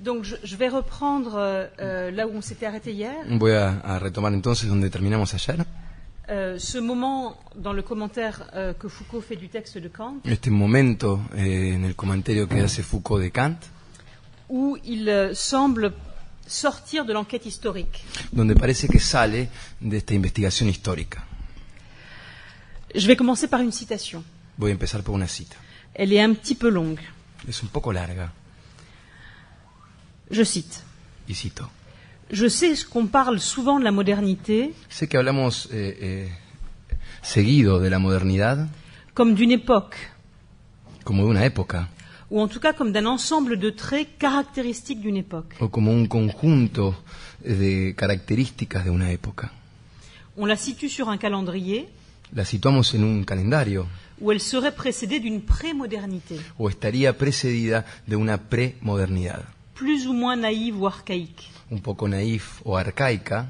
Donc je, je, vais reprendre euh, euh, là où on s'était arrêté hier. Voy a, a, retomar entonces donde terminamos ayer. Euh, ce moment dans le commentaire euh, que Foucault fait du texte de Kant. Este momento eh, en el comentario que hace Foucault de Kant. Où il euh, semble sortir de l'enquête historique. Donde parece que sale de esta investigación histórica. Je vais commencer par une citation. Voy a empezar por una cita. Elle est un petit peu longue. Es un poco larga. Je cite. Je sais qu'on parle souvent de la modernité. Sé que hablamos eh, eh, seguido de la modernidad. Comme d'une époque. Como de una época. Ou en tout cas comme d'un ensemble de traits caractéristiques d'une époque. O como un conjunto de características de una época. On la situe sur un calendrier. La situamos en un calendario. Ou elle serait précédée d'une prémodernité. O estaría precedida de una premodernidad plus ou moins naïve ou archaïque. Un poco naïf o arcaica.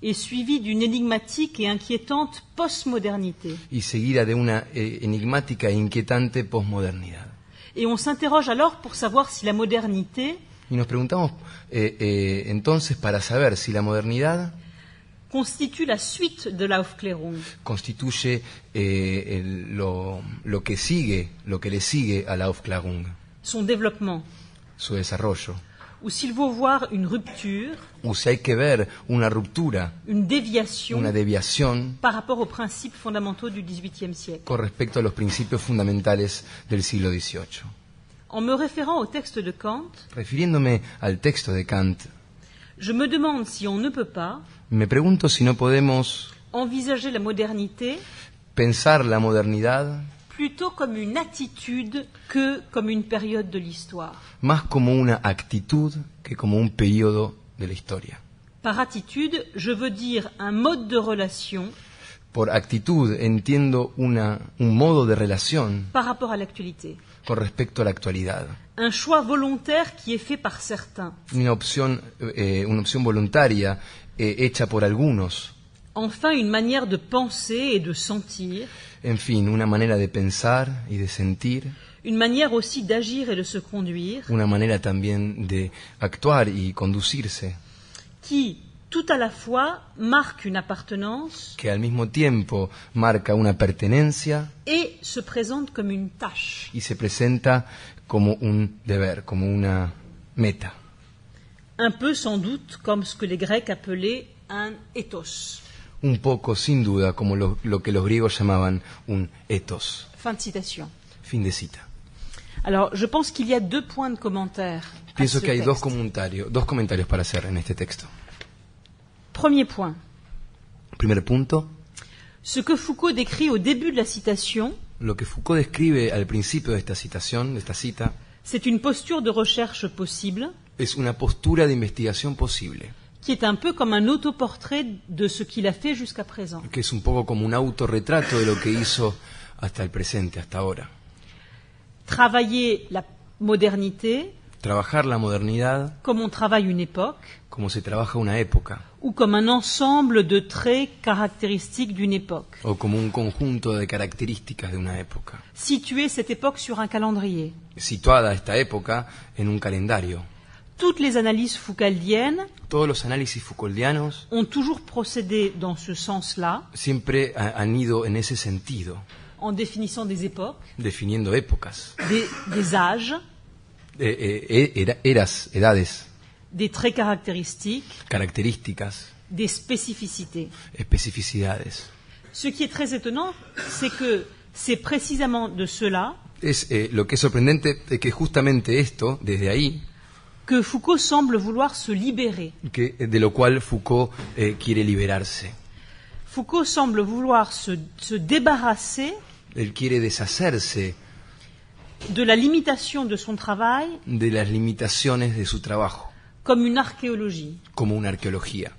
Et suivie d'une énigmatique et inquiétante postmodernité. Y seguida de una eh, enigmática e inquietante posmodernidad. Et on s'interroge alors pour savoir si la modernité. Y nos preguntamos eh, eh, entonces para saber si la modernidad constitue la suite de l'Aufklärung. Constituye eh, el, lo, lo que sigue, lo que le sigue à l'Aufklärung. Son développement su desarrollo. Ou s'il veut voir une rupture, ou si hay que ver una ruptura, une déviation una déviation par rapport aux principes fondamentaux du XVIIIe siècle. con respecto a los principios fundamentales del siglo XVIII. En me référant au texte de Kant, Refiriéndome al texto de Kant, je me demande si on ne peut pas me pregunto si no podemos envisager la modernité pensar la modernidad plutôt comme une attitude que comme une période de l'histoire. Más como una actitud que como un período de la Par attitude, je veux dire un mode de relation. Por actitud entiendo una, un modo de relación. Par rapport à l'actualité. Con respecto a la actualidad. Un choix volontaire qui est fait par certains. Una opción, eh, una opción voluntaria eh, hecha por algunos enfin une manière de penser et de sentir. de pensar et de sentir. Une manière aussi d'agir et de se conduire. une manière también de actuar y conducirse. Qui tout à la fois marque une appartenance. Que al mismo tiempo marca una pertenencia. Et se présente comme une tâche. Y se presenta como un deber, como una meta. Un peu sans doute comme ce que les Grecs appelaient un ethos. un poco, sin duda, como lo, lo que los griegos llamaban un ethos. Fin de citación. Fin de cita. Alors, je pense qu'il y a deux points de commentaire. Pienso que hay dos comentarios, dos comentarios para hacer en este texto. Premier point. Primer punto. Ce que Foucault décrit au début de la citation. Lo que Foucault describe al principio de esta citación, de esta cita. C'est une posture de recherche possible. Es una postura de investigación posible. qui est un peu comme un autoportrait de ce qu'il a fait jusqu'à présent. Que es un poco como un autorretrato de lo que hizo hasta el presente, hasta ahora. Travailler la modernité. Trabajar la modernidad. Comme on travaille une époque. Como se trabaja una época. Ou comme un ensemble de traits caractéristiques d'une époque. O como un conjunto de características de una época. Situer cette époque sur un calendrier. Situada esta época en un calendario toutes les analyses foucaldiennes Todos los análisis foucauldianos ont toujours procédé dans ce sens-là, siempre han ido en ese sentido, en définissant des époques, definiendo épocas, des, des âges, de eh, eh, eh, eras, edades, des très caractéristiques, características, des spécificités. especificidades. Ce qui est très étonnant, c'est que c'est précisément de cela Es, eh, lo que es sorprendente es que justamente esto, desde ahí, que Foucault semble vouloir se libérer. Que, de lo cual Foucault eh, quiere liberarse. Foucault semble vouloir se, se débarrasser. Él quiere deshacerse. De la limitation de son travail. De las limitaciones de su trabajo. Comme une archéologie. Como una arqueología.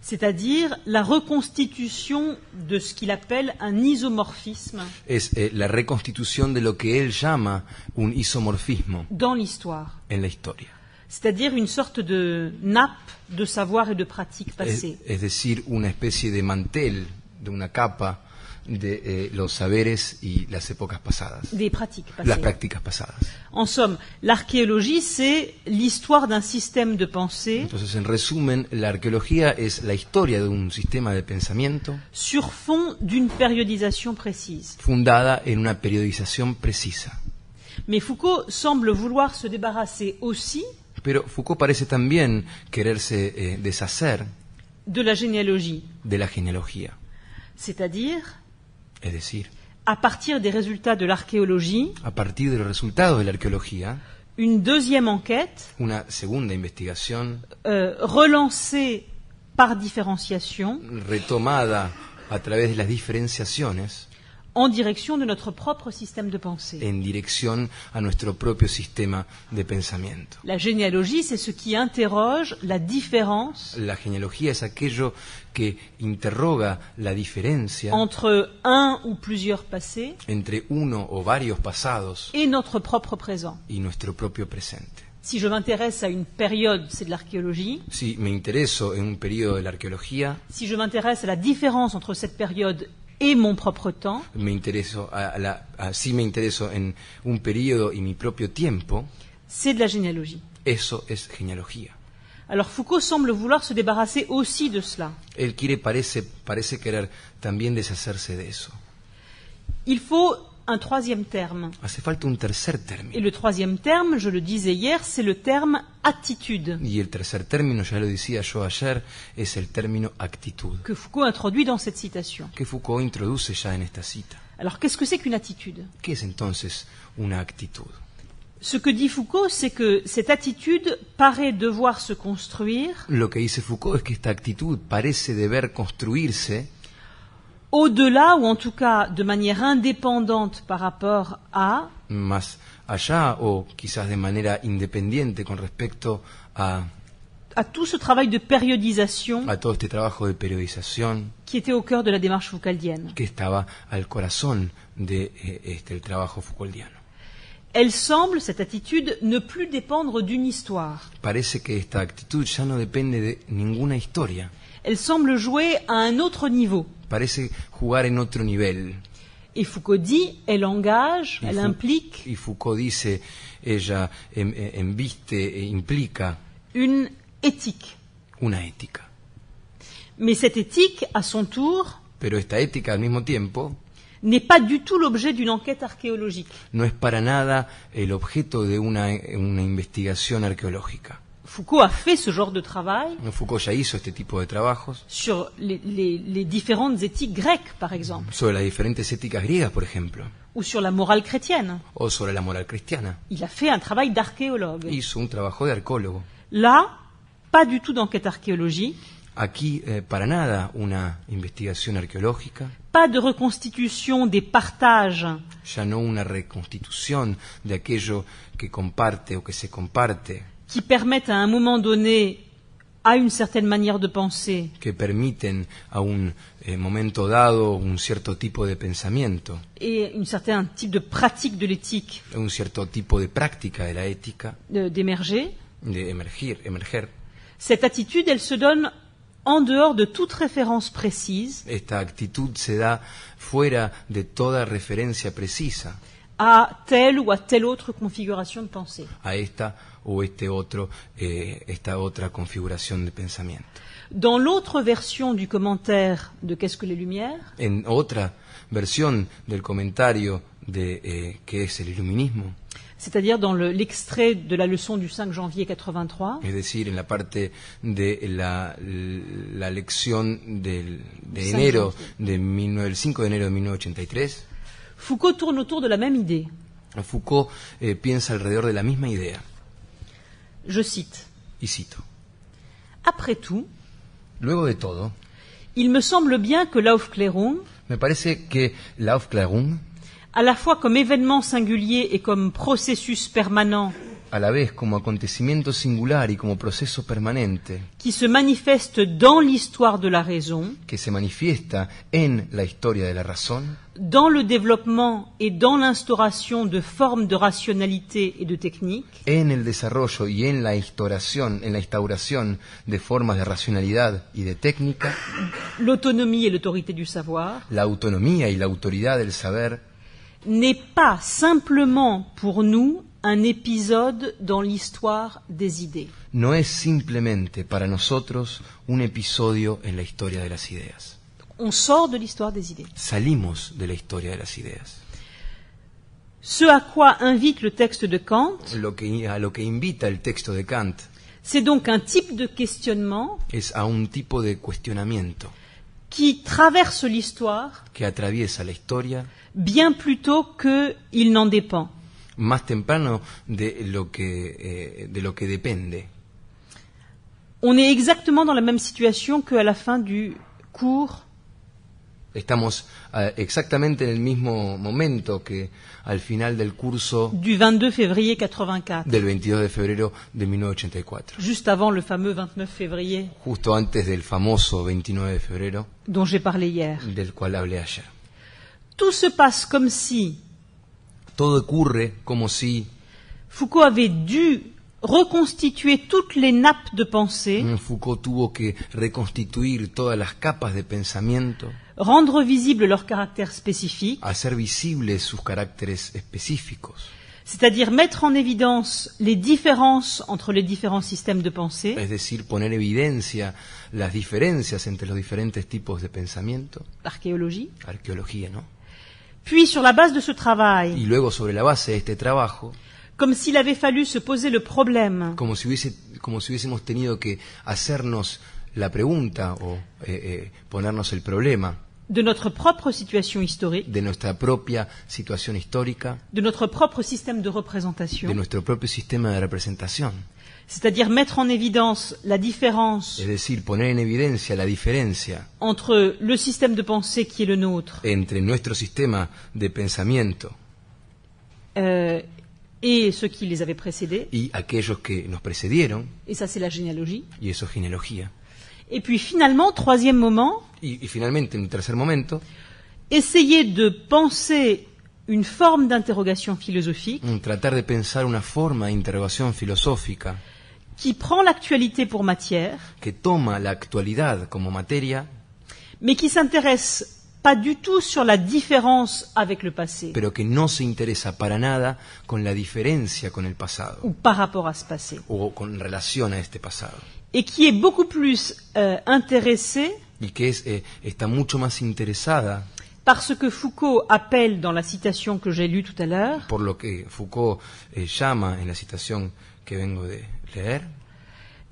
C'est-à-dire la reconstitution de ce qu'il appelle un isomorphisme. Es eh, la reconstitución de lo que él llama un isomorfismo. Dans l'histoire. En la historia c'est-à-dire une sorte de nappe de savoir et de pratique passée. Es, à decir, una especie de mantel, de una capa de eh, los saberes y las épocas pasadas. Des pratiques passées. prácticas pasadas. En somme, l'archéologie, c'est l'histoire d'un système de pensée. Entonces, en resumen, la arqueología es la historia de un sistema de pensamiento. Sur fond d'une périodisation précise. Fundada en una periodización precisa. Mais Foucault semble vouloir se débarrasser aussi mais Foucault parece también quererse eh, deshacer de la généalogie. De la généalogie. C'est-à-dire Es decir. À partir des résultats de l'archéologie. A partir de los resultados de la arqueología. Une deuxième enquête. Una segunda investigación. Euh, relancée par différenciation. Retomada a través de las diferenciaciones en direction de notre propre système de pensée. En direction à notre propre système de pensamiento. La généalogie, c'est ce qui interroge la différence. La généalogie es aquello que interroga la diferencia entre un ou plusieurs passés. Entre uno o varios pasados. Et notre propre présent. Y nuestro propio presente. Si je m'intéresse à une période, c'est de l'archéologie. Si me intereso en un periodo de l'arqueología. Si je m'intéresse à la différence entre cette période et mon propre temps. Me intéresse la, si me intéresse en un période et mi propio tiempo. C'est de la généalogie. Eso es genealogía. Alors Foucault semble vouloir se débarrasser aussi de cela. Él quiere parece parece querer también deshacerse de eso. Il faut un troisième terme. Ah, Et le troisième terme, je le disais hier, c'est le terme attitude. Que Foucault introduit dans cette citation. Alors qu'est-ce que c'est qu'une attitude Ce que dit Foucault, c'est que cette attitude paraît devoir se construire au-delà ou en tout cas de manière indépendante par rapport à más allá o quizás de manera independiente con respecto a à tout ce travail de périodisation a todo este trabajo de periodización qui était au cœur de la démarche foucaldienne. que estaba al corazón de eh, este el trabajo foucauldiano. Elle semble, cette attitude, ne plus dépendre d'une histoire. Parece que esta actitud ya no depende de ninguna historia. Elle semble jouer à un autre niveau. parece jugar en otro nivel. Y Foucault dit, elle engage, elle implique. Y Foucault dice, ella em, eh, embiste, e implica. Une éthique. Una ética. Mais cette éthique, à son tour. Pero esta ética al mismo tiempo. N'est pas du tout l'objet d'une enquête archéologique. No es para nada el objeto de una, una investigación arqueológica. Foucault a fait ce genre de travail. Foucault ya hizo este tipo de trabajos. Sur les, les, différentes éthiques grecques, par exemple. Sobre las diferentes éticas griegas, por ejemplo. Ou sur la morale chrétienne. O sobre la moral cristiana. Il a fait un travail d'archéologue. Hizo un trabajo de arqueólogo. Là, pas du tout d'enquête archéologique. Aquí, eh, para nada, una investigación arqueológica. Pas de reconstitution des partages. Ya no una reconstitución de aquello que comparte o que se comparte qui permettent à un moment donné à une certaine manière de penser. Que permiten un eh, momento un cierto tipo de pensamiento. Et un certain type de pratique de l'éthique. Un de práctica de D'émerger. Cette attitude, elle se donne en dehors de toute référence précise. Esta actitud de toda referencia precisa. À telle ou à telle autre configuration de pensée. o este otro, eh, esta otra configuración de pensamiento. Dans l'autre version du commentaire de Qu'est-ce que les Lumières En otra versión del comentario de eh, ¿Qué es el iluminismo? c'est-à-dire dans l'extrait le, de la leçon du 5 janvier 83. Es decir, en la parte de la, la lección del, de enero de 19, el 5 de enero de 1983. Foucault tourne autour de la même idée. Foucault eh, piensa alrededor de la misma idea. Je cite. Il cite. Après tout, Luego de todo, il me semble bien que l'Aufklärung, me parece que la Aufklärung, à la fois comme événement singulier et comme processus permanent, a la vez como acontecimiento singular y como proceso permanente, qui se manifeste dans l'histoire de la raison, que se manifiesta en la historia de la razón, dans le développement et dans l'instauration de formes de rationalité et de technique. En el desarrollo y en la instauración, en la instauración de formas de racionalidad y de técnica. L'autonomie et l'autorité du savoir. La autonomía y la autoridad del saber. N'est pas simplement pour nous un épisode dans l'histoire des idées. No es simplemente para nosotros un episodio en la historia de las ideas. On sort de l'histoire des idées. de de Ce à quoi invite le texte de Kant. C'est donc un type de questionnement. un de Qui traverse l'histoire. Que atraviesa la Bien plutôt qu'il n'en dépend. On est exactement dans la même situation qu'à la fin du cours Estamos euh, exactamente en el mismo momento que al final del curso. Du 22 février 84. Del 22 de febrero de 1984. Juste avant le fameux 29 février. Justo antes del famoso 29 de febrero. Dont j'ai parlé hier. Del cual hablé ayer. Tout se passe comme si. Todo ocurre como si. Foucault avait dû reconstituer toutes les nappes de pensée. Mm, Foucault tuvo que reconstituir todas las capas de pensamiento rendre visible leur caractère spécifique, hacer visible sus caracteres específicos, c'est-à-dire mettre en évidence les différences entre les différents systèmes de pensée, es decir, poner evidencia las diferencias entre los diferentes tipos de pensamiento, archéologie, arqueología, ¿no? Puis sur la base de ce travail, y luego sobre la base de este trabajo, comme s'il avait fallu se poser le problème, como como si hubiésemos tenido que hacernos la pregunta o eh, eh, ponernos el problema. de notre propre situation historique, de nuestra propia situación histórica, de notre propre système de représentation, de nuestro propio sistema de representación. C'est-à-dire mettre en évidence la différence Es decir, poner en evidencia la diferencia entre le système de pensée qui est le nôtre entre nuestro sistema de pensamiento euh, et ceux qui les avaient précédés, y aquellos que nos precedieron, et ça c'est la généalogie, y eso es genealogía, Et puis finalement, troisième moment. Y, finalmente, tercer momento. Essayer de penser une forme d'interrogation philosophique. Mm, tratar de pensar una forma de interrogación filosófica. Qui prend l'actualité pour matière. Que toma la actualidad como materia. Mais qui s'intéresse pas du tout sur la différence avec le passé. Pero que no se interesa para nada con la diferencia con el pasado. Ou par rapport à ce passé. O con relación a este pasado et qui est beaucoup plus euh, intéressée que eh, mucho par ce que Foucault appelle dans la citation que j'ai lue tout à l'heure pour lo que Foucault eh, llama en la citation que vengo de leer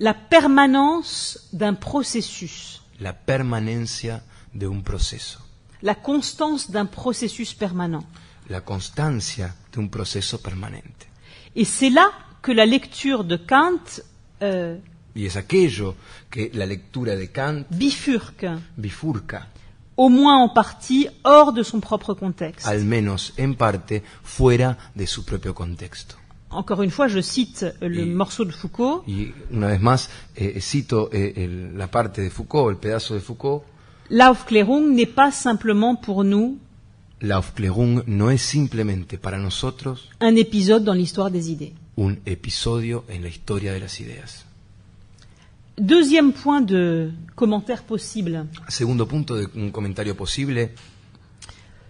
la permanence d'un processus la permanencia de un proceso la constance d'un processus permanent la constancia permanente et c'est là que la lecture de Kant euh, Y es aquello que la lectura de Kant bifurque. bifurca. Au moins en partie hors de son propre contexte. Al menos en parte fuera de su propio contexto. Encore une fois, je cite le morceau de Foucault. Y una vez más eh, eh, cito eh, la parte de Foucault, el pedazo de Foucault. L'aufklärung n'est pas simplement pour nous la Aufklärung no es simplemente para nosotros un épisode dans l'histoire des idées. Un episodio en la historia de las ideas. Deuxième point de commentaire possible. Segundo punto de un comentario posible.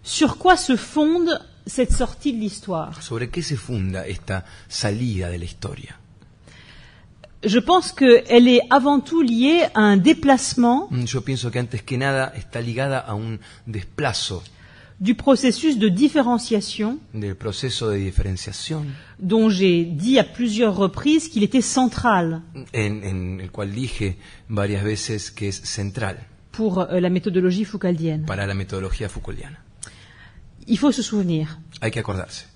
Sur quoi se fonde cette sortie de l'histoire Sobre qué se funda esta salida de la historia? Je pense qu'elle est avant tout liée à un déplacement. Mm, yo pienso que antes que nada está ligada a un desplazo du processus de différenciation, del proceso de diferenciación, dont j'ai dit à plusieurs reprises qu'il était central en, en el cual dije varias veces que es central pour euh, la méthodologie foucauldienne. para la metodología foucauldiana. Il faut se souvenir, Hay que acordarse.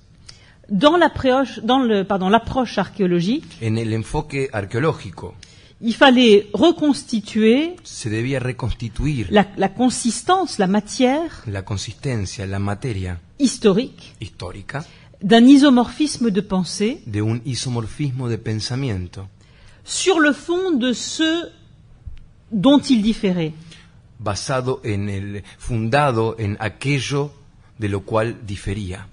dans l'approche dans le, pardon, l'approche archéologique, En el enfoque arqueológico, il fallait reconstituer se devait reconstituer la, la, consistance, la matière la consistencia, la materia historique histórica d'un isomorphisme de pensée de un isomorfismo de pensamiento sur le fond de ce dont il différait basado en el fundado en aquello de lo cual difería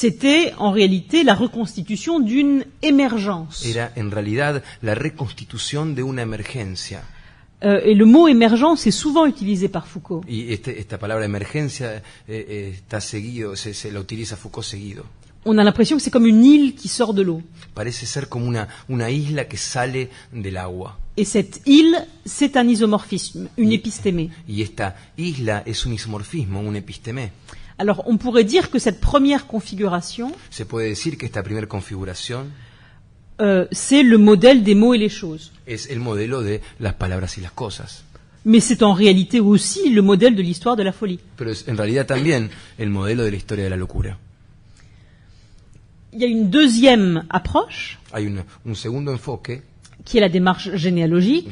c'était en réalité la reconstitution d'une émergence. Era en realidad la reconstitución de una emergencia. Euh, et le mot émergence est souvent utilisé par Foucault. Y esta palabra emergencia eh, eh, está seguido, se, la utiliza Foucault seguido. On a l'impression que c'est comme une île qui sort de l'eau. Parece ser como una, una isla que sale del agua. Et cette île, c'est un isomorphisme, une épistémée. Y esta isla es un isomorfismo, un épistémée. Alors, on pourrait dire que cette première configuration. Euh, c'est le modèle des mots et les choses. Mais c'est en réalité aussi le modèle de l'histoire de la folie. de la de la locura. Il y a une deuxième approche. Qui est la démarche généalogique.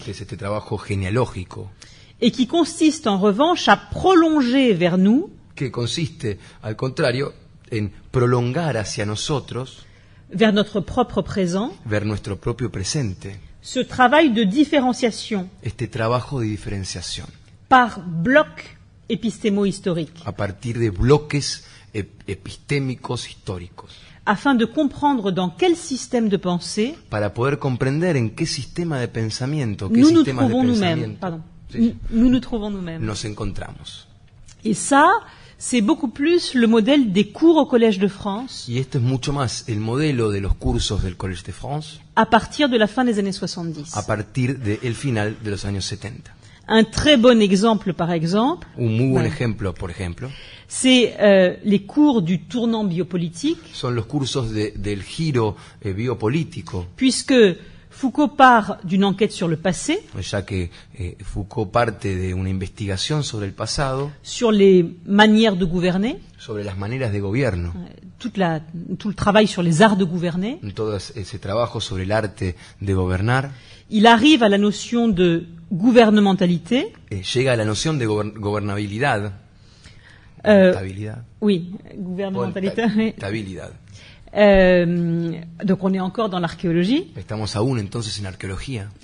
Et qui consiste en revanche à prolonger vers nous que consiste, al contrario, en prolongar hacia nosotros, vers notre propre présent, vers nuestro propio presente, ce travail de différenciation, este trabajo de diferenciación, par bloc épistémo-historique, a partir de bloques epistémicos históricos, afin de comprendre dans quel système de pensée, para poder comprender en qué sistema de pensamiento, qué nous nous trouvons nous-mêmes, pardon, sí. nous nous trouvons nous-mêmes, nos encontramos. Et ça, c'est beaucoup plus le modèle des cours au Collège de France. Et esto es mucho más el modelo de los cursos del Collège de France. À partir de la fin des années 70. À partir del de final de los años 70. Un très bon exemple, par exemple. Un muy buen ouais. ejemplo, por ejemplo. C'est euh, les cours du tournant biopolitique. Son los cursos de, del giro eh, biopolitico. Puisque Foucault part d'une enquête sur le passé. Ya que eh, Foucault parte de una investigación sobre el pasado. Sur les manières de gouverner. Sobre las maneras de gobierno. Euh, toute la, tout le travail sur les arts de gouverner. Todo ese trabajo sobre el arte de gobernar. Il arrive à la notion de gouvernementalité. Eh, llega a la noción de gobernabilidad. Euh, oui, gouvernementalité. Bon, euh, donc on est encore dans l'archéologie.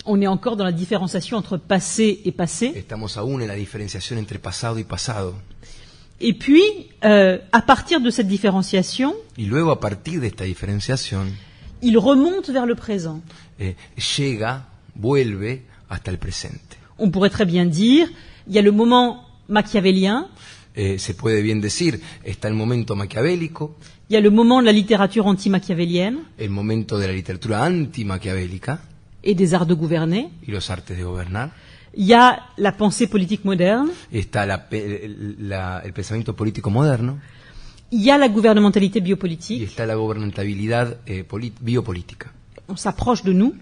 On est encore dans la différenciation entre passé et passé. la diferenciación entre pasado Et puis, euh, à partir de cette différenciation, y partir de esta diferenciación, il remonte vers le présent. Eh, on pourrait très bien dire, il y a le moment machiavélien. Eh, se puede bien decir, está le moment maquiavélico. Il y a le moment de la littérature anti-machiavélienne. El momento de la literatura anti-machiavélica. Et des arts de gouverner. Y los artes de gobernar. Il y a la pensée politique moderne. Está la, la, el pensamiento político moderno. Il y a la gouvernementalité biopolitique. Y está la gouvernementabilidad eh, On s'approche de nous.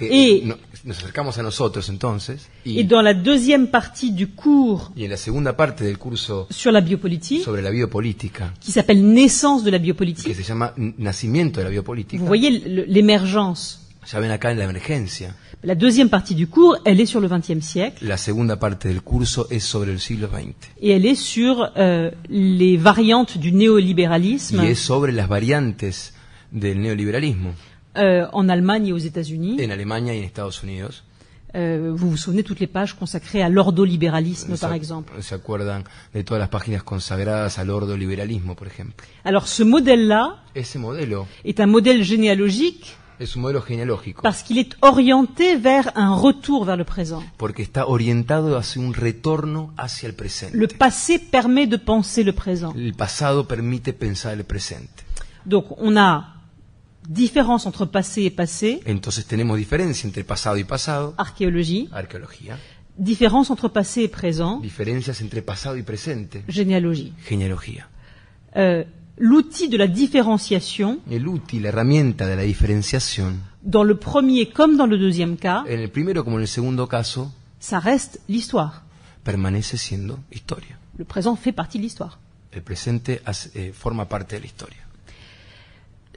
et no, nos acercamos a nosotros entonces. Y, et dans la deuxième partie du cours y en la segunda parte del curso sur la biopolitique, sobre la biopolítica, qui s'appelle Naissance de la biopolitique, que se llama Nacimiento de la biopolítica, vous voyez l'émergence. Ya ven acá en la emergencia. La deuxième partie du cours, elle est sur le XXe siècle. La segunda parte del curso es sobre el siglo XX. Et elle est sur euh, les variantes du néolibéralisme. Y es sobre las variantes del neoliberalismo. euh, en Allemagne et aux États-Unis. En Allemagne et aux États-Unis. Euh, vous vous souvenez toutes les pages consacrées à l'ordolibéralisme, par exemple. Se acuerdan de todas las páginas consagradas al ordoliberalismo, por ejemplo. Alors, ce modèle-là est un modèle généalogique. Es un modelo genealógico. Parce qu'il est orienté vers un retour vers le présent. Porque está orientado hacia un retorno hacia el presente. Le passé permet de penser le présent. El pasado permite pensar el presente. Donc, on a différence entre passé et passé. Entonces tenemos diferencia entre pasado y pasado. Archéologie. Arqueología. Différence entre passé et présent. Diferencias entre pasado y presente. Généalogie. généalogie Euh, l'outil de la différenciation. et l'outil la herramienta de la diferenciación. Dans le premier comme dans le deuxième cas. En el primero como en el segundo caso. Ça reste l'histoire. Permanece siendo historia. Le présent fait partie de l'histoire. El presente hace, eh, forma parte de la historia.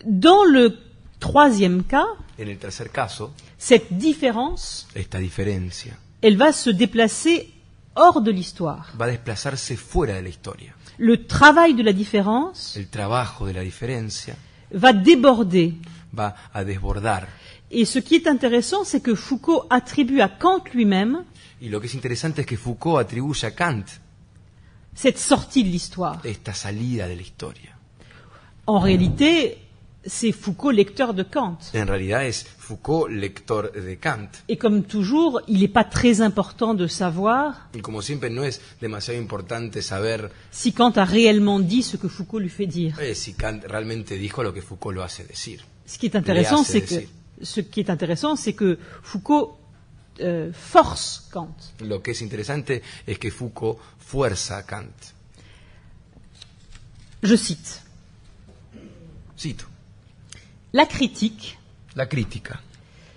Dans le troisième cas, en el tercer caso, cette différence, esta diferencia, elle va se déplacer hors de l'histoire. Va a desplazarse fuera de la historia. Le travail de la différence, el de la diferencia, va déborder. Va a desbordar. Et ce qui est intéressant, c'est que Foucault attribue à Kant lui-même. Y lo que es interesante es que Foucault atribuye a Kant cette sortie de l'histoire. Esta salida de la historia. En réalité, c'est Foucault lecteur de Kant. En réalité, c'est Foucault lecteur de Kant. Et comme toujours, il n'est pas très important de savoir. Et comme siempre, no es demasiado importante saber. Si Kant a réellement dit ce que Foucault lui fait dire. Eh, si Kant realmente dijo lo que Foucault lo hace decir. Ce qui est intéressant, c'est que ce qui est intéressant, c'est que Foucault euh, force Kant. Lo que es interesante es que Foucault fuerza Kant. Je cite. Cito. La critique. La crítica.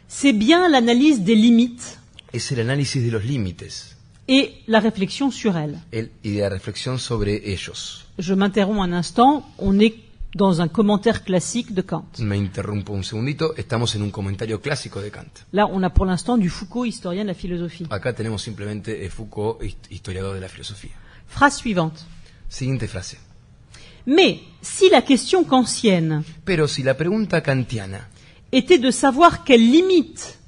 C'est bien l'analyse des limites. Es el análisis de los límites. Et la réflexion sur elles. El, y la reflexión sobre ellos. Je m'interromps un instant. On est dans un commentaire classique de Kant. Me interrumpo un segundito. Estamos en un comentario clásico de Kant. Là, on a pour l'instant du Foucault, historien de la philosophie. Acá tenemos simplemente eh, Foucault, historiador de la philosophie. Phrase suivante. Siguiente frase. Mais si la question kantienne était de savoir quelles limites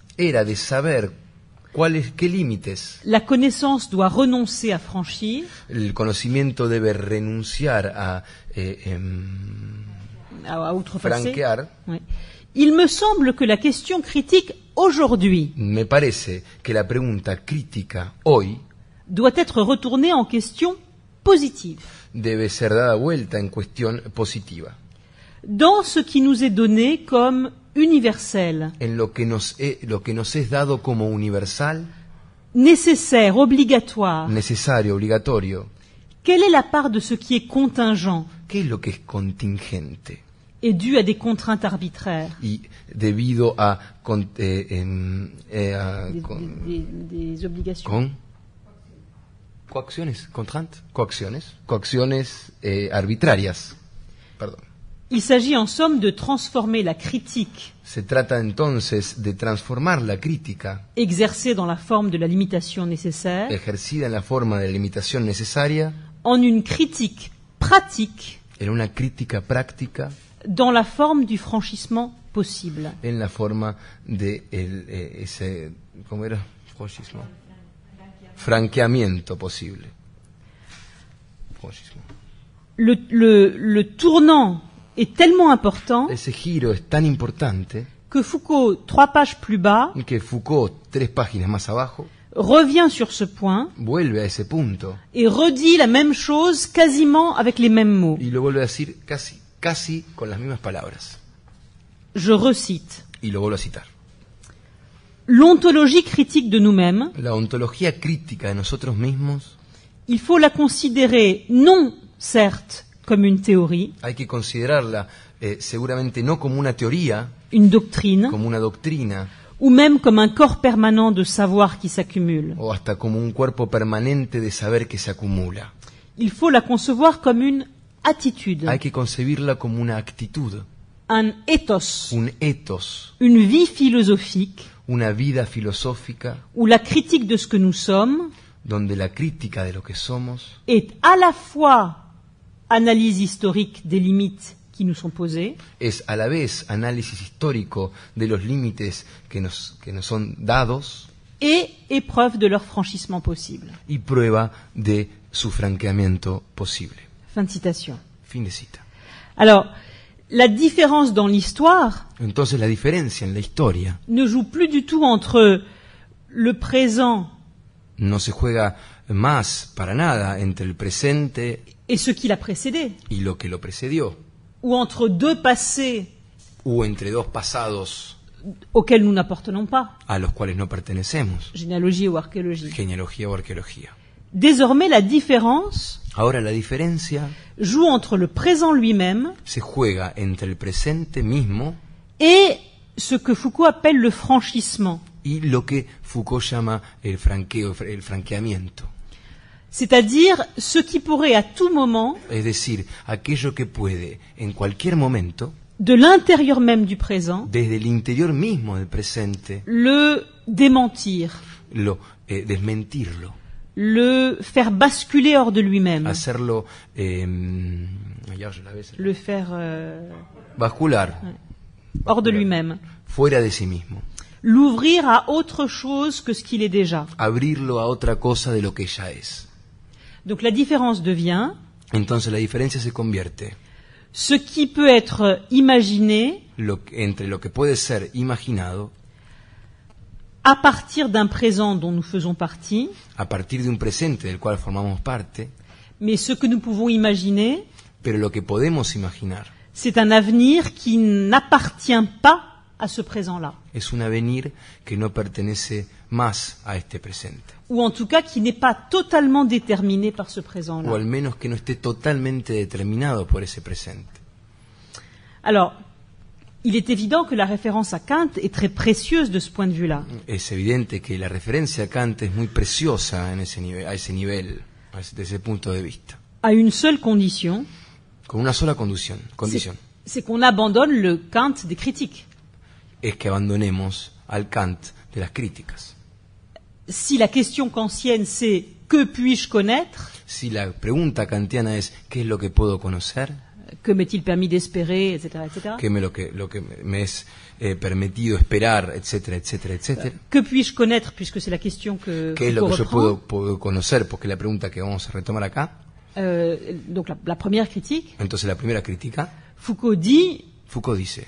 la connaissance doit renoncer à franchir, eh, à, il me semble que la question critique aujourd'hui doit être retournée en question positive. debe ser dada vuelta en cuestión positiva. Dans ce qui nous est donné comme universel. En lo que nos, es, lo que nos es dado como universal. Nécessaire, obligatoire. Necesario, obligatorio. Quelle est la part de ce qui est contingent? ¿Qué es lo que es contingente? et dû à des contraintes arbitraires. Y debido a, con, eh, em, eh, a des, con, des, des, obligations. Con coacciones, contraintes, coacciones, eh, Il s'agit en somme de transformer la critique. Se trata entonces de transformar la crítica. Exercée dans la forme de la limitation nécessaire. Ejercida en la forma de la limitación necesaria. En une critique pratique. En una crítica práctica. Dans la forme du franchissement possible. En la forma de el, eh, ese, ¿cómo era? Franchissement franqueamiento posible. Le, le, le, tournant est tellement important Ese giro es tan importante que Foucault, trois pages plus bas, que Foucault, tres páginas más abajo, revient sur ce point vuelve a ese punto, et redit la même chose quasiment avec les mêmes mots. Y lo vuelve a decir casi, casi con las mismas palabras. Je recite. Y lo vuelvo a citar l'ontologie critique de nous-mêmes. La ontología crítica de nosotros mismos. Il faut la considérer non, certes, comme une théorie. Hay que considerarla eh, seguramente no como una teoría. Une doctrine. Como una doctrina. Ou même comme un corps permanent de savoir qui s'accumule. O hasta como un cuerpo permanente de saber que se acumula. Il faut la concevoir comme une attitude. Hay que concebirla como una actitud. Un ethos. Un ethos. Une vie philosophique una vida filosófica où la critique de ce que nous sommes donde la crítica de lo que somos est à la fois analyse historique des limites qui nous sont posées es a la vez análisis histórico de los límites que nos, que nos son dados et épreuve de leur franchissement possible. y prueba de su franqueamiento posible. Fin de citation. Fin de cita. Alors, la différence dans l'histoire Entonces la diferencia en la historia ne joue plus du tout entre le présent no se juega más para nada entre el presente et ce qui l'a précédé y lo que lo precedió ou entre deux passés ou entre dos pasados auxquels nous n'appartenons pas a los cuales no pertenecemos généalogie ou archéologie généalogie ou archéologie Désormais, la différence Ahora la diferencia joue entre le présent lui-même se juega entre el presente mismo et ce que Foucault appelle le franchissement, y lo que Foucault llama el franqueo, el franqueamiento. c'est-à-dire ce qui pourrait à tout moment, Es decir, aquello que puede en cualquier momento, de l'intérieur même du présent, desde el interior mismo del presente, le démentir, lo eh, desmentirlo le faire basculer hors de lui-même. le faire. Euh, basculer Hors de lui-même. Fuera de sí mismo. L'ouvrir à autre chose que ce qu'il est déjà. Abrirlo de lo que ya es. Donc la différence devient. Entonces la diferencia se convierte. Ce qui peut être imaginé. entre lo que puede ser imaginado à partir d'un présent dont nous faisons partie, à partir d'un présent presente del cual formamos parte, mais ce que nous pouvons imaginer, pero lo que podemos imaginar, c'est un avenir qui n'appartient pas à ce présent-là. Es un avenir que no pertenece más a este presente. Ou en tout cas qui n'est pas totalement déterminé par ce présent-là. O al menos que no esté totalmente determinado por ese presente. Alors, il est évident que la référence à Kant est très précieuse de ce point de vue-là. Es evidente que la référence à Kant est muy preciosa en ese nivel, a ese nivel, desde ese punto de vista. À une seule condition. Con una sola condición. condición. C'est qu'on abandonne le Kant des critiques. Es que abandonemos al Kant de las críticas. Si la question kantienne c'est que puis-je connaître? Si la pregunta kantiana es ¿qué es lo que puedo conocer? que m'est-il permis d'espérer, etc., etc. Que, me, lo que, lo me es eh, permitido etc., etc., etc. Que puis-je connaître, puisque c'est la question que. Que es lo que reprend. puedo, puedo conocer, la pregunta que vamos a retomar acá. Euh, donc la, première critique. Entonces la première critique. Foucault dit. Foucault dice.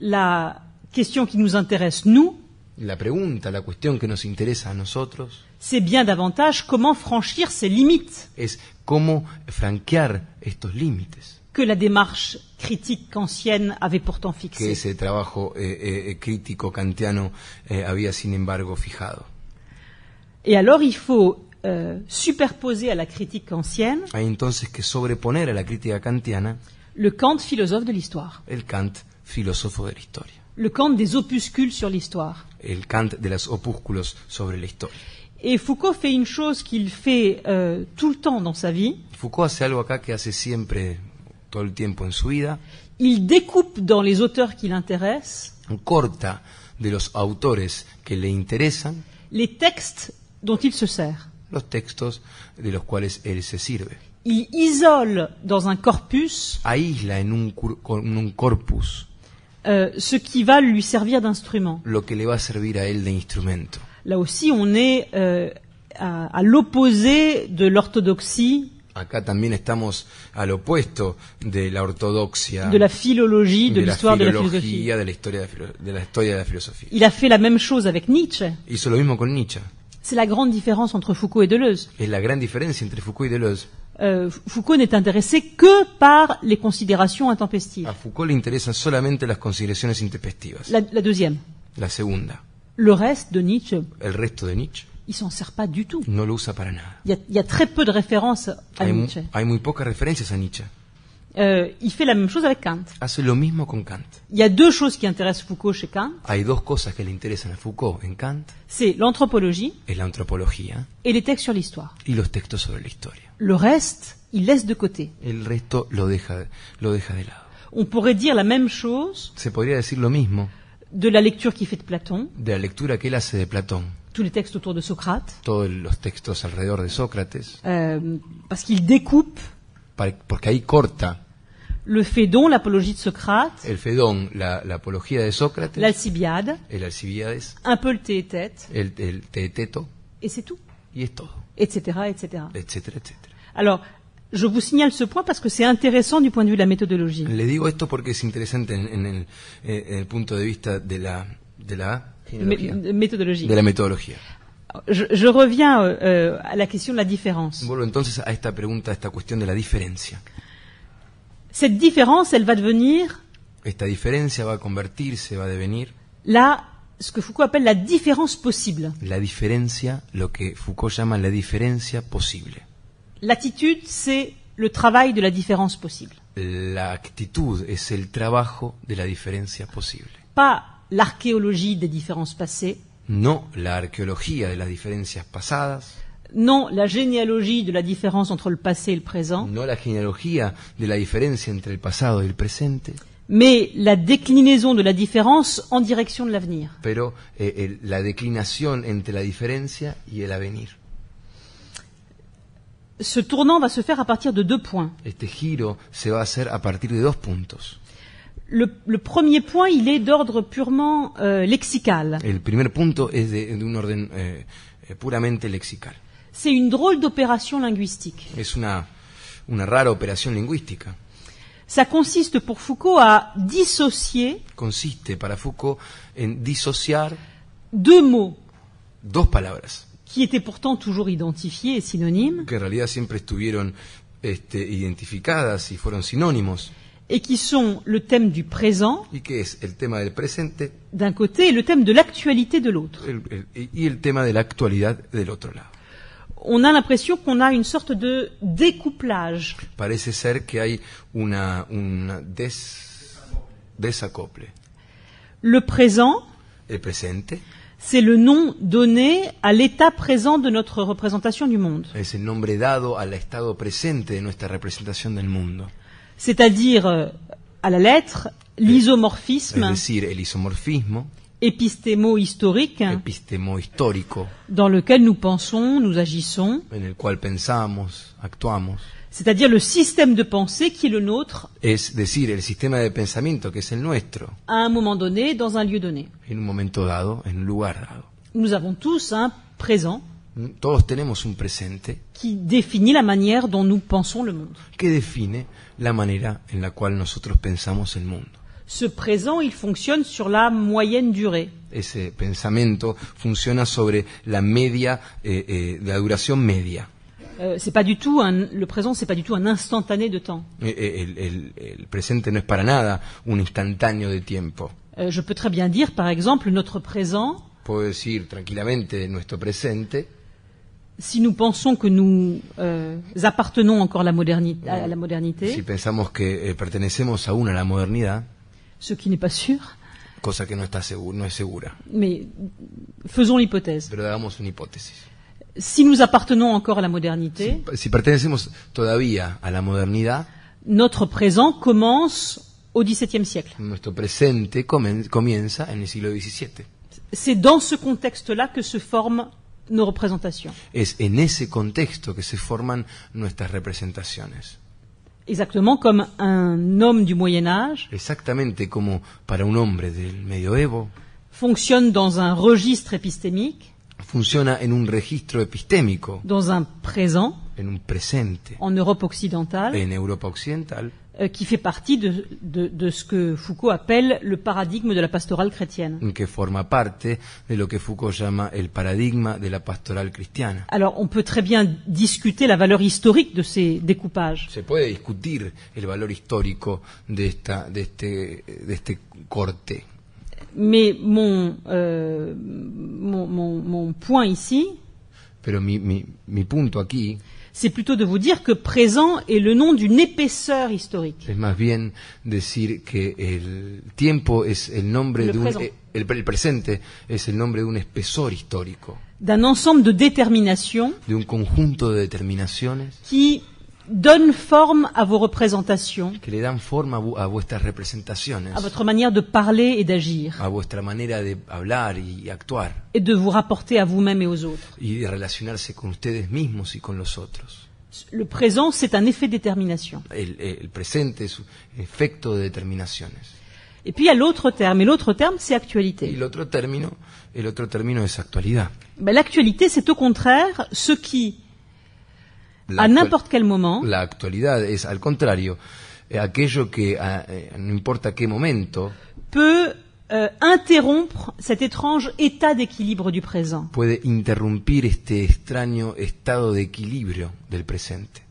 La question qui nous intéresse nous. La pregunta, la cuestión que nos interesa a nosotros. C'est bien davantage comment franchir ces limites. Es cómo franquear estos límites que la démarche critique kantienne avait pourtant fixé. Que ese trabajo eh, eh, eh, crítico kantiano eh, había sin embargo fijado. Et alors il faut euh, superposer à la critique kantienne. Hay entonces que sobreponer a la crítica kantiana. Le Kant philosophe de l'histoire. El Kant filósofo de la historia. Le Kant des opuscules sur l'histoire. El Kant de las opúsculos sobre la historia. Et Foucault fait une chose qu'il fait euh, tout le temps dans sa vie. Foucault hace algo acá que hace siempre todo tiempo en su Il découpe dans les auteurs qui l'intéressent. Corta de los autores que le interesan. Les textes dont il se sert. Los textos de los cuales él se sirve. Il isole dans un corpus. Aisla en un, un corpus. Euh, ce qui va lui servir d'instrument. Lo que le va servir a él de instrumento. Là aussi, on est euh, à, à l'opposé de l'orthodoxie acá también estamos al opuesto de l'orthodoxie De la philologie, de, l'histoire de la philosophie. De la, de, la philosophie. Il a fait la même chose avec Nietzsche. Hizo lo mismo con Nietzsche. C'est la grande différence entre Foucault et Deleuze. Es la grande différence entre Foucault et Deleuze. Euh, Foucault n'est intéressé que par les considérations intempestives. A Foucault l'intéressent interesan solamente las consideraciones intempestivas. La, la deuxième. La segunda. Le reste de Nietzsche. El resto de Nietzsche il s'en sert pas du tout. No lo usa para nada. Il y, a, il y a très peu de références à hay Nietzsche. hay muy pocas a Nietzsche. Euh, il fait la même chose avec Kant. Hace lo mismo con Kant. Il y a deux choses qui intéressent Foucault chez Kant. Hay dos cosas que le qui a Foucault en Kant. C'est l'anthropologie. Et l'anthropologie. Et les textes sur l'histoire. Y los textos sobre la historia. Le reste, il laisse de côté. El resto lo deja, lo deja de lado. On pourrait dire la même chose. Se podría decir lo mismo. De la lecture qu'il fait de Platon. De la lectura que él hace de Platón tous les textes autour de Socrate. Todos los textos alrededor de Sócrates. Euh, parce qu'il découpe. Parce porque ahí corta. Le Phédon, l'apologie de Socrate. El Fédon, la, la apología de Sócrates. L'Alcibiade. El Alcibiades. Un peu le Téétète. El, el Et c'est tout. Y es todo. Etc., etc. Etc. Etc. Alors, je vous signale ce point parce que c'est intéressant du point de vue de la méthodologie. Le digo esto porque es interesante en, en, el, en el punto de vista de la de la méthodologie. De la méthodologie. Je, reviens euh, euh, à la question de la différence. Bueno, entonces a esta pregunta, a esta cuestión de la diferencia. Cette différence, elle va devenir. Esta diferencia va a convertirse, va devenir. La, ce que Foucault appelle la différence possible. La diferencia, lo que Foucault llama la diferencia posible. L'attitude, c'est le travail de la différence possible. La actitud es el trabajo de la diferencia posible. Pas l'archéologie des différences passées. Non la arqueología de las diferencias pasadas. Non la généalogie de la différence entre le passé et le présent. non la genealogía de la diferencia entre el pasado y el presente. Mais la déclinaison de la différence en direction de l'avenir. Pero eh, la declinación entre la diferencia y el avenir. Ce tournant va se faire à partir de deux points. Este giro se va a hacer a partir de dos puntos. Le, premier point, il est d'ordre purement euh, lexical. Le premier point est d'un ordre euh, eh, eh, purement lexical. C'est une drôle d'opération linguistique. C'est une una rara opération linguistique. Ça consiste pour Foucault à dissocier. Consiste para Foucault en dissociar. Deux mots. Dos palabras. Qui étaient pourtant toujours identifiés et synonymes. Que en realidad siempre estuvieron este, identificadas y fueron sinónimos et qui sont le thème du présent. D'un côté et le thème de l'actualité de l'autre. On a l'impression qu'on a une sorte de découplage. Le présent. C'est le nom donné à l'état présent de notre représentation du monde. C'est le nombre dado al estado de nuestra representación del mundo c'est-à-dire euh, à la lettre l'isomorphisme épistémo-historique dans lequel nous pensons, nous agissons, c'est-à-dire le système de pensée qui est le nôtre, de pensamiento que à un moment donné, dans un lieu donné. Nous avons tous un présent mm, qui définit la manière dont nous pensons le monde. la manera en la cual nosotros pensamos el mundo. Ce présent, il fonctionne sur la moyenne durée. Ese pensamiento funciona sobre la media, eh, eh, la duración media. Euh, c'est pas du tout un, le présent, c'est pas du tout un instantané de temps. Eh, eh, el, el, el presente no es para nada un instantáneo de tiempo. Euh, je peux très bien dire, par exemple, notre présent. Puedo decir tranquilamente nuestro presente. si nous pensons que nous euh, appartenons encore à la, modernité, à la modernité. Si pensamos que eh, pertenecemos aún a la modernidad. Ce qui n'est pas sûr. Cosa que no está seguro, no es segura. Mais faisons l'hypothèse. Pero hagamos una hipótesis. Si nous appartenons encore à la modernité. Si, si pertenecemos todavía a la modernidad. Notre présent commence au XVIIe siècle. Nuestro presente comienza en el siglo XVII. C'est dans ce contexte-là que se forme nos représentations. Es en ce contexte que se forman nos representaciones. Exactement comme un homme du Moyen Âge. Exactement comme para un hombre del medioevo. Fonctionne dans un registre épistémique. Funciona en un registro epistémico. Dans un présent. En un presente. En Europe occidentale. En Europa occidental. Euh, qui fait partie de, de, de, ce que Foucault appelle le paradigme de la pastorale chrétienne. Que forma parte de lo que Foucault llama el paradigma de la pastorale cristiana. Alors, on peut très bien discuter la valeur historique de ces découpages. Se puede discutir el valor histórico de esta de este de este corte. Mais mon euh, mon, mon, mon, point ici. Pero mi mi mi punto aquí c'est plutôt de vous dire que présent est le nom d'une épaisseur historique. C'est más bien decir que el tiempo es el nombre le de un, el, el presente es el nombre de un espesor histórico. D'un ensemble de déterminations. De un conjunto de determinaciones. Qui donne forme à vos représentations, que le dan forma a, a vuestras representaciones, à votre manière de parler et d'agir, a vuestra manera de hablar y actuar et de vous rapporter à vous-même et aux autres. y de relacionarse con ustedes mismos y con los otros. Le présent, c'est un effet détermination. El, el presente es un efecto de determinaciones. Et puis il y a l'autre terme, et l'autre terme, c'est actualité. el otro término, el otro término es actualidad. Ben, L'actualité, c'est au contraire ce qui la n'importe quel moment. La actualidad es, al contrario, eh, aquello que, eh, eh, no importa qué momento, peut euh, interrompre cet étrange état d'équilibre du présent. Puede interrumpir este extraño estado de equilibrio del presente.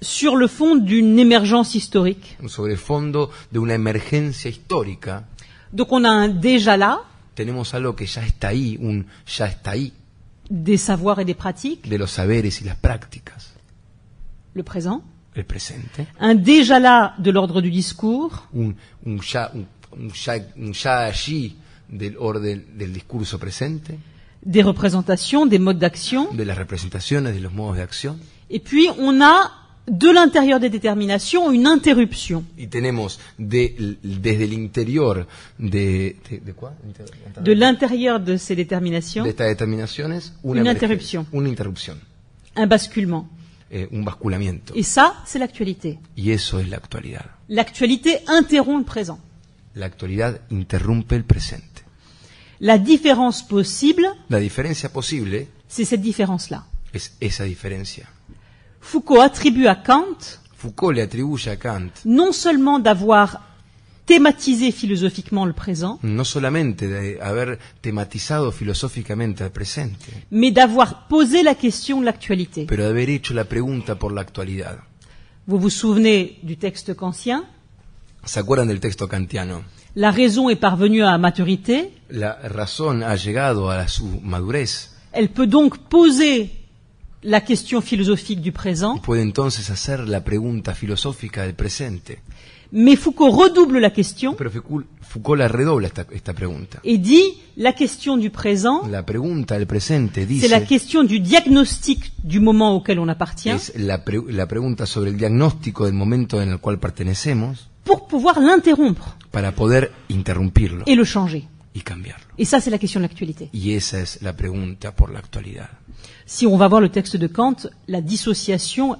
Sur le fond d'une émergence historique. Sobre el fondo de una emergencia histórica. Donc on a un déjà là. Tenemos algo que ya está ahí, un ya está ahí des savoirs et des pratiques, de los saberes y las prácticas, le présent, el presente, un déjà là de l'ordre du discours, un, un, ya, un, un, ya, un ya allí del orden del discurso presente, des représentations, des modes d'action, de las representaciones, de los modos de acción, et puis on a de l'intérieur des déterminations une interruption. Y tenemos de, desde el de, de, quoi De l'intérieur de ces déterminations. De estas una une interruption. Une interruption. Un basculement. Eh, un basculamiento. Et ça, c'est l'actualité. Y eso es la actualidad. L'actualité interrompt le présent. actualidad interrumpe el presente. La différence possible. La diferencia posible. C'est cette différence-là. Es esa diferencia Foucault attribue à Kant, Foucault attribue à Kant non seulement d'avoir thématisé philosophiquement le présent, mais d'avoir posé la question de l'actualité. Vous vous souvenez du texte kantien La raison est parvenue à maturité, La razón a elle peut donc poser la question philosophique du présent. peut donc faire la pregunta philosophique du présent. Mais Foucault redouble la question. Foucault, la redouble Et dit la question du présent. La pregunta del presente C'est la question du diagnostic du moment auquel on appartient. Es la, pre, la pregunta sobre el diagnóstico del momento en el cual pertenecemos. Pour pouvoir l'interrompre. Para poder interrumpirlo. Et le changer. Y cambiarlo. Et ça, c'est la question de l'actualité. es la pregunta por la actualidad. Si on va voir le texte de Kant, la dissociation,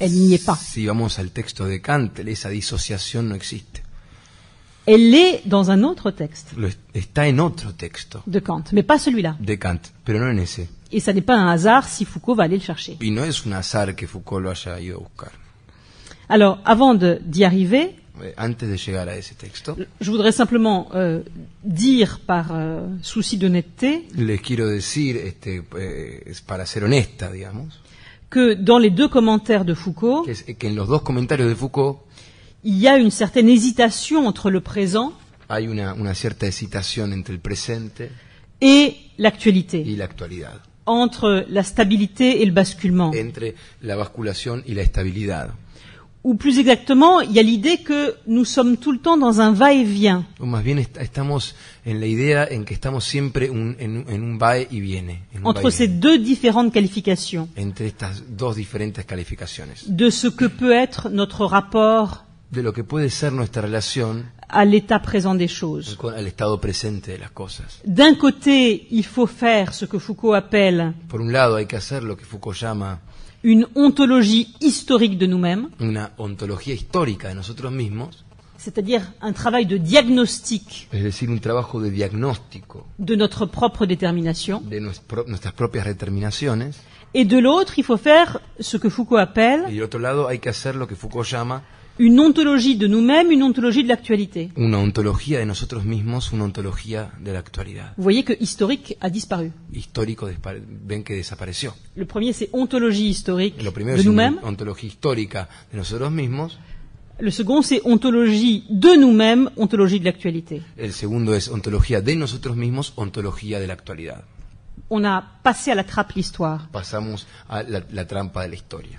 elle n'y est pas. Si vamos al texto de Kant, esa disociación no existe. Elle est dans un autre texte. Le, está en otro texto. De Kant, mais pas celui-là. De Kant, pero no en ese. Et ça n'est pas un hasard si Foucault va aller le chercher. Y no es un hasard que Foucault lo haya ido a buscar. Alors, avant d'y arriver, euh, antes de llegar a ese texto. Je voudrais simplement euh, dire par euh, souci d'honnêteté. Le quiero decir, este, eh, para ser honesta, digamos. Que dans les deux commentaires de Foucault. Que, es, que en los dos comentarios de Foucault. Il y a une certaine hésitation entre le présent. Hay una, una cierta hesitación entre el presente. Et l'actualité. Y la actualidad. Entre la stabilité et le basculement. Entre la basculación y la estabilidad ou plus exactement, il y a l'idée que nous sommes tout le temps dans un va-et-vient. Ou más bien estamos en la idea en que estamos siempre un, en, en un va et vient Entre ces deux différentes qualifications. Entre estas dos diferentes calificaciones. De ce que peut être notre rapport. De lo que puede ser nuestra relación. À l'état présent des choses. Al estado presente de las cosas. D'un côté, il faut faire ce que Foucault appelle. Por un lado, hay que hacer lo que Foucault llama une ontologie historique de nous-mêmes. C'est-à-dire un travail de diagnostic. de notre propre détermination. Et de l'autre, il faut faire ce que Foucault appelle une ontologie de nous-mêmes, une ontologie de l'actualité. Une ontología de nosotros mismos, una ontología de la actualidad. Vous voyez que historique a disparu. Histórico ven que desapareció. Le premier c'est ontologie historique Lo de nous-mêmes. Ontología histórica de nosotros mismos. Le second c'est ontologie de nous-mêmes, ontologie de l'actualité. El segundo es ontología de nosotros mismos, ontología de la actualidad. On a passé à la trappe l'histoire. Pasamos a la, la trampa de la historia.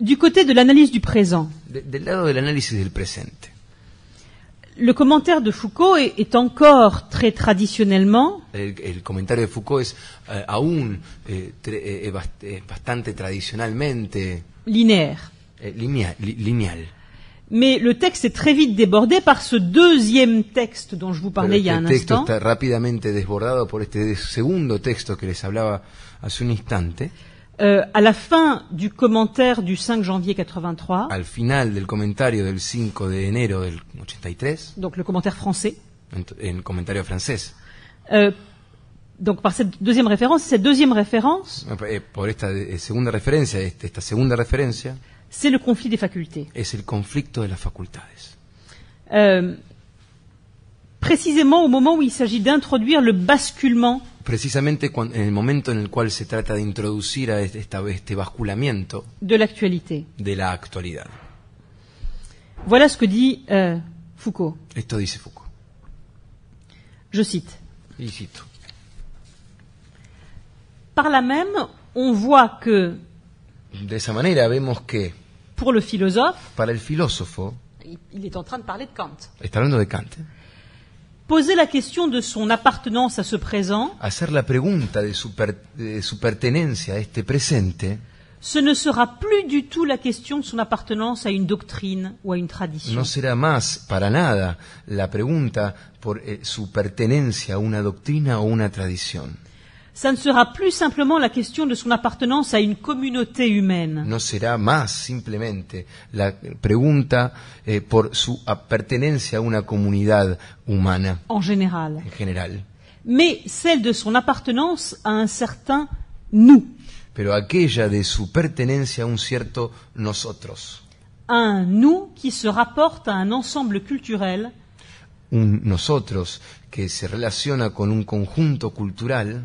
Du côté de l'analyse du présent. De, de l'analyse du présent, Le commentaire de Foucault est, est encore très traditionnellement. Le commentaire de Foucault est euh, aún eh, eh, eh bastante traditionnellement. linéaire. Eh, lineal, li, Mais le texte est très vite débordé par ce deuxième texte dont je vous parlais il y a un texte instant. est rapidement débordé par ce segundo texte que les hablaba a un instante. Euh, à la fin du commentaire du 5 janvier 83. Al final del comentario del 5 de enero del 83. Donc le commentaire français. En, commentario francés. Euh, donc par cette deuxième référence, cette deuxième référence. Eh, eh, por esta eh, segunda referencia, esta segunda referencia. C'est le conflit des facultés. Es el conflicto de las facultades. Euh, précisément au moment où il s'agit d'introduire le basculement precisamente en el momento en el cual se trata de introducir a esta, este basculamiento de l'actualité, de la actualidad. Voilà ce que dit euh, Foucault. Esto dice Foucault. Je cite. Y cito. Par la même, on voit que de esa manera vemos que pour le philosophe, para el filósofo, il est en train de parler de Kant. Está hablando de Kant. ¿eh? poser la question de son appartenance à ce présent. Hacer la pregunta de su, pertenencia a este presente. Ce ne sera plus du tout la question de son appartenance à une doctrine ou à une tradition. No sera plus para nada la pregunta por eh, son appartenance à une doctrine ou à une tradición ça ne sera plus simplement la question de son appartenance à une communauté humaine. No será más simplemente la pregunta eh, por su pertenencia a una comunidad humana. En général. En général. Mais celle de son appartenance à un certain nous. Pero aquella de su pertenencia a un cierto nosotros. Un nous qui se rapporte à un ensemble culturel. Un nosotros que se relaciona con un conjunto cultural.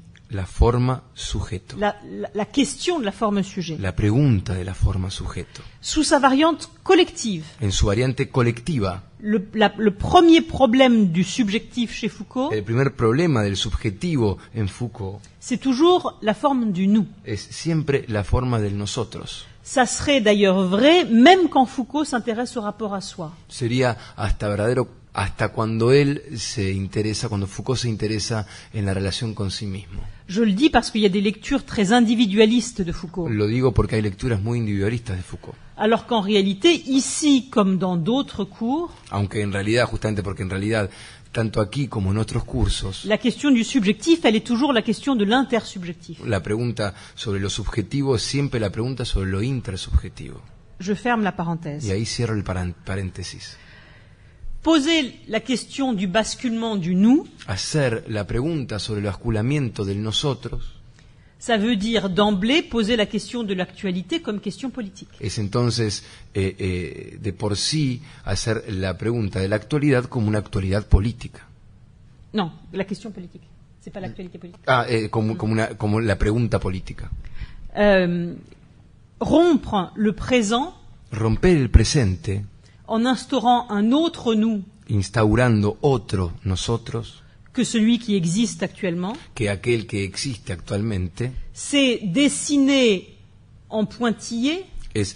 la forme sujeto. La, la, question de la forme sujet. La pregunta de la forma sujeto. Sous sa variante collective. En su variante colectiva. Le, le premier problème du subjectif chez Foucault. El primer problema del subjetivo en Foucault. C'est toujours la forme du nous. Es siempre la forma del nosotros. Ça serait d'ailleurs vrai même quand Foucault s'intéresse au rapport à soi. Sería hasta verdadero hasta cuando él se interesa, cuando Foucault se interesa en la relación con sí mismo. Je le parce qu'il y a des lectures très individualistes de Foucault. Lo digo porque hay lecturas muy individualistas de Foucault. Alors réalité, ici comme dans d'autres cours, aunque en realidad, justamente porque en realidad tanto aquí como en otros cursos. La question du subjectif, toujours la question de l'intersubjectif. La pregunta sobre lo subjetivo es siempre la pregunta sobre lo intersubjetivo. Je la parenthèse. Y ahí cierro el paréntesis. poser la question du basculement du nous. Hacer la pregunta sobre el basculamiento del nosotros. Ça veut dire d'emblée poser la question de l'actualité comme question politique. Es entonces eh, eh, de por sí hacer la pregunta de la actualidad como una actualidad política. Non, la question politique. C'est pas l'actualité politique. Ah, eh, como, como, una, como la pregunta política. Euh, rompre le présent. Romper el presente en instaurant un autre nous, instaurando otro nosotros, que celui qui existe actuellement, que aquel que existe actualmente, c'est dessiner en pointillés, es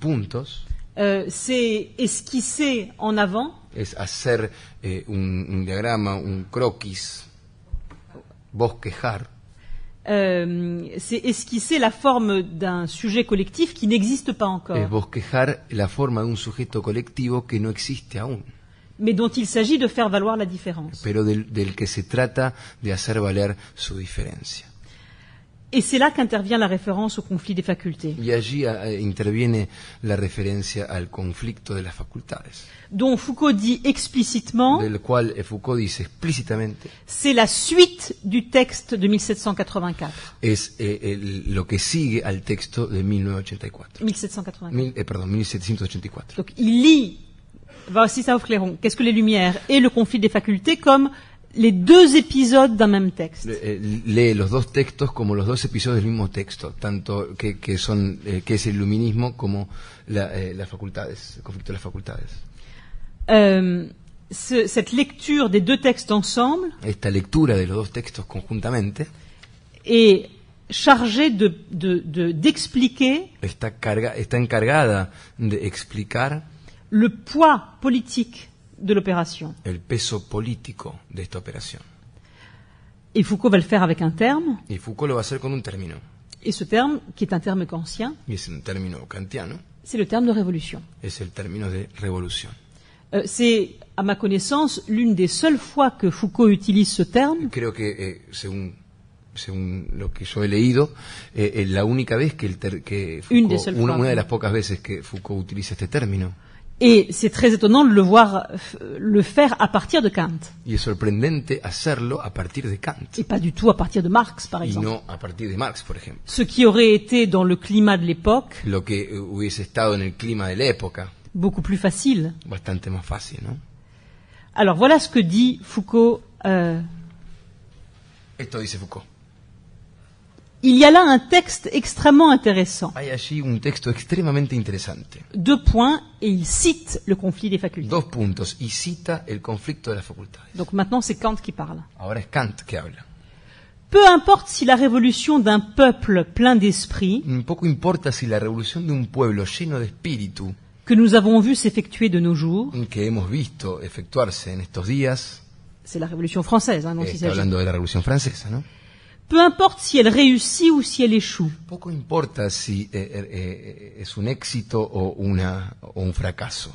puntos, euh, c'est esquisser en avant, es hacer eh, un, un diagrama, un croquis, bosquejar, euh, c'est esquisser la forme d'un sujet collectif qui n'existe pas encore. mais la forma de sujet sujeto colectivo que no existe Mais dont il s'agit de faire valoir la différence. Pero del, del que se trata de hacer valer su diferencia. Et c'est là qu'intervient la référence au conflit des facultés. Y allí interviene la referencia al conflicto de las facultades. Dont Foucault dit explicitement. Del cual Foucault dice explícitamente. C'est la suite du texte de 1784. Es eh, el, lo que sigue al texto de 1984. 1784. Mil, eh, perdón, 1784. Donc il lit va aussi Qu'est-ce que les Lumières et le conflit des facultés comme les deux épisodes d'un même texte. Lee, eh, lee los dos textos como los dos episodios del mismo texto, que, que sont eh, que es el iluminismo como la, eh, las facultades, el conflicto facultades. Euh, ce, cette lecture des deux textes ensemble. Esta lectura de los dos textos conjuntamente. Est chargée de, de, de d'expliquer. Está, carga, está encargada de explicar. Le poids politique de l'opération. El peso político de esta operación. Et Foucault va le faire avec un terme. Et Foucault lo va a hacer con un término. Et ce terme, qui est un terme kantien, es un término kantiano, c'est le terme de révolution. Es el término de revolución. Euh, c'est, à ma connaissance, l'une des seules fois que Foucault utilise ce terme. Creo que, eh, según, según lo que yo he leído, eh, eh, la única vez que, el ter- que Foucault, une, des seules una, fois, una de las pocas veces que Foucault utiliza este término. Et c'est très étonnant de le voir euh, le faire à partir de Kant. Y es sorprendente hacerlo a partir de Kant. Et pas du tout à partir de Marx, par exemple. Y no a partir de Marx, por ejemplo. Ce qui aurait été dans le climat de l'époque. Lo que eh, hubiese estado en el clima de la época. Beaucoup plus facile. Bastante más fácil, ¿no? Alors voilà ce que dit Foucault. Euh... Esto dice Foucault. Il y a là un texte extrêmement intéressant. Hay allí un texto extremadamente interesante. Deux points, et il cite le conflit des facultés. Dos puntos, y cita el conflicto de las facultades. Donc maintenant, c'est Kant qui parle. Ahora es Kant que habla. Peu importe si la révolution d'un peuple plein d'esprit. Mm, poco importa si la revolución de un pueblo lleno de espíritu. Que nous avons vu s'effectuer de nos jours. Mm, que hemos visto efectuarse en estos días. C'est la révolution française, hein, dont eh, il s'agit. Hablando de la revolución francesa, ¿no? peu importe si elle réussit ou si elle échoue. Poco importa si eh, eh, eh, es un éxito o una o un fracaso.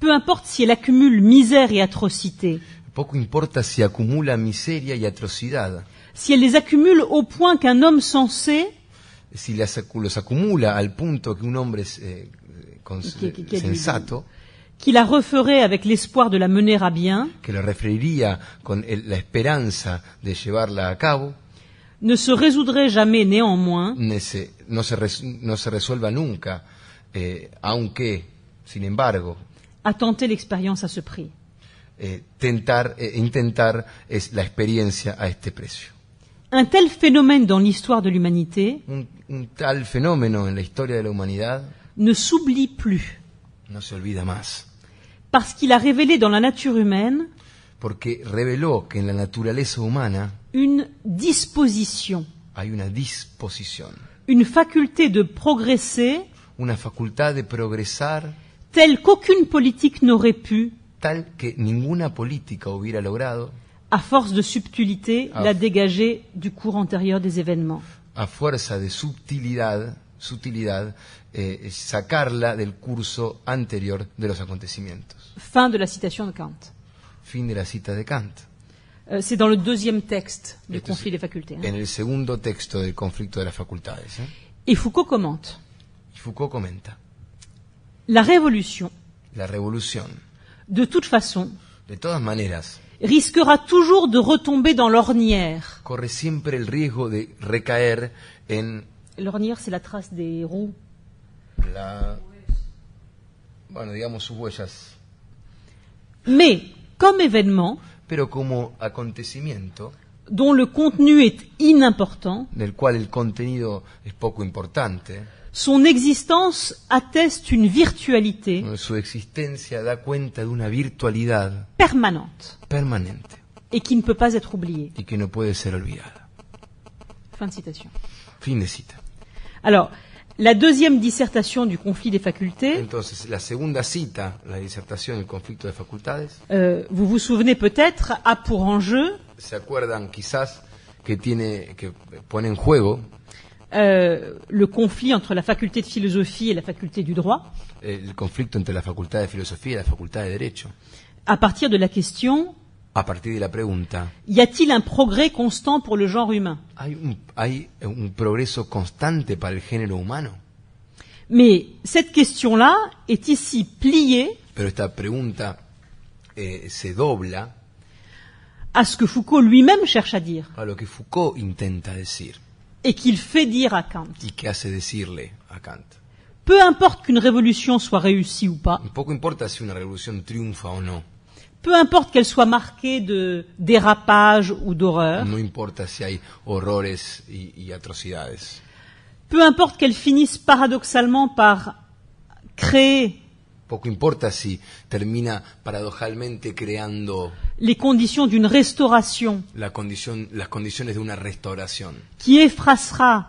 Peu importe si elle accumule misère et atrocité. Poco importa si acumula miseria y atrocidad. Si elle les accumule au point qu'un homme sensé si las, los acumula al punto que un hombre sensato qui la referait avec l'espoir de la mener à bien, que la referiría con la esperanza de llevarla a cabo, ne se résoudrait jamais néanmoins. Ne se, no se, ne se resuelva nunca, eh, aunque, sin embargo. À tenter l'expérience à ce prix. Eh, tentar, eh, intentar es la experiencia a este precio. Un tel phénomène dans l'histoire de l'humanité. Un, un tal fenómeno en la historia de la humanidad. Ne s'oublie plus. No se olvida más. Parce qu'il a révélé dans la nature humaine porque reveló que en la naturaleza humana une disposition, hay una disposición, une faculté de progresser, una facultad de progresar telle qu'aucune politique n'aurait pu, tal que ninguna política hubiera logrado, à force de subtilité, ah. la dégager du cours antérieur des événements. A fuerza de subtilidad, subtilidad eh, sacarla del curso anterior de los acontecimientos. Fin de la citation de Kant fin de la cita de Kant. Euh, c'est dans le deuxième texte du conflit des facultés. Hein. En el segundo texto del conflicto de las facultades. Hein. Et Foucault commente. Foucault commente. La révolution. La révolution. De toute façon. De todas maneras. Risquera toujours de retomber dans l'ornière. Corre siempre el riesgo de recaer en. L'ornière, c'est la trace des roues. La. Bueno, digamos sus huellas. Mais comme événement, pero como acontecimiento, dont le contenu est inimportant, del cual el contenido es poco importante, son existence atteste une virtualité su existencia da cuenta de una virtualidad permanente, permanente et qui ne peut pas être oubliée. y que no puede ser olvidada. Fin de citation. Fin de cita. Alors, la deuxième dissertation du conflit des facultés. la segunda cita, la dissertation del conflicto de facultades. Euh, vous vous souvenez peut-être, à pour enjeu. Se acuerdan quizás que tiene, que pone en juego. Euh, le conflit entre la faculté de philosophie et la faculté du droit. Le conflit entre la faculté de philosophie et la faculté de droit À partir de la question a partir de la pregunta. Y a-t-il un progrès constant pour le genre humain? Hay un, hay un progreso constante para el género humano. Mais cette question-là est ici pliée. Pero esta pregunta eh, se dobla. À ce que Foucault lui-même cherche à dire. A lo que Foucault intenta decir. Et qu'il fait dire à Kant. Y que hace decirle a Kant. Peu importe qu'une révolution soit réussie ou pas. Poco importa si una revolución triunfa o no peu importe qu'elle soit marquée de dérapage ou d'horreur. Peu importe qu'elle finisse paradoxalement par créer. les conditions d'une restauration. Qui effacera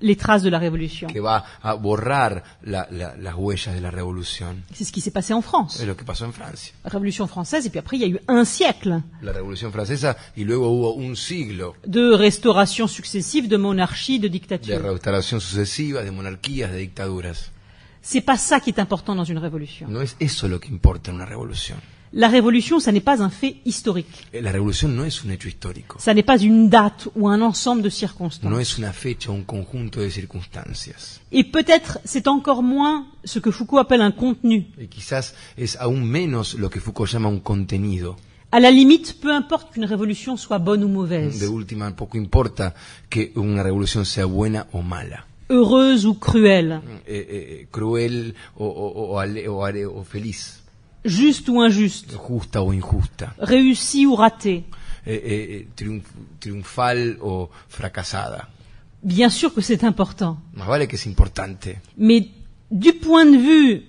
les traces de la révolution. Que va borrar la, la, de la révolution. C'est ce qui s'est passé en France. C'est en France. La révolution française, et puis après, il y a eu un siècle. La révolution française, et luego hubo un siglo. De restauration successive, de monarchies de dictatures. De restauration successive, de monarquías de dictaduras. C'est pas ça qui est important dans une révolution. No es eso lo que importa en una révolution. La révolution, ça n'est pas un fait historique. Eh, la révolution no es un hecho histórico. Ça n'est pas une date ou un ensemble de circonstances. No es una fecha, un conjunto de circunstancias. Et peut-être c'est encore moins ce que Foucault appelle un contenu. Et quizás es aún menos lo que Foucault llama un contenido. À la limite, peu importe qu'une révolution soit bonne ou mauvaise. De última, poco importa que una revolución sea buena o mala. Heureuse ou cruelle. Eh, eh, cruel o, o, o, o feliz. Juste ou injuste. Justa Réussie ou raté, et, eh, eh, eh, ou Bien sûr que c'est important. vale que importante. Mais du point de vue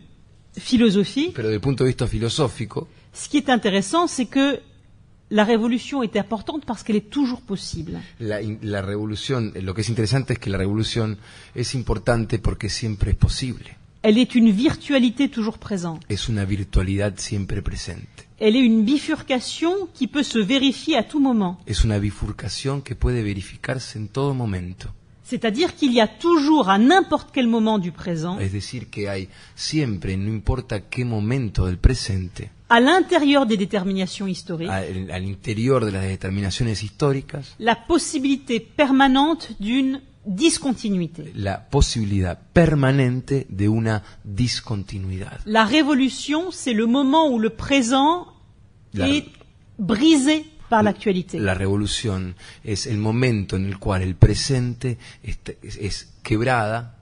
philosophique. Pero del punto de vista filosófico. Ce qui est intéressant, c'est que la révolution est importante parce qu'elle est toujours possible. La, révolution, lo que es interesante es que la révolution es importante porque siempre es posible. Elle est une virtualité toujours présente. Es una virtualidad siempre presente. Elle est une bifurcation qui peut se vérifier à tout moment. Es una bifurcación que puede verificarse en todo momento. C'est-à-dire qu'il y a toujours à n'importe quel moment du présent. Es decir que hay siempre, no importa qué momento del presente. À l'intérieur des déterminations historiques. à al interior de las determinaciones históricas. La possibilité permanente d'une discontinuité. La possibilité permanente de discontinuité. discontinuité. La révolution, c'est le moment où le présent est brisé par l'actualité. La révolution est le moment en lequel le présent est es, par quebrada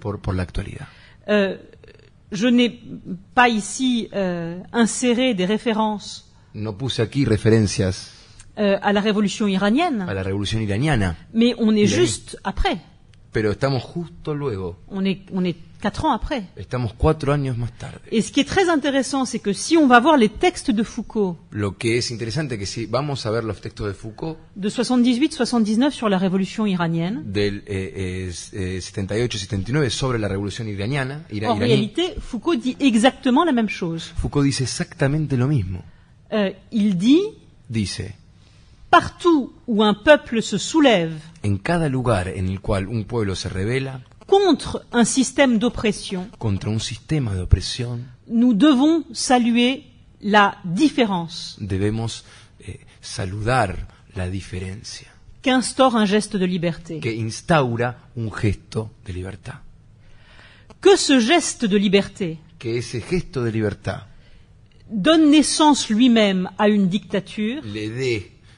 por, por la euh, je n'ai pas ici euh, inséré des références. No puse aquí referencias euh, à la révolution iranienne. A la révolution iranienne. Mais on est juste après. Pero estamos justo luego. On est, on est quatre ans après. Estamos cuatro años más tarde. Et ce qui est très intéressant, c'est que si on va voir les textes de Foucault, Lo que es interesante que si vamos a ver los textos de Foucault de 78-79 sur la révolution iranienne, del eh, eh, 78-79 eh, sobre la revolución iraniana, ira- en réalité, Foucault dit exactement la même chose. Foucault dice exactamente lo mismo. Euh, il dit Dice, partout où un peuple se soulève, contre un système d'oppression, nous devons saluer la différence eh, qu'instaure un geste de liberté, que un de Que ce geste de liberté donne naissance lui-même à une dictature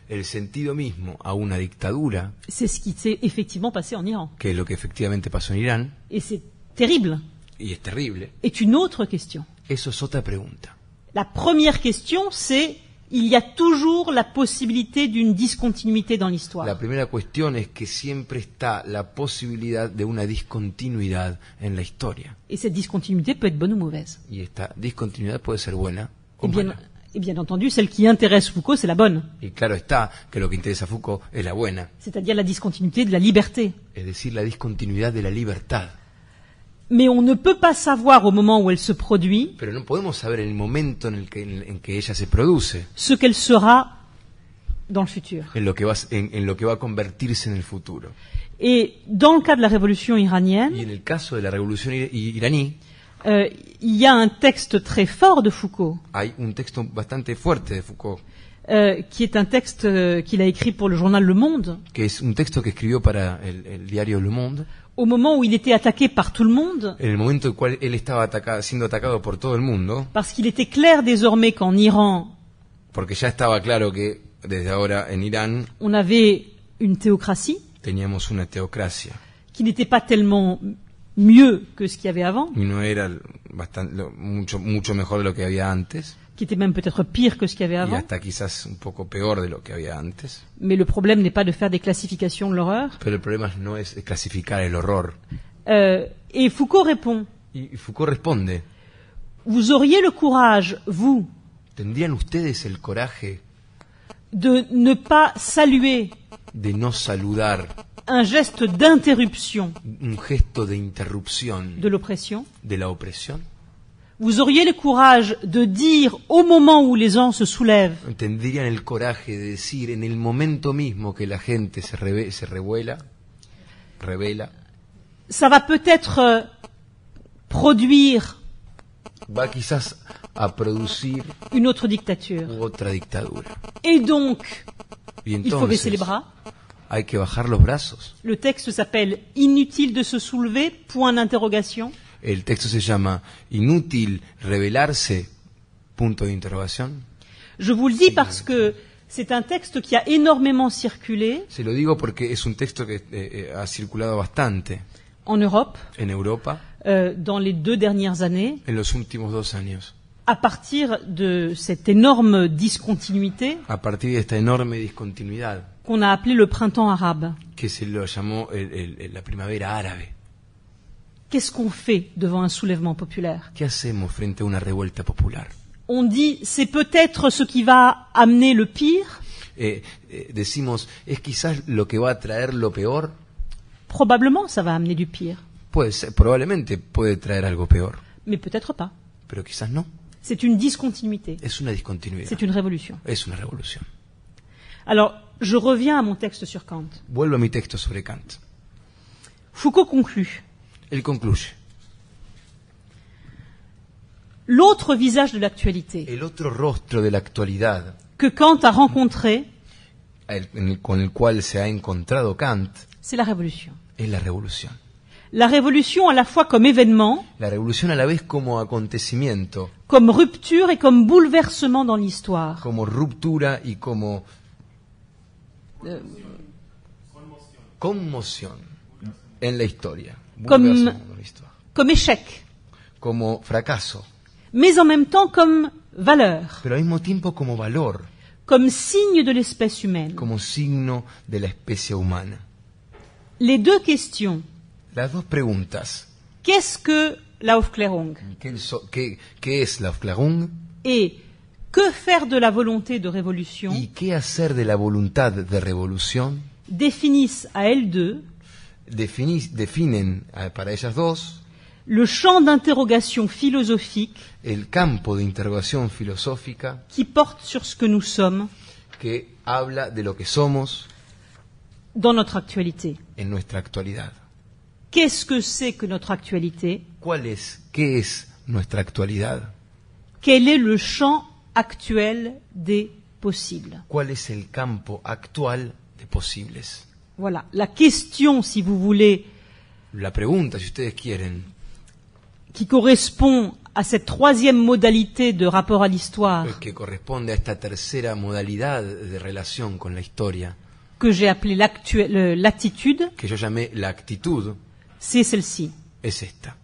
el sentido mismo a una dictadura. C'est ce qui s'est effectivement passé en Iran. Que es lo que efectivamente pasó en Irán. Et c'est terrible. Y es terrible. Est une autre question. Eso es otra pregunta. La première question, c'est il y a toujours la possibilité d'une discontinuité dans l'histoire. La primera cuestión es que siempre está la posibilidad de una discontinuidad en la historia. Et cette discontinuité peut être bonne ou mauvaise. Y esta discontinuidad puede ser buena eh o mala. Et bien entendu, celle qui intéresse Foucault, c'est la bonne. Et claro está que lo que interesa Foucault es la buena. C'est-à-dire la discontinuité de la liberté. Es decir, la discontinuité de la liberté. Mais on ne peut pas savoir au moment où elle se produit. Pero no podemos saber el momento en el que, en que ella se produce. Ce qu'elle sera dans le futur. En lo que va, en, en lo que va a convertirse en el futuro. Et dans le cas de la révolution iranienne. Y en el caso de la révolution iranienne euh, il y a un texte très fort de Foucault. Euh, qui est un texte euh, qu'il a écrit pour le journal Le Monde. Au moment où il était attaqué par tout le monde. Parce qu'il était clair désormais qu'en Iran. On avait une théocratie. Qui n'était pas tellement mieux que ce qu'il y avait avant. No era bastante, mucho, mucho mejor de lo que había antes. Qui était même peut-être pire que ce qu'il y avait avant. Y hasta quizás un poco peor de lo que había antes. Mais le problème n'est pas de faire des classifications de l'horreur. Pero el problema no es clasificar el horror. Euh, et Foucault répond. Y Foucault responde. Vous auriez le courage, vous. Tendrían ustedes el coraje. De ne pas saluer. De no saludar un geste d'interruption. Un geste de De l'oppression. De la oppression. Vous auriez le courage de dire au moment où les gens se soulèvent. Tendrían el coraje de decir en el momento mismo que la gente se, reve, se revuela, revela. Ça va peut-être euh, produire. Va quizás a producir une autre dictature. Otra dictadura. Et donc, il faut baisser les bras hay que bajar los brazos. Le texte s'appelle Inutile de se soulever, point d'interrogation. El texto se llama Inútil rebelarse, punto de interrogación. Je vous le dis parce que c'est un texte qui a énormément circulé. Se lo digo porque es un texto que eh, eh, ha circulado bastante. En Europe. En Europa. Euh, dans les deux dernières années. En los últimos dos años à partir de cette énorme discontinuité, A partir de esta enorme discontinuidad, qu'on a appelé le printemps arabe. Que se lo llamó el, el, la primavera árabe. Qu'est-ce qu'on fait devant un soulèvement populaire ¿Qué hacemos frente a una revuelta popular? On dit c'est peut-être ce qui va amener le pire. Eh, eh, decimos es quizás lo que va a traer lo peor. Probablement ça va amener du pire. Pues probablemente puede traer algo peor. Mais peut-être pas. Pero quizás no. C'est une discontinuité. Es una discontinuidad. C'est une révolution. Es una révolution. Alors je reviens à mon texte sur Kant. Foucault conclut. L'autre visage de l'actualité. que Kant a rencontré. C'est la révolution. la révolution. à la fois comme événement. La la Comme rupture et comme bouleversement dans l'histoire eh, conmoción en la historia. Comme, comme échec. Como fracaso. Mais en même temps comme valeur. Pero al mismo tiempo como valor. Comme signe de l'espèce humaine. Como signo de la especie humana. Les deux questions. Las dos preguntas. Qu'est-ce que la Aufklärung? ¿Qué, so, que es la Aufklärung? Et que faire de la volonté de révolution ¿Y qué hacer de la voluntad de revolución? définissent à elles deux Definis- definen eh, para ellas dos le champ d'interrogation philosophique el campo de interrogación filosófica qui porte sur ce que nous sommes que habla de lo que somos dans notre actualité. en nuestra actualidad. Qu'est-ce que c'est que notre actualité ¿Cuál es, qué es nuestra actualidad? Quel est le champ actuel des possibles. Quel est le campo actuel des possibles Voilà, la question, si vous voulez. La pregunta, si ustedes quieren. Qui correspond à cette troisième modalité de rapport à l'histoire. qui corresponde à esta tercera modalidad de relación con la historia. Que j'ai appelé euh, l'attitude. Que yo llamé l'actitude. C'est celle-ci. Es esta.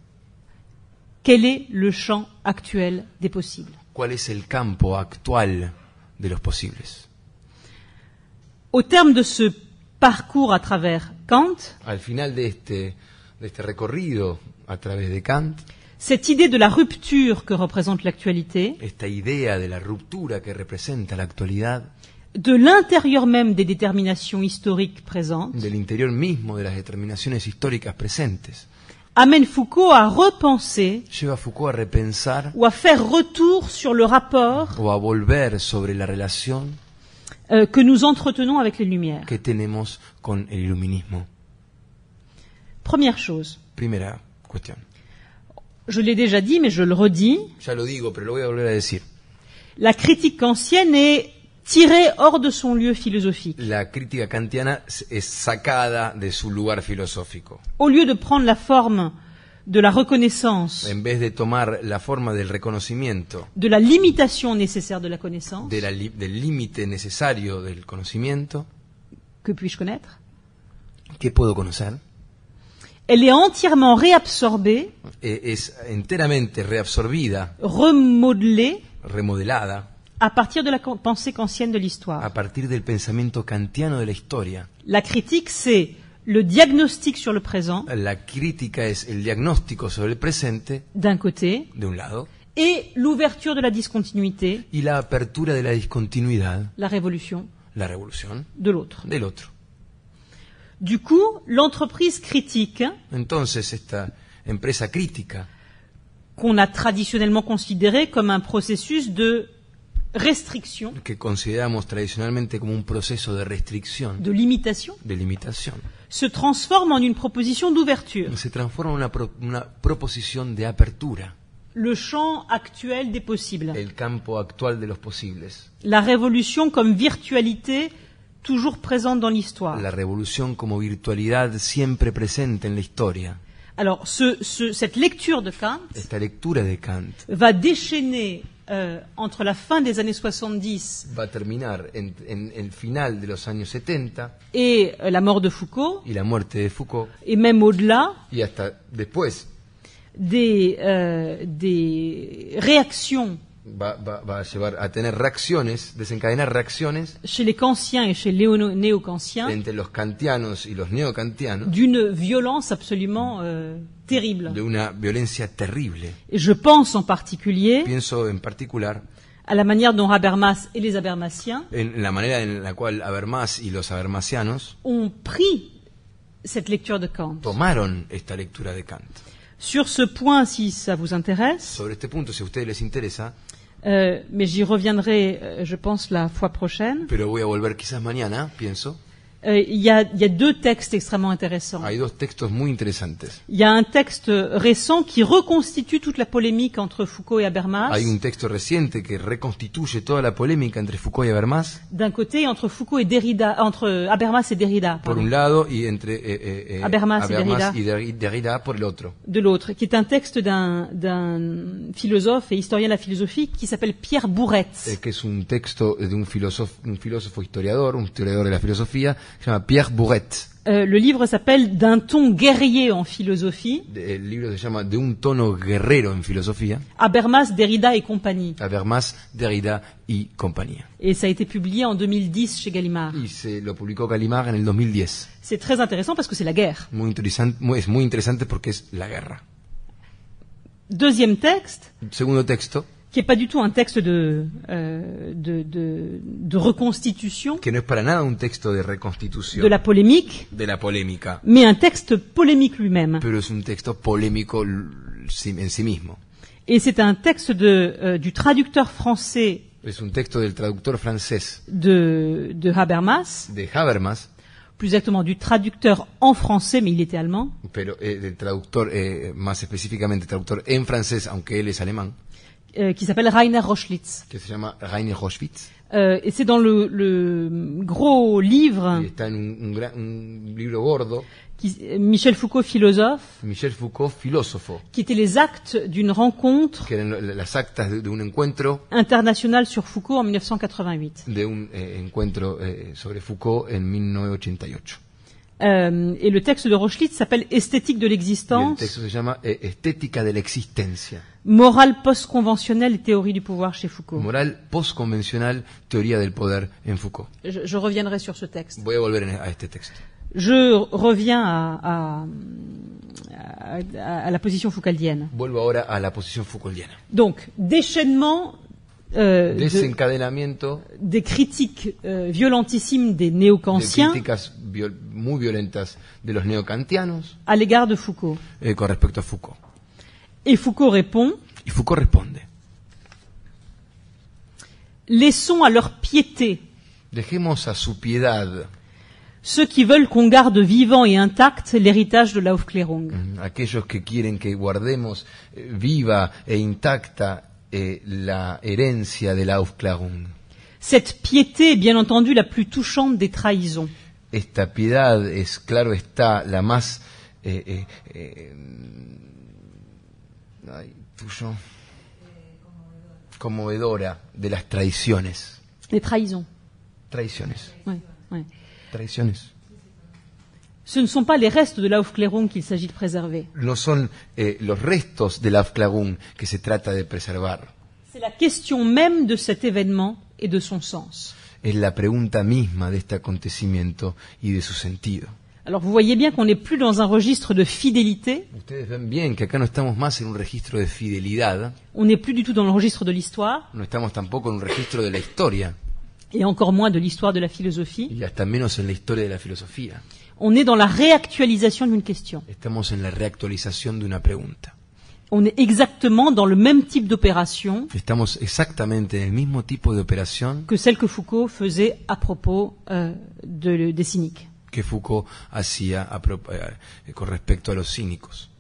Quel est le champ actuel des possibles cuál es el campo actual de los posibles. Au terme de ce parcours à travers Kant, al final de este, de este recorrido a través de Kant, cette idée de la rupture que représente l'actualité, esta idea de la ruptura que representa la actualidad, de l'intérieur même des déterminations historiques présentes, del interior mismo de las determinaciones históricas presentes, amène Foucault à repenser ou à faire retour sur le rapport sobre la euh, que nous entretenons avec les Lumières. que Première chose, je l'ai déjà dit, mais je le redis, la critique ancienne est tirée hors de son lieu philosophique. La critique kantiana est sacada de su lugar filosófico. Au lieu de prendre la forme de la reconnaissance, en vez de tomar la forma del reconocimiento, de la limitation nécessaire de la connaissance, de la del límite necesario del conocimiento, que puis-je connaître? que puedo conocer? elle est entièrement réabsorbée, e-, es enteramente reabsorbida, remodelée, remodelada, à partir de la pensée kantienne de l'histoire. partir del pensamiento de la historia. La critique, c'est le diagnostic sur le présent. La es el diagnóstico sobre el presente. D'un côté. lado. Et l'ouverture de la discontinuité. Y la apertura de la discontinuidad. La révolution. La De l'autre. Du coup, l'entreprise critique. Qu'on a traditionnellement considéré comme un processus de restriction. Que considéramos traditionnellement comme un proceso de restriction, De limitation. De limitación. Se transforme en une proposition d'ouverture. Se transforme en una, pro, de apertura. Le champ actuel des possibles. El campo actual de los posibles. La révolution comme virtualité toujours présente dans l'histoire. La revolución como virtualidad siempre presente en la historia. Alors, ce, ce, cette lecture de Kant, Esta lectura de Kant va déchaîner euh, entre la fin des années 70 et euh, la mort de Foucault et même au-delà euh, des réactions chez les kantiens et chez les néo-kantiens d'une violence absolument terrible. De una violencia terrible. Et je pense en particulier Pienso en particular à la manière dont Habermas et les Habermasiens en la manera en la cual Habermas y los Habermasianos ont pris cette lecture de Kant. tomaron esta lectura de Kant. Sur ce point, si ça vous intéresse, Sobre este punto, si a ustedes les interesa, euh, mais j'y reviendrai, euh, je pense, la fois prochaine. pero voy a volver quizás mañana, pienso. Euh, il, y a, deux textes extrêmement intéressants. Il y a un texte récent qui reconstitue toute la polémique entre Foucault et Habermas. a un texte récent qui reconstitue toute la polémique entre Foucault et Habermas. D'un côté, entre Foucault et Derrida, entre euh, Habermas et Derrida. Por un entre et Derrida, De l'autre, qui est un texte d'un, philosophe et historien de la philosophie qui s'appelle Pierre Bourrette. Eh, que un texto de un filósofo, un filósofo historiador, un historiador de la filosofía Pierre Bourrette. Euh, le livre s'appelle D'un ton guerrier en philosophie. Le livre se llama De un tono guerrero en philosophie. Habermas, Derrida et compagnie. Habermas, Derrida y compagnie. Et ça a été publié en 2010 chez Gallimard. Y se lo publicó Gallimard en el 2010. C'est très intéressant parce que c'est la guerre. Muy interesante, es muy interesante porque es la guerra. Deuxième texte. Segundo texto qui est pas du tout un texte de, euh, de, de, de, reconstitution. Qui n'est pas para nada un texte de reconstitution. De la polémique. De la polémica. Mais un texte polémique lui-même. Pero es un texto polémico en sí mismo. Et c'est un texte de, euh, du traducteur français. Es un texto del traductor francés. De, de Habermas. De Habermas. Plus exactement du traducteur en français, mais il était allemand. Pero el eh, traductor, eh, más específicamente traductor en francés, aunque él es alemán euh, qui s'appelle Rainer Roschwitz. Que se llama Rainer Roschwitz. Euh, et c'est dans le, le, gros livre. Il en un, un, un livre gordo. Qui, Michel Foucault, philosophe. Michel Foucault, philosophe. Qui étaient les actes d'une rencontre. Que eran las actas de, un encuentro. International sur Foucault en 1988. De un eh, encuentro eh, sobre Foucault en 1988. Euh, et le texte de Rochlitz s'appelle Esthétique de l'existence. Le texte se e- Estética de l'existencia. Morale post-conventionnelle et théorie du pouvoir chez Foucault. Moral post-conventionnelle, théorie del poder en Foucault. Je, reviendrai sur ce texte. Voy a volver a este texto. Je reviens à, à, à, la position foucaldienne. Vuelvo ahora a la position foucaldienne. Donc, déchaînement euh, de, des critiques euh, violentissimes des néocantiens de viol muy violentas de los neocantianos à l'égard de Foucault. et eh, con respecto a Foucault. Et Foucault répond. et Foucault responde. Laissons à leur piété. Dejemos a su piedad. Ceux qui veulent qu'on garde vivant et intact l'héritage de la l'Aufklärung. Mm, aquellos que quieren que guardemos eh, viva e intacta et la herencia de l'Aufklärung. Cette piété est bien entendu la plus touchante des trahisons. Esta piedad es, claro está, la más... Eh, eh, eh, mm, ay, tuyo, conmovedora de las traiciones. De trahisons. Traiciones. Ouais, ouais. Traiciones. Ce ne sont pas les restes de l'Aufklärung qu'il s'agit de préserver. No son eh, los restos de l'Aufklärung que se trata de preservar. C'est la question même de cet événement et de son sens. Es la pregunta misma de este acontecimiento y de su sentido. Alors vous voyez bien qu'on n'est plus dans un registre de fidélité. bien que acá no estamos más en un registro de fidelidad. On n'est plus du tout dans le registre de l'histoire. No estamos tampoco en un registro de la historia. Et encore moins de l'histoire de la philosophie. Y hasta menos en la historia de la filosofía on est dans la réactualisation d'une question. Estamos en la réactualisation d'une pregunta. On est exactement dans le même type d'opération. Estamos exactamente en el mismo tipo de operación que celle que Foucault faisait à propos euh, de, des cyniques. Que Foucault hacía a, eh, con respecto los cínicos.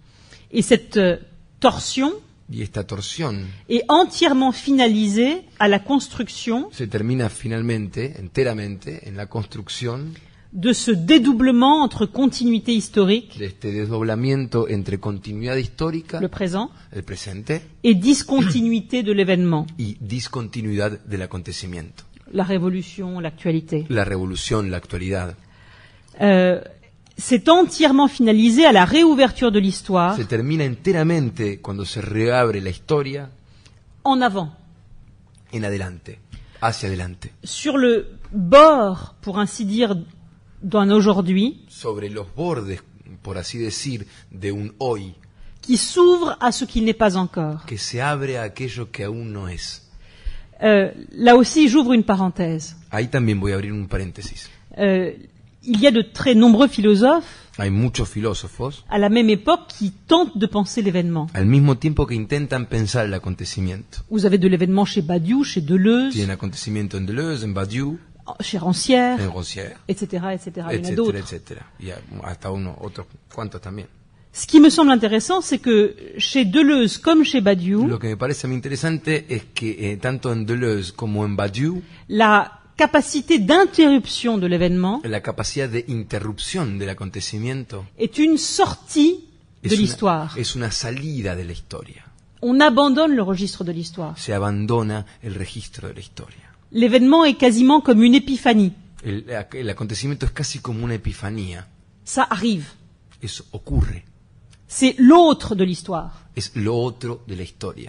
Et cette euh, torsion y esta torsión est entièrement finalisée à la construction se termina finalmente enteramente en la construcción de ce dédoublement entre continuité historique, de este desdoblamiento entre continuidad histórica, le présent, el presente, et discontinuité de l'événement, y discontinuidad del acontecimiento. La révolution, l'actualité. La révolution, l'actualité. Euh, c'est entièrement finalisé à la réouverture de l'histoire. Se termina enteramente cuando se reabre la historia. En avant. En adelante. Hacia adelante. Sur le bord, pour ainsi dire, d'un aujourd'hui sobre los bordes, por así decir, de un hoy, qui s'ouvre à ce qui n'est pas encore. que se abre a aquello que aún no es. Euh, là aussi, j'ouvre une parenthèse. Ahí también voy a abrir un paréntesis. Euh, il y a de très nombreux philosophes Hay muchos filósofos à la même époque qui tentent de penser l'événement. al mismo tiempo que intentan pensar el acontecimiento. Vous avez de l'événement chez Badiou, chez Deleuze, un acontecimiento en Deleuze, en Badiou, chez Rancière, etc., etc. Il y en a d'autres. Il y a hasta uno, otros cuantos también. Ce qui me semble intéressant, c'est que chez Deleuze comme chez Badiou, Lo que me parece interesante es que eh, tanto en Deleuze como en Badiou, la capacité d'interruption de l'événement la capacidad de interrupción del est une sortie de es una, l'histoire. es una salida de la historia. On abandonne le registre de l'histoire. Se abandona el registro de la historia l'événement est quasiment comme une épiphanie. es casi como Ça arrive. C'est l'autre de l'histoire. Es de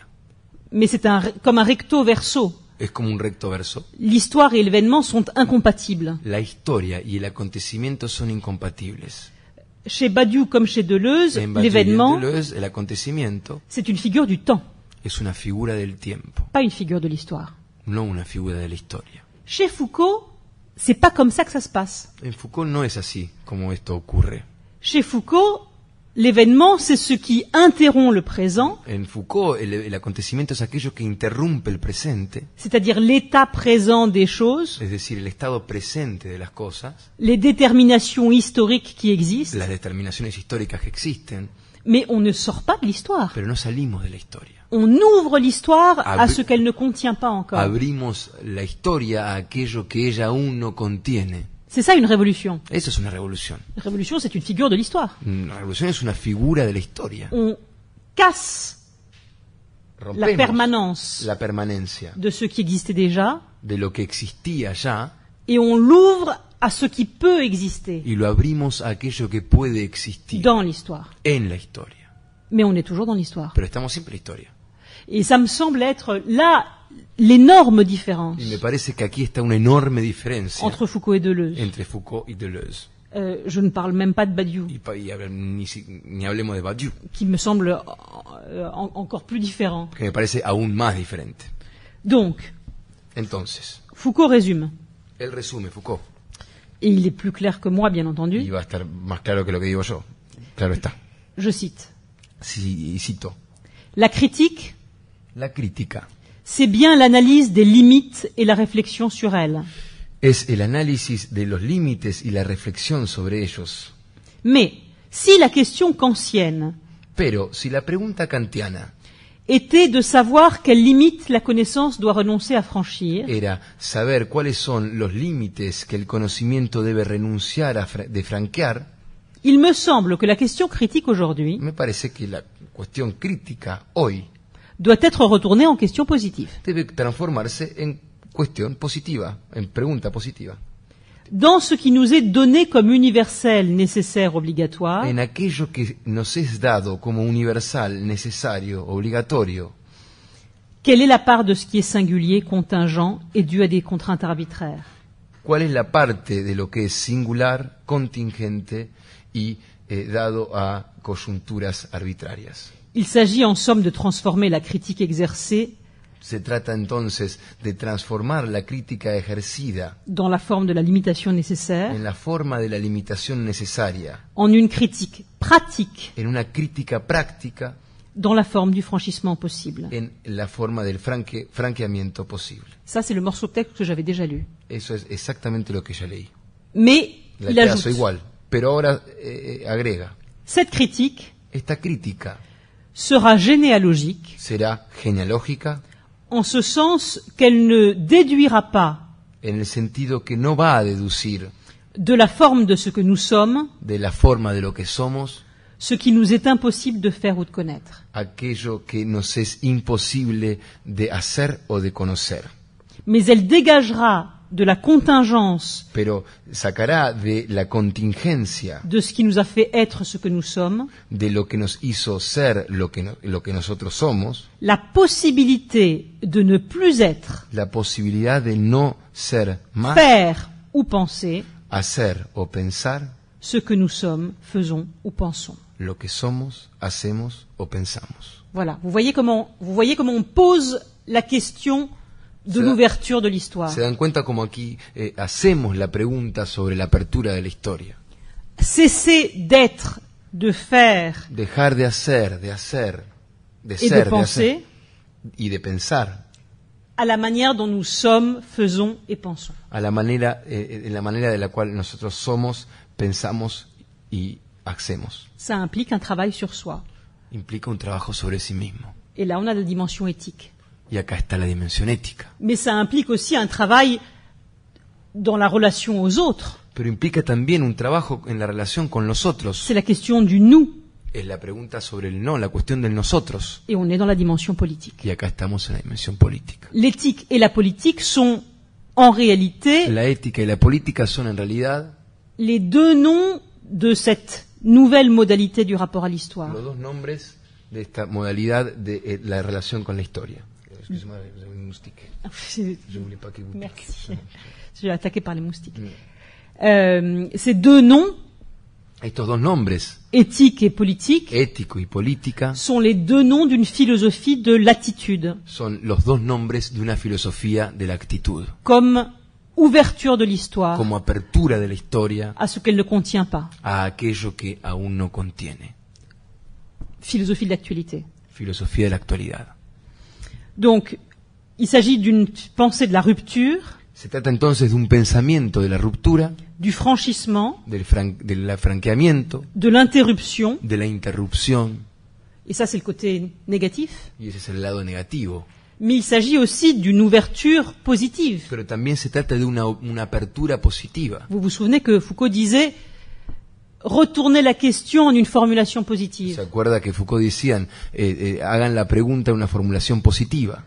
Mais c'est comme un recto verso. un recto verso. L'histoire et l'événement sont incompatibles. La historia y el incompatibles. Chez Badiou comme chez Deleuze, l'événement, c'est une figure du temps. Es una figura del Pas une figure de l'histoire no una figura de la Chez Foucault, c'est pas comme ça que ça se passe. En Foucault no es así como esto ocurre. Chez Foucault, l'événement c'est ce qui interrompt le présent. En Foucault, el, el acontecimiento es aquello que interrumpe el presente. C'est-à-dire l'état présent des choses. Es decir, el estado presente de las cosas. Les déterminations historiques qui existent. Las determinaciones históricas que existen. Mais on ne sort pas de l'histoire. Pero no salimos de la historia on ouvre l'histoire à ce qu'elle ne contient pas encore. Abrimos la historia a aquello que ella aún no contiene. C'est ça une révolution. Eso es una revolución. La révolution, c'est une figure de l'histoire. Mm, la révolution es una figura de la historia. On casse Rompemos la permanence la permanencia de ce qui existait déjà. De lo que existía ya. Et on l'ouvre à ce qui peut exister. Y lo abrimos a aquello que puede existir. Dans l'histoire. En la historia. Mais on est toujours dans l'histoire. Pero estamos siempre en la historia. Et ça me semble être là l'énorme différence. Il me parece que aquí está una enorme diferencia entre Foucault et Deleuze. Entre Foucault et Deleuze. Euh, je ne parle même pas de Badiou. Y, ni, ni hablemos de Badiou. Qui me semble euh, en, encore plus différent. Que me parece aún más diferente. Donc. Entonces. Foucault résume. Él résume Foucault. Et il est plus clair que moi, bien entendu. Il va estar más claro que lo que digo yo. Claro está. Je cite. Si, cito. La critique la C'est bien l'analyse des limites et la réflexion sur elles. Es el análisis de los límites y la reflexión sobre ellos. Mais si la question kantienne Pero si la pregunta kantiana était de savoir quelles limites la connaissance doit renoncer à franchir, era saber cuáles son los límites que el conocimiento debe renunciar a de franquear, il me semble que la question critique aujourd'hui, me parece que la cuestión crítica hoy doit être retourné en question positive. Debe transformarse en question positiva, en pregunta positiva. Dans ce qui nous est donné comme universel, nécessaire, obligatoire. En aquello que nos es dado como universal, necesario, obligatorio. Quelle est la part de ce qui est singulier, contingent et dû à des contraintes arbitraires ¿Cuál es la parte de lo que es singular, contingente y eh, dado a coyunturas arbitrarias? Il s'agit en somme de transformer la critique exercée Se trata entonces de transformar la crítica ejercida dans la forme de la limitation nécessaire en la forma de la limitación necesaria, en une critique pratique en una crítica práctica dans la forme du franchissement possible. en la forma del franque- franqueamiento posible. Ça, c'est le morceau de texte que j'avais déjà lu. Eso es exactamente lo que ya leí. Mais La il ajoute, igual, pero ahora eh, eh, agrega cette critique esta crítica sera généalogique. Será genealógica. En ce sens qu'elle ne déduira pas. En el sentido que no va a deducir. De la forme de ce que nous sommes. De la forma de lo que somos. Ce qui nous est impossible de faire ou de connaître. Aquello que nos es imposible de hacer o de conocer. Mais elle dégagera de la contingence, pero sacará de la contingencia, de ce qui nous a fait être ce que nous sommes, de lo que nos hizo ser lo que, lo que nosotros somos, la possibilité de ne plus être, la posibilidad de no ser más, faire ou penser, hacer o pensar, ce que nous sommes, faisons ou pensons. Lo que somos, hacemos o pensamos. Voilà, vous voyez comment, vous voyez comment on pose la question de l'ouverture de l'histoire. Se dan cuenta como aquí eh, hacemos la pregunta sobre la apertura de la historia. Cesser d'être, de faire. Dejar de hacer, de hacer, de et ser, de penser. hacer, y de pensar. À la manière dont nous sommes, faisons et pensons. À la manera, eh, eh la manera de la cual nosotros somos, pensamos y hacemos. Ça implique un travail sur soi. Implica un trabajo sobre sí mismo. Et là, on a la dimension éthique. Y acá está la dimensión ética. Mais ça implique aussi un travail dans la relation aux autres. Pero implica también un trabajo en la relación con los otros. C'est la question du nous. Es la pregunta sobre el no, la cuestión del nosotros. Et on est dans la dimension politique. Y acá estamos en la dimensión política. L'éthique et la politique sont en réalité. La ética y la política son en realidad. Les deux noms de cette nouvelle modalité du rapport à l'histoire. Los dos nombres de esta modalidad de eh, la relación con la historia. Excusez-moi, vous avez une moustique. Ah, Je ne voulais pas que vous Merci. Je suis attaqué par les moustiques. Mm. Euh, ces deux noms. nombres. Éthique et politique. Ético y politica. Sont les deux noms d'une philosophie de l'attitude. Son los dos nombres de una filosofía de la actitud. Comme ouverture de l'histoire. Como apertura de la historia. À ce qu'elle ne contient pas. A aquello que aún no contiene. Philosophie de l'actualité. Philosophie de l'actualité. Donc, il s'agit d'une pensée de la rupture. C'était entonces un pensamiento de la ruptura, du franchissement, del fran del de l'interruption, de la interrupción. Et ça, c'est le côté négatif. Y ese es el lado negativo. Mais il s'agit aussi d'une ouverture positive. Pero también se trata de una, una apertura positiva. Vous vous souvenez que Foucault disait retourner la question en une formulation positive. ¿Se acuerda que Foucault decían, eh, eh, hagan la pregunta en una formulación positiva?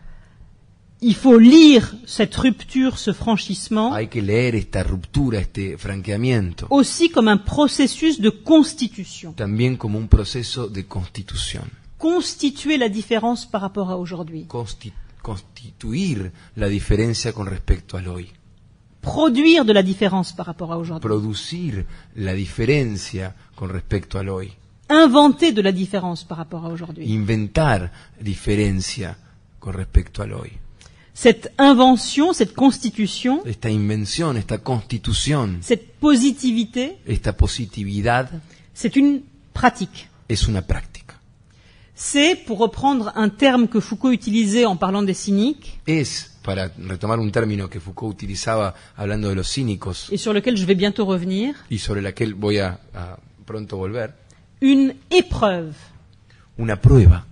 Il faut lire cette rupture, ce franchissement. Hay que leer esta ruptura, este franqueamiento. Aussi comme un processus de constitution. También como un proceso de constitución. Constituer la différence par rapport à aujourd'hui. constituir la diferencia con respecto al hoy produire de la différence par rapport à aujourd'hui. Producir la diferencia con respecto al hoy. Inventer de la différence par rapport à aujourd'hui. Inventar diferencia con respecto al hoy. Cette invention, cette constitution. Esta invención, esta constitución. Cette positivité. Esta positividad. C'est une pratique. Es una práctica. C'est, pour reprendre un terme que Foucault utilisait en parlant des cyniques. Es para retomar un término que Foucault utilizaba hablando de los cínicos. Y sobre el que revenir. Y sobre la que voy a, pronto volver. épreuve. Una prueba.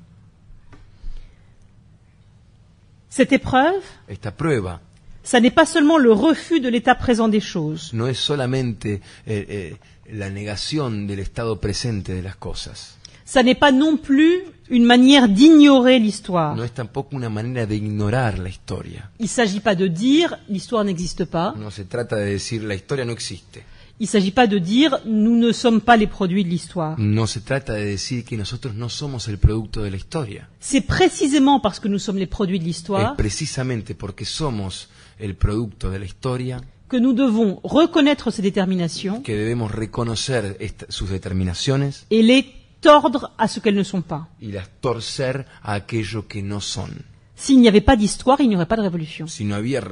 Cette épreuve. Esta prueba. Ça n'est pas le refus de l'état présent des choses. No es solamente eh, eh, la negación del estado presente de las cosas. ça n'est pas non plus une manière d'ignorer l'histoire. No es tampoco una manera de ignorar la historia. Il ne s'agit pas de dire l'histoire n'existe pas. No se trata de decir la historia no existe. Il ne s'agit pas de dire nous ne sommes pas les produits de l'histoire. No se trata de decir que nosotros no somos el producto de la historia. C'est précisément parce que nous sommes les produits de l'histoire. Es precisamente porque somos el producto de la historia que nous devons reconnaître ces déterminations. Que debemos reconocer sus determinaciones. Et les tordre à ce qu'elles ne sont pas. Il las torcer a aquello que no son. S'il n'y avait pas d'histoire, il n'y aurait pas de révolution. Si no había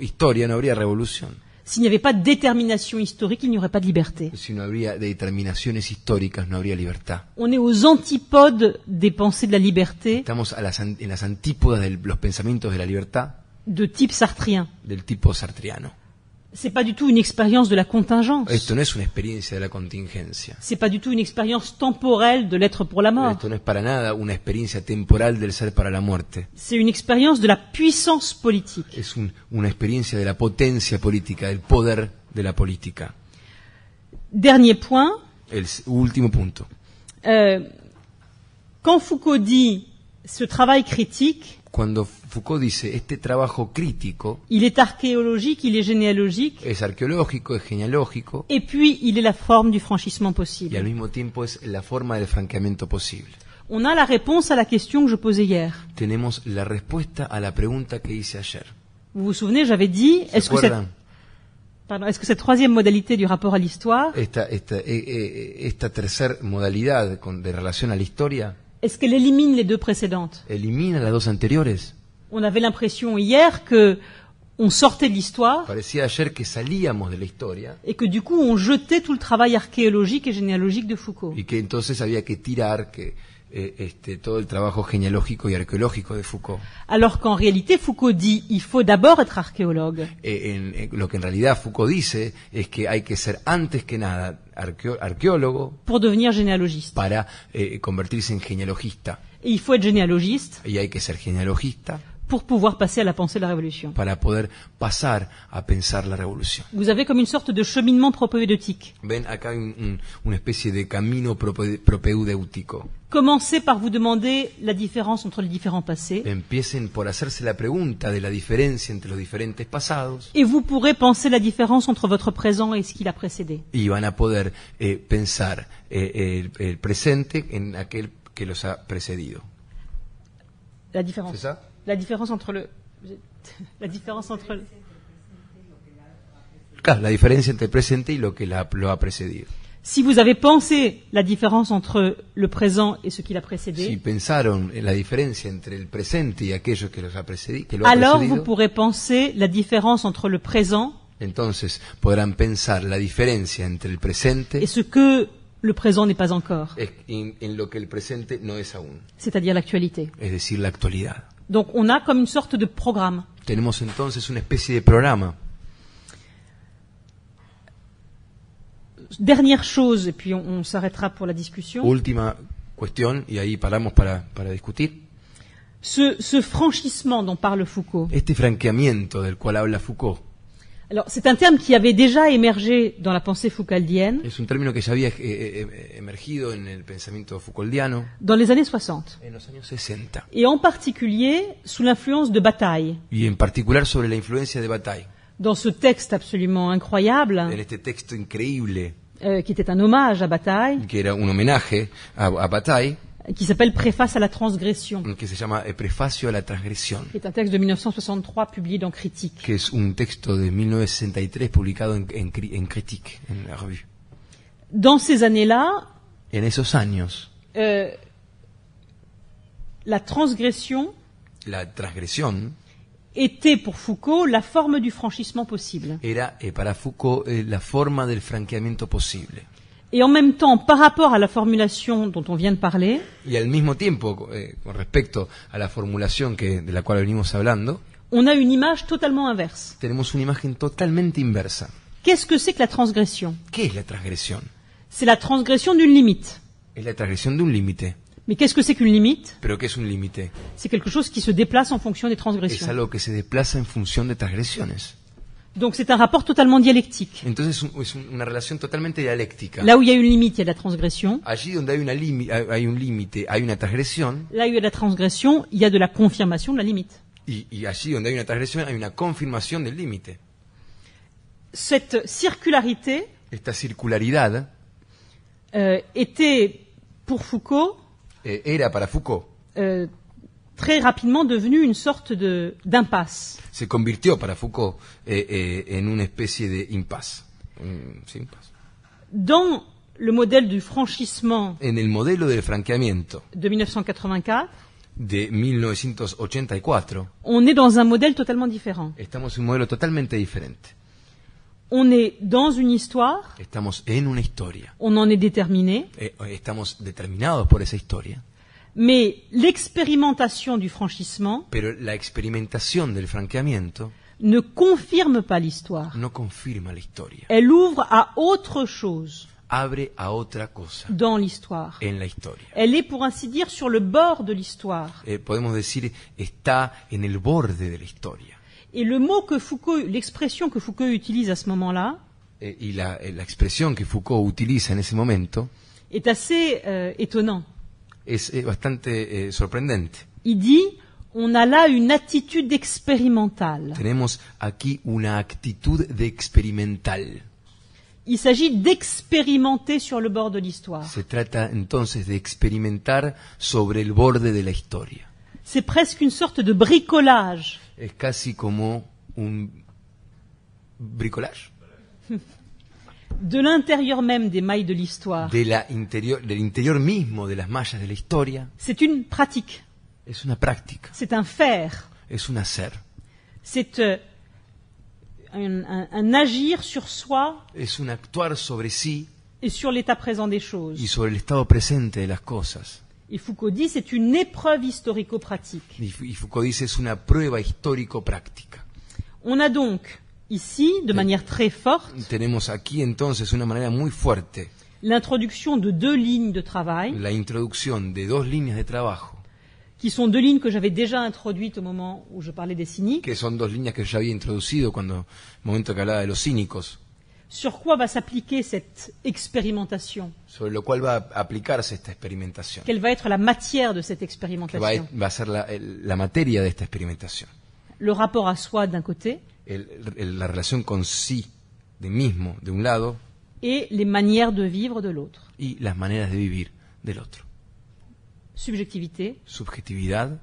historia, no habría revolución. S'il n'y avait pas de détermination historique, il n'y aurait pas de liberté. Si no habría determinaciones históricas, no habría libertad. On est aux antipodes des pensées de la liberté. Estamos a en las antípodas de los pensamientos de la libertad. De type sartrien. Del tipo sartriano. C'est pas du tout une expérience de la contingence. Esto no es una experiencia de la contingencia. C'est pas du tout une expérience temporelle de l'être pour la mort. Esto no es para nada una experiencia temporal del ser para la muerte. C'est une expérience de la puissance politique. Es un, una experiencia de la potencia política, del poder de la política. Dernier point. El último punto. Euh, quand Foucault dit ce travail critique. Cuando Foucault dice, este trabajo crítico... Il est archéologique, il est généalogique. Es arqueológico, es genealógico. Et puis, il est la forme du franchissement possible. Et al mismo tiempo es la forma del franqueamiento posible. On a la réponse à la question que je posais hier. Tenemos la respuesta a la pregunta que hice ayer. Vous vous souvenez, j'avais dit, est-ce que cette Pardon, est-ce que cette troisième modalité du rapport à l'histoire, esta, esta, eh, eh, esta tercera modalidad de relación a la historia, est-ce qu'elle élimine les deux précédentes? Elimina las dos anteriores on avait l'impression hier que on sortait de l'histoire. Et que du coup, on jetait tout le travail archéologique et généalogique de Foucault. Et que entonces había que tirar que, eh, este, todo el trabajo genealógico y arqueológico de Foucault. Alors qu'en réalité, Foucault dit, il faut d'abord être archéologue. Et eh, en, eh, lo que en realidad Foucault dice es que hay que ser antes que nada arqueólogo. Pour devenir généalogiste. Para eh, convertirse en genealogista. Et il faut être généalogiste. Et hay que ser genealogista pour pouvoir passer à la pensée de la révolution. Para poder pasar a pensar la revolución. Vous avez comme une sorte de cheminement propédeutique. Ven acá un, un, una especie de camino propédeutico. Commencez par vous demander la différence entre les différents passés. Empiecen por hacerse la pregunta de la diferencia entre los diferentes pasados. Et vous pourrez penser la différence entre votre présent et ce qui l'a précédé. Y van a poder eh, pensar eh, el, el presente en aquel que los ha precedido. La différence. C'est ça la différence entre le, la différence entre le... la différence entre le présent et lo que la, lo ha precedido. Si vous avez pensé la différence entre le présent et ce qui l'a précédé, si pensaron la diferencia entre el presente y aquello que los ha precedido, que lo alors ha precedido, vous pourrez penser la différence entre le présent entonces podrán pensar la diferencia entre el presente et ce que le présent n'est pas encore. En, en lo que el presente no es aún. C'est-à-dire l'actualité. Es decir, la actualidad. Donc on a comme une sorte de programme. Tenemos entonces una especie de programa. Dernière chose, et puis on, s'arrêtera pour la discussion. Última cuestión, y ahí paramos para, para discutir. Ce, ce franchissement dont parle Foucault. Este franqueamiento del cual habla Foucault alors, c'est un terme qui avait déjà émergé dans la pensée foucauldienne. Es un término que ya había eh, eh, emergido en el pensamiento foucauldiano. Dans les années 60. En los años 60. Et en particulier sous l'influence de Bataille. Y en particular sobre la influencia de Bataille. Dans ce texte absolument incroyable. En este texto increíble. Euh, qui était un hommage à Bataille. Que era un homenaje a, a Bataille qui s'appelle Préface à la transgression. Que se llama Prefacio a la transgresión. est un texte de 1963 publié dans Critique. Que es un texto de 1963 publicado en, en, Critique, en la revue. Dans ces années-là, en esos años, euh, la transgression, la transgression était pour Foucault la forme du franchissement possible. Era eh, para Foucault eh, la forma del franqueamiento posible. Et en même temps, par rapport à la formulation dont on vient de parler. Y al même temps eh, con respecto a la formulation que, de la cual venimos hablando. On a une image totalement inverse. Tenemos una imagen totalmente inversa. Qu'est-ce que c'est que la transgression ¿Qué es la transgresión? C'est la transgression d'une limite. Es la transgresión de un límite. Mais qu'est-ce que c'est qu'une limite Pero qué es un límite? C'est quelque chose qui se déplace en fonction des transgressions. Es algo que se desplaza en función de transgresiones. Donc c'est un rapport totalement dialectique. Entonces es una relación totalmente dialéctica. Là où il y a une limite, il y a la transgression. Allí donde hay una limi hay un límite, hay una transgresión. Là où il y a la transgression, il y a de la confirmation de la limite. Y, y allí donde hay una transgresión hay una confirmación del límite. Cette circularité Esta circularidad euh, était pour Foucault Et eh, era para Foucault euh, très rapidement devenu une sorte de, d'impasse. Se convirtió para Foucault eh, eh, en une espèce d'impasse. Dans le modèle du franchissement en el modelo del franqueamiento de 1984, de 1984, on est dans un modèle totalement différent. Estamos en un modelo totalmente diferente. On est dans une histoire. Estamos en una historia. On en est déterminé. Eh, estamos determinados por esa historia. Mais l'expérimentation du franchissement. ne confirme pas l'histoire. Elle ouvre à autre chose dans l'histoire. Elle est, pour ainsi dire, sur le bord de l'histoire. Eh, Et le mot que Foucault, l'expression que Foucault utilise à ce moment-là, eh, eh, est assez étonnante euh, étonnant es, es bastante eh, dit, on a là une attitude expérimentale. Tenemos aquí una actitud de experimental. Il s'agit d'expérimenter sur le bord de l'histoire. Se trata entonces de experimentar sobre el borde de la historia. C'est presque une sorte de bricolage. Es casi como un bricolage. de l'intérieur même des mailles de l'histoire. De la interior, del interior mismo de las mallas de la historia. C'est une pratique. Es una práctica. C'est un faire. Es un hacer. C'est euh, un, un, un, agir sur soi. Es un actuar sobre sí. Et sur l'état présent des choses. Y sobre el estado presente de las cosas. Et Foucault dit c'est une épreuve historico-pratique. Y Foucault dice es una prueba histórico-práctica. On a donc ici de eh, manière très forte. Tenemos aquí entonces una manera muy fuerte. L'introduction de deux lignes de travail. La introducción de dos líneas de trabajo. Qui sont deux lignes que j'avais déjà introduites au moment où je parlais des cyniques. Que son dos líneas que ya había introducido cuando momento que hablaba de los cínicos. Sur quoi va s'appliquer cette expérimentation Sur lo cual va aplicarse esta experimentación. Quelle va être la matière de cette expérimentation va, ser la, la materia de esta experimentación. Le rapport à soi d'un côté. el, la relación con sí, de mismo, de un lado. Y les manières de vivre de l'autre. Y las maneras de vivir del otro. Subjectivité. Subjetividad.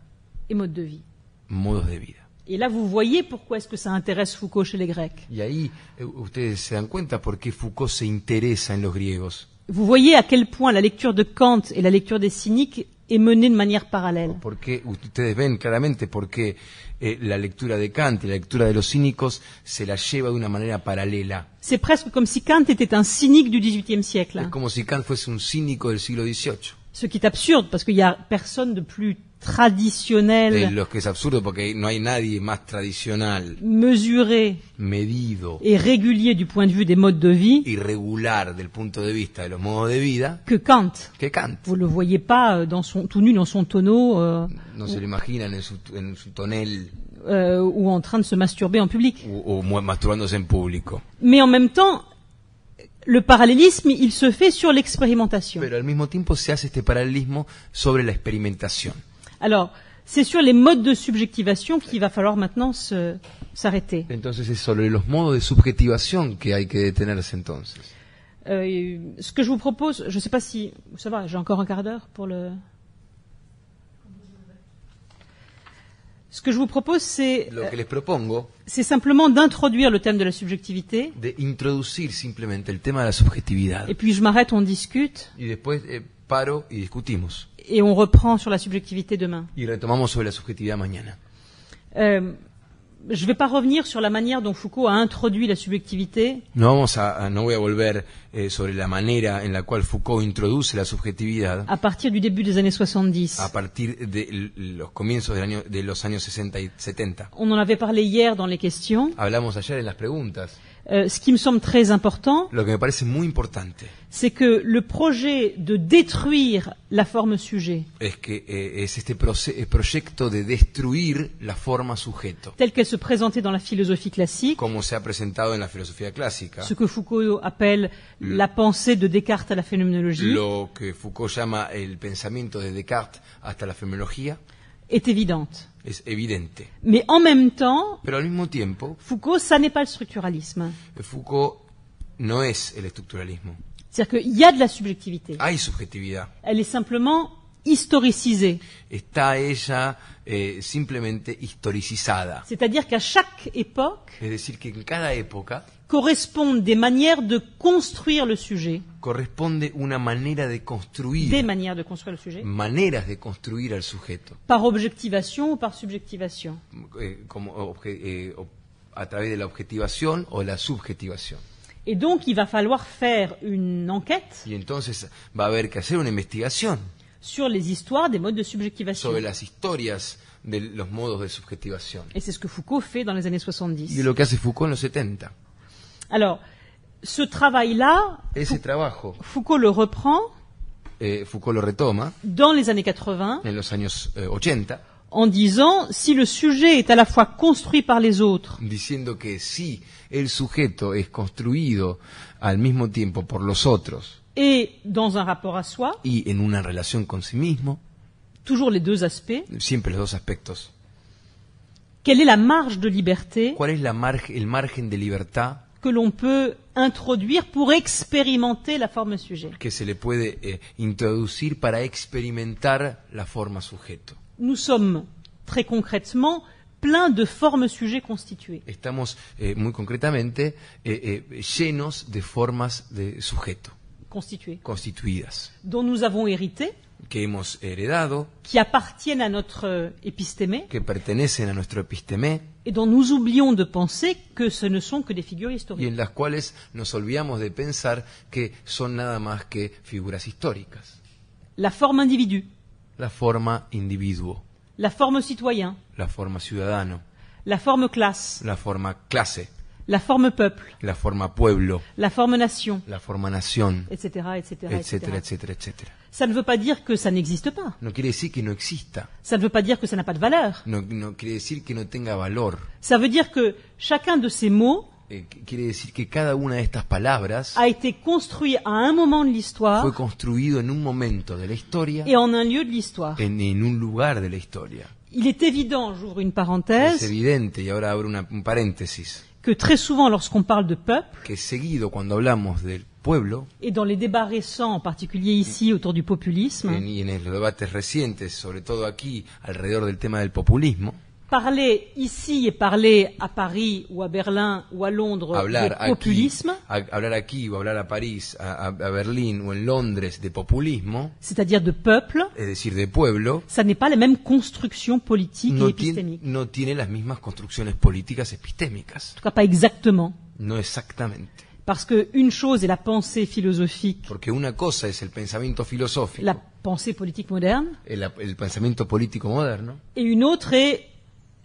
Et mode de vie. Modos de vida. Et là, vous voyez pourquoi est-ce que ça intéresse Foucault chez les Grecs. Y ahí eh, ustedes se dan cuenta por qué Foucault se interesa en los griegos. Vous voyez à quel point la lecture de Kant et la lecture des cyniques est menée de manière parallèle. Porque ustedes ven claramente porque eh, la lectura de Kant y la lectura de los cínicos se la lleva de una manera paralela. C'est presque comme si Kant était un cynique du XVIIIe siècle. Es como si Kant fuese un cínico del siglo XVIII. Ce qui est absurde parce qu'il y a personne de plus traditionnel. De parce que es absurdo porque no hay nadie más tradicional. Mesuré. Medido. Et régulier du point de vue des modes de vie. Irregular del punto de vista de los modos de vida. Que Kant. Que Kant. Vous le voyez pas euh, dans son, tout nu dans son tonneau. Euh, no ou, se en su, en Euh, ou en train de se masturber en public. Ou, ou masturbándose en public. Mais en même temps, le parallélisme, il se fait sur l'expérimentation. Pero al mismo tiempo se hace este paralelismo sobre la experimentación. Alors, c'est sur les modes de subjectivation qu'il va falloir maintenant s'arrêter. de euh, ce que je vous propose, je ne sais pas si. Ça va, j'ai encore un quart d'heure pour le. Ce que je vous propose, c'est. Euh, c'est simplement d'introduire le thème de la subjectivité. De le thème de la subjectivité. Et puis je m'arrête, on discute. Et puis eh, paro et discutimos et on reprend sur la subjectivité demain. Y retomamos sobre la subjetividad mañana. Euh, je ne vais pas revenir sur la manière dont Foucault a introduit la subjectivité. No vamos a, no voy a volver eh, sobre la manera en la cual Foucault introduce la subjetividad. À partir du début des années 70. A partir de los comienzos del año, de los años 60 y 70. On en avait parlé hier dans les questions. Hablamos ayer en las preguntas. Euh, ce qui me semble très important. Lo que me parece muy importante c'est que le projet de détruire la forme sujet, es que, eh, es este eh, proyecto de destruir la forma sujeto, telle qu'elle se présentait dans la philosophie classique, como se ha presentado en la filosofía clásica, ce que Foucault appelle la pensée de Descartes à la phénoménologie, lo que Foucault llama el pensamiento de Descartes hasta la fenomenología, est évidente. Es Mais en même temps, Pero al mismo tiempo, Foucault, ça n'est pas le structuralisme. Foucault no es el estructuralismo. C'est-à-dire qu'il y a de la subjectivité. Ah, Elle est simplement historicisée. Eh, C'est-à-dire qu'à chaque époque, correspondent des manières de construire le sujet, corresponde una manera des manières de construire le sujet, maneras de construir al sujeto, par objectivation ou par subjectivation. À travers eh, eh de la objetivación la subjetivación. Et donc, il va falloir faire une enquête. Y entonces va a haber que hacer una investigación sur les histoires des modes de subjectivation. Sobre las historias de los modos de subjetivación. Et c'est ce que Foucault fait dans les années 70. Y lo que hace Foucault en los 70. Alors, ce travail-là, Fou trabajo, Foucault le reprend. Eh, Foucault lo retoma. Dans les années 80. En los años eh, 80 en disant si le sujet est à la fois construit par les autres. Diciendo que si el sujeto es construido al mismo tiempo por los otros. Et dans un rapport à soi. Y en una relación con sí mismo. Toujours les deux aspects. Siempre los dos aspectos. Quelle est la marge de liberté? ¿Cuál es la marge, el margen de libertad? que l'on peut introduire pour expérimenter la forme sujet. Que se le puede eh, introducir para experimentar la forma sujeto nous sommes très concrètement plein de formes sujets constituées. Estamos eh, muy concretamente eh, eh, llenos de formas de sujeto. Constituées. Constituidas. Dont nous avons hérité. Que hemos heredado. Qui appartiennent à notre épistémé. Que pertenecen a nuestro epistemé. Et dont nous oublions de penser que ce ne sont que des figures historiques. Y en las cuales nos olvidamos de pensar que son nada más que figuras históricas. La forme individu. La forme individuo. La forme citoyen. La forma ciudadano. La forme classe. La forma clase. La forme peuple. La forma pueblo. La forme nation. La forma nación. Etc. Etc. Etc. Etc. etc. Ça ne veut pas dire que ça n'existe pas. No quiere decir que no exista. Ça ne veut pas dire que ça n'a pas de valeur. no quiere decir que no tenga valor. Ça veut dire que chacun de ces mots eh, quiere decir que cada una de estas palabras a été construit à un moment de l'histoire fue construido en un momento de la historia et en un lieu de l'histoire. En, en un lugar de la historia. Il est évident, j'ouvre une parenthèse, Es evidente, y ahora abro una- un paréntesis, que très souvent lorsqu'on parle de peuple, que seguido cuando hablamos del pueblo, et dans les débats récents, en particulier ici autour du populisme, en- y en los debates recientes, sobre todo aquí alrededor del tema del populismo, parler ici et parler à Paris ou à Berlin ou à Londres hablar de populisme. Aquí, hablar aquí ou hablar Londres de populisme. C'est-à-dire de peuple. et dire de pueblo. Ça n'est pas les mêmes construction politique no et épistémiques. no tiene las mismas construcciones políticas epistémicas. En tout cas, pas exactement. No exactamente. Parce qu'une chose est la pensée philosophique. Porque una cosa es el pensamiento filosófico. La pensée politique moderne. El, el pensamiento político moderno. Et une autre est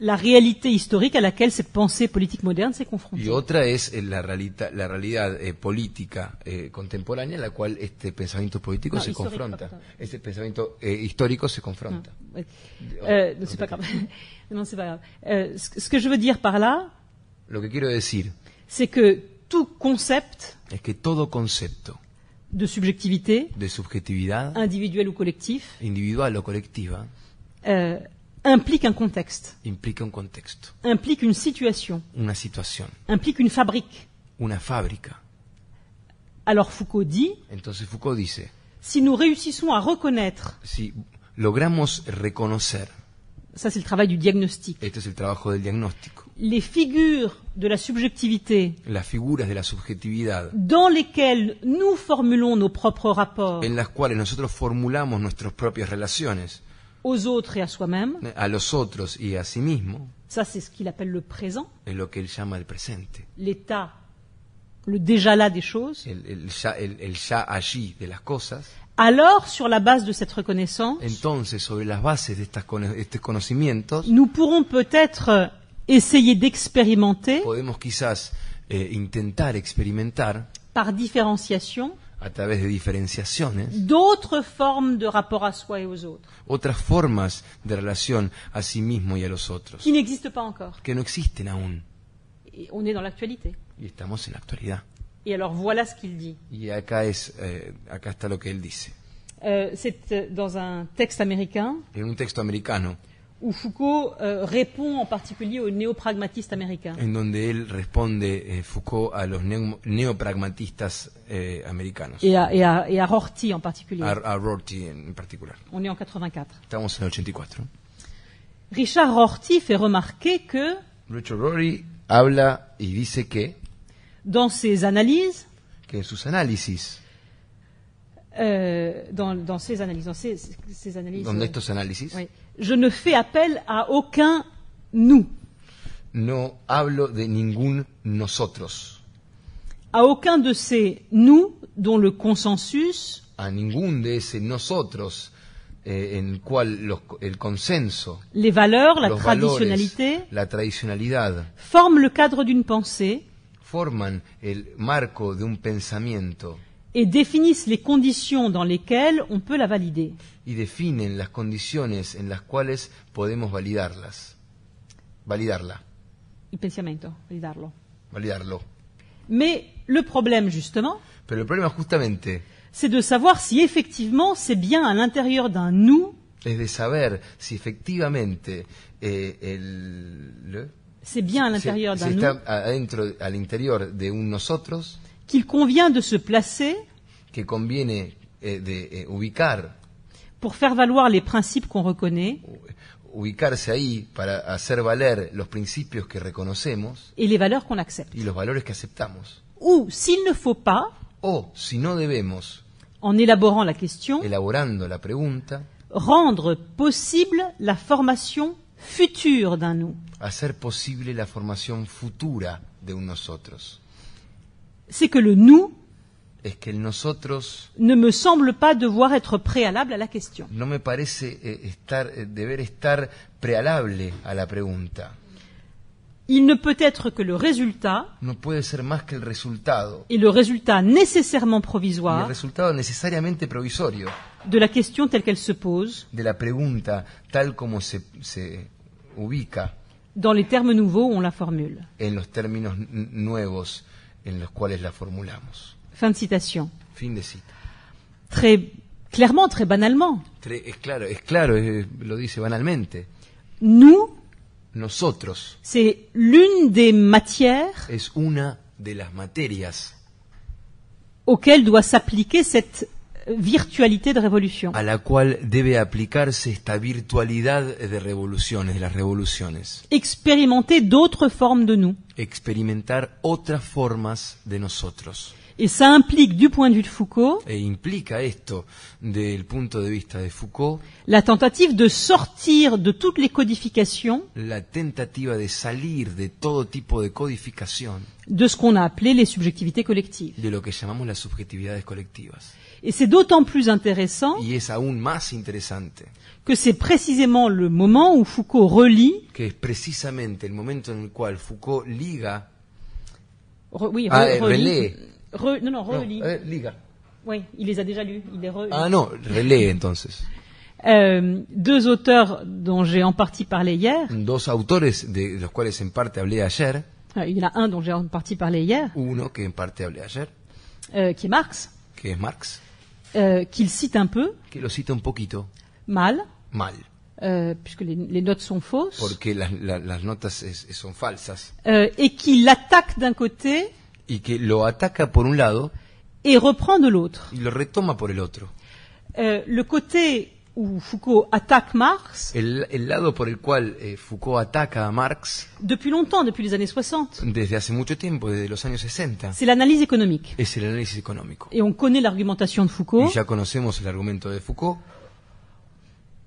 la réalité historique à laquelle cette pensée politique moderne s'est confrontée. Y otra es eh, la, réalité la realidad eh, política eh, contemporánea en la este pensamiento político se confronta. Este pensamiento eh, histórico se confronta. euh, non c'est pas grave. non, c'est pas grave. Euh, ce, que je veux dire par là. que C'est que tout concept. Es que todo concepto. De subjectivité. De subjetividad. individuelle ou collectif. Individual o colectiva. Euh, implique un contexte. Implique un contexte. Implique une situation. Una situación. Implique une fabrique. Una fábrica. Alors Foucault dit. Entonces Foucault dice. Si nous réussissons à reconnaître. Si logramos reconocer. Ça, c'est le travail du diagnostic. Este es el trabajo del diagnóstico. Les figures de la subjectivité. Las figuras de la subjetividad. Dans lesquelles nous formulons nos propres rapports. En las cuales nosotros formulamos nuestras propias relaciones aux autres et à soi-même. A los otros y a sí mismo. Ça, c'est ce qu'il appelle le présent. Es lo que él llama el presente. L'état, le déjà là des choses. El, el ya, el, el ya allí de las cosas. Alors, sur la base de cette reconnaissance, Entonces, sobre las bases de estas, estos conocimientos, nous pourrons peut-être essayer d'expérimenter podemos quizás eh, intentar experimentar par différenciation a través de diferenciaciones. D'autres formes de rapport à soi et aux autres. Otras formas de relación a sí mismo y a los otros. Qui n'existent pas encore. Que no existen aún. Et on est dans l'actualité. Y estamos en la actualidad. Et alors voilà ce qu'il dit. Y acá es, eh, acá está lo que él dice. Euh, c'est euh, dans un texte américain. En un texte américain où Foucault euh, répond en particulier aux néopragmatistes américains. En donde él responde eh, Foucault a los neopragmatistas eh, americanos. Et à, et, à, et à Rorty en particulier. A, a Rorty en particulier. On est en 84. Estamos en 84. Richard Rorty fait remarquer que Richard Rorty habla y dice que dans ses analyses que en sus análisis euh, dans, dans ses analyses, dans ses, ses analyses. Dans euh, estos análisis. Oui je ne fais appel à aucun nous. No hablo de ningún nosotros. À aucun de ces nous dont le consensus. A ningún de ese nosotros eh, en cual los, el consenso. Les valeurs, la los Valores, la tradicionalidad. Forment le cadre d'une pensée. Forman el marco de un pensamiento et définissent les conditions dans lesquelles on peut la valider. Y definen las condiciones en las cuales podemos validarlas. Validarla. Il pensamiento, validarlo. Validarlo. Mais le problème justement, Pero el problema justamente c'est de savoir si effectivement c'est bien à l'intérieur d'un nous, es de saber si efectivamente eh, c'est bien à l'intérieur d'un nous, está al interior de un nosotros, qu'il convient de se placer que conviene eh, de eh, ubicar pour faire valoir les principes qu'on reconnaît ubicarse ahí para hacer valer los principios que reconocemos et les valeurs qu'on accepte y los valores que aceptamos ou s'il ne faut pas o si no debemos en élaborant la question elaborando la pregunta rendre possible la formation future d'un nous hacer posible la formación futura de un nosotros c'est que le nous es que nosotros, ne me semble pas devoir être préalable à la question. No me parece eh, estar, eh, deber estar prealable a la pregunta. Il ne peut être que le résultat. No puede ser más que el resultado. Et le résultat nécessairement provisoire. El resultado necesariamente provisorio. De la question telle qu'elle se pose. De la pregunta tal como se, se ubica. Dans les termes nouveaux, on la formule. En los términos nuevos en los cuales la formulamos. Fin de citation. Fin de cita. Très clairement, très banalement. Très, es claro, es claro, es, lo dice banalmente. Nous, nosotros. C'est l'une des matières. Es una de las materias. auxquelles doit s'appliquer cette virtualité de révolution. À laquelle cual debe aplicarse esta virtualidad de révolutions, de las revoluciones. Expérimenter d'autres formes de nous. Expérimenter otras formas de nosotros. Et ça implique, du point de vue de Foucault, et implique esto, del punto de vista de Foucault, la tentative de sortir de toutes les codifications, la tentativa de salir de todo tipo de codificación, de ce qu'on a appelé les subjectivités collectives, de lo que llamamos las subjetividades colectivas. Et c'est d'autant plus intéressant y es aún más interesante, que c'est précisément le moment où Foucault relie, que es precisamente el momento en el cual Foucault liga, re- oui, ah, re- ah, relie- re- non, non, no, relie. eh, liga. Oui, il les a déjà lus. Il les re- ah non, relie, entonces. Euh, deux auteurs dont j'ai en partie parlé hier. Dos autores de los cuales en parte hablé ayer. Ah, il y en a un dont j'ai en partie parlé hier, Uno que en parte hablé ayer, euh, qui est Marx, que es Marx. Euh, qu'il cite un peu. qu'il le cite un poquito. Mal. Mal. Euh, puisque les, les, notes sont fausses. Porque la, la, las notas es, son falsas. Euh, et qu'il l'attaque d'un côté. Y que lo ataca por un lado. Et reprend de l'autre. il lo retoma por el otro. Euh, le côté où Foucault attaque Marx. El, el lado por el cual eh, Foucault ataca a Marx. Depuis longtemps, depuis les années 60. Desde hace mucho tiempo, desde los años 60. C'est l'analyse économique. Es el análisis económico. Et on connaît l'argumentation de Foucault. Y ya conocemos el argumento de Foucault.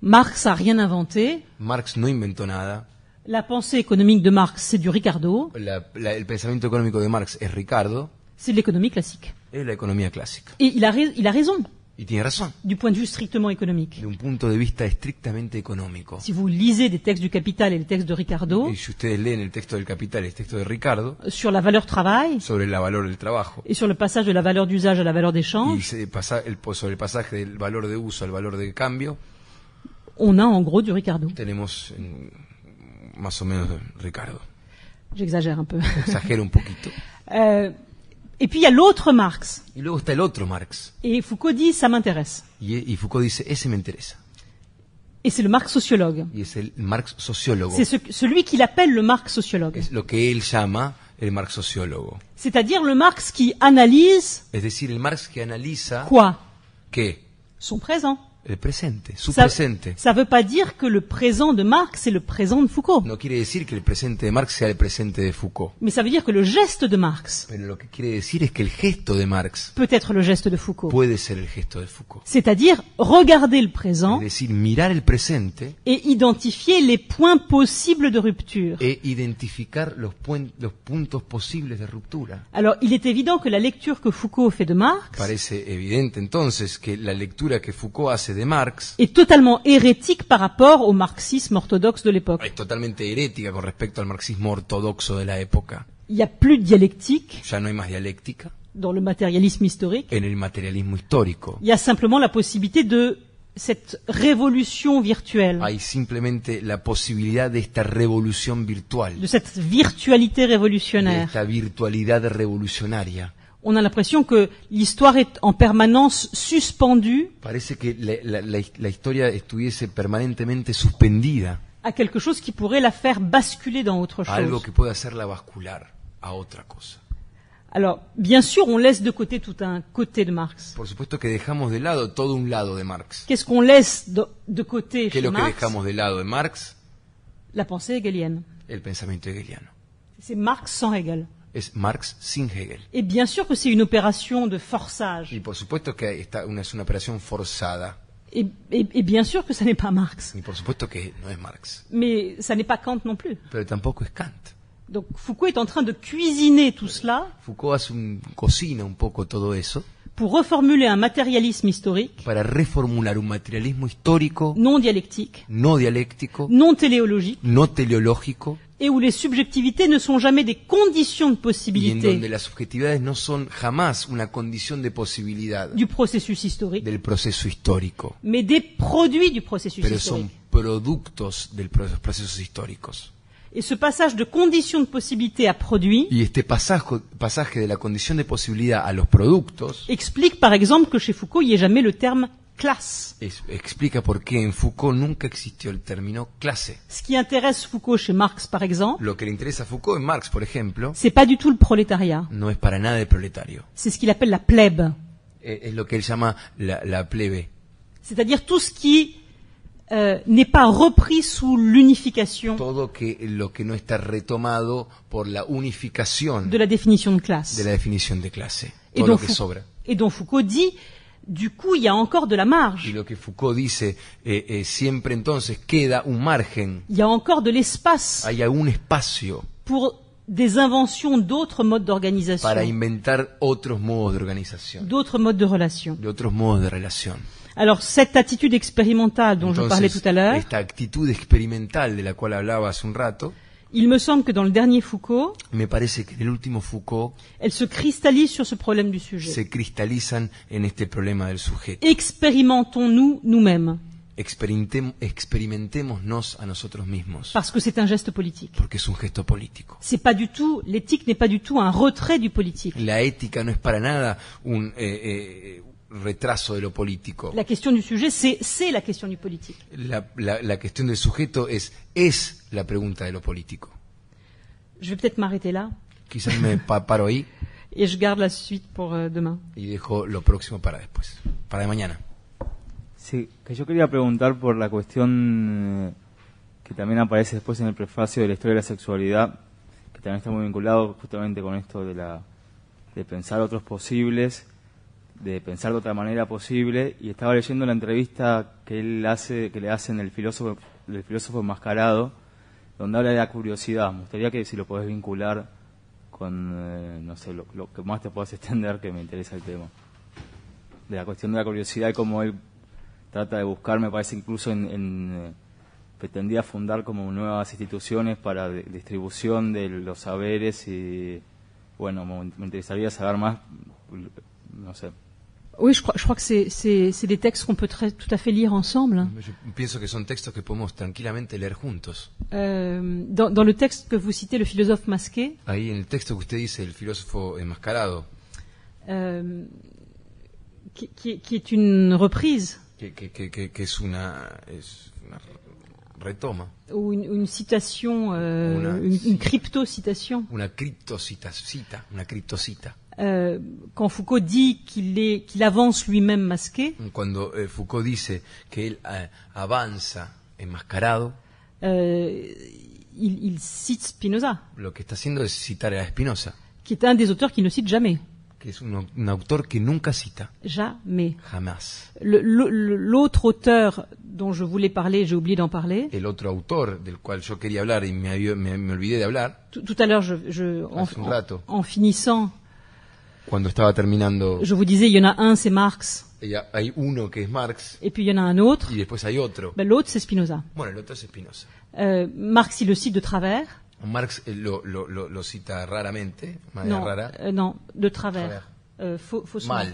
Marx a rien inventé. Marx no inventó nada. La pensée économique de Marx, c'est du Ricardo. La, la, el pensamiento económico de Marx es Ricardo. C'est l'économie classique. Et l'économie classique. Et il a, il a raison. Il tiene razón. Du point de vue strictement économique. De un punto de vista estrictamente económico. Si vous lisez des textes du Capital et les textes de Ricardo. Et si ustedes leen el texto del Capital y el texto de Ricardo. Sur la valeur travail. Sobre la valeur del trabajo. Et sur le passage de la valeur d'usage à la valeur d'échange. Et sobre le passage del valor de uso al valor de cambio. On a en gros du Ricardo. Tenemos más o menos Ricardo. J'exagère un peu. J'exagère un poquito. Euh, et puis il y a l'autre Marx. Y luego está el otro Marx. Et Foucault dit ça m'intéresse. Y, Foucault dice, ese me interesa. Et c'est le Marx sociologue. Y es el Marx sociólogo. C'est ce- celui qu'il appelle le Marx sociologue. Es lo que él llama el Marx sociólogo. C'est-à-dire le Marx qui analyse Es decir, el Marx que analiza quoi qué Son présent presente, su ça, presente. Ça ne veut pas dire que le présent de Marx c'est le présent de Foucault. No quiere decir que el presente de Marx sea el presente de Foucault. Mais ça veut dire que le geste de Marx. Pero lo que quiere decir es que el gesto de Marx. Peut être le geste de Foucault. Puede ser el gesto de Foucault. C'est-à-dire regarder le présent. Es decir, mirar el presente. Et identifier les points possibles de rupture. Et identificar los, puen, los puntos posibles de ruptura. Alors, il est évident que la lecture que Foucault fait de Marx. Parece evidente entonces que la lectura que Foucault hace de Marx. Est totalement hérétique par rapport au marxisme orthodoxe de l'époque. Es totalement hérétique con respecto al marxismo ortodoxo de la época. Il n'y a plus de dialectique. Ya no hay más dialéctica. Dans le matérialisme historique. En el materialismo histórico. Il y a simplement la possibilité de cette révolution virtuelle. Hay simplemente la posibilidad de esta revolución virtual. De cette virtualité révolutionnaire. De esta virtualidad revolucionaria on a l'impression que l'histoire est en permanence suspendue. Parece que la, la, la historia estuviese permanentemente suspendida. À quelque chose qui pourrait la faire basculer dans autre chose. Algo que puede hacerla bascular a otra cosa. Alors, bien sûr, on laisse de côté tout un côté de Marx. Por supuesto que dejamos de lado todo un lado de Marx. Qu'est-ce qu'on laisse de, de côté chez lo que Marx dejamos de lado de Marx? La pensée hegelienne. El pensamiento hegeliano. C'est Marx sans Hegel. Et bien sûr que c'est une opération de forçage. Et, bien sûr que ça n'est pas Marx. Mais ça n'est pas Kant non plus. Donc Foucault est en train de cuisiner tout cela. Pour reformuler un matérialisme historique. reformular Non dialectique. Non téléologique et où les subjectivités ne sont jamais des conditions de possibilité. Y en donde las subjetividades no son jamás una condición de posibilidad. Du processus historique. Del proceso histórico. Mais des produits du processus Pero historique. Pero son productos del procesos históricos. Et ce passage de condition de possibilité à produit y este pasaje, pasaje de la condición de posibilidad a los productos explique par exemple que chez Foucault il n'y ait jamais le terme classe. Et explique pourquoi en Foucault nunca existió el término classe. Ce qui intéresse Foucault chez Marx, par exemple. Lo que le interesa a Foucault en Marx, por ejemplo. C'est pas du tout le prolétariat. No es para nada el proletario. C'est ce qu'il appelle la plèbe. Es, es lo que él llama la, la plebe. C'est-à-dire tout ce qui euh, n'est pas repris sous l'unification. Todo que lo que no está retomado por la unificación. De la définition de classe. De la définition de classe. Et donc, que sobra. Et donc Foucault dit du coup, il y a encore de la marge. Y Foucault dice, eh, eh, siempre entonces queda un margen. Il y a encore de l'espace. Hay un espacio. Pour des inventions d'autres modes d'organisation. Para inventar otros modos de organización. D'autres modes de relation. De otros modos de relación. Alors cette attitude expérimentale dont je parlais tout à l'heure, esta actitud experimental de la cual hablaba hace un rato, il me semble que dans le dernier Foucault, me parece que el último Foucault, elle se cristallise sur ce problème du sujet. Se cristalizan en este problema del sujeto. Expérimentons-nous nous-mêmes. nos a nosotros mismos. Parce que c'est un geste politique. Porque es un gesto político. C'est pas du tout, l'éthique n'est pas du tout un retrait du politique. La ética no es para nada un, eh, eh, retraso de lo político. La cuestión del la cuestión La, del sujeto es, es la pregunta de lo político. Quizás me paro ahí. y la suite euh, Y dejo lo próximo para después, para mañana. Sí, que yo quería preguntar por la cuestión eh, que también aparece después en el prefacio de la historia de la sexualidad, que también está muy vinculado justamente con esto de la de pensar otros posibles de pensar de otra manera posible y estaba leyendo la entrevista que él hace que le hacen el filósofo del filósofo enmascarado donde habla de la curiosidad me gustaría que si lo podés vincular con eh, no sé lo, que más te puedas extender que me interesa el tema de la cuestión de la curiosidad y cómo él trata de buscar me parece incluso en, eh, pretendía fundar como nuevas instituciones para distribución de los saberes y bueno me interesaría saber más no sé Oui, je crois, je crois que c'est des textes qu'on peut très, tout à fait lire ensemble. Je que sont textes que podemos leer juntos. Euh, dans, le texte que vous citez, le philosophe masqué. Ahí, en el texto que usted dice, el filósofo enmascarado. Euh, qui, qui, est une reprise. Que, es una, retoma. Ou une, une citation, euh, una, une, une crypto-citation. Una crypto-cita, una crypto-cita. Euh, quand Foucault dit qu'il est qu'il avance lui-même masqué, Quand eh, Foucault dice que él, eh, avanza enmascarado, euh, il, il, cite Spinoza. Lo que está haciendo es citar a Spinoza. Qui est un des auteurs qu'il ne cite jamais. Que es un, un, auteur que nunca cita. Jamais. Jamás. L'autre auteur dont je voulais parler, j'ai oublié d'en parler. El otro autor del cual yo quería hablar y me, me, me olvidé de hablar. Tout, tout à l'heure, je, je en, en, en finissant cuando estaba terminando. Je vous disais, il y en a un, c'est Marx. Il y a, hay uno que es Marx. Et puis il y en a un autre. Y después hay otro. Ben, l'autre, c'est Spinoza. Bueno, el otro es Spinoza. Euh, Marx, il le cite de travers. Marx eh, lo, lo, lo, lo cita raramente, manera non, rara. Euh, non, de travers. travers. Euh, faux, faux Mal.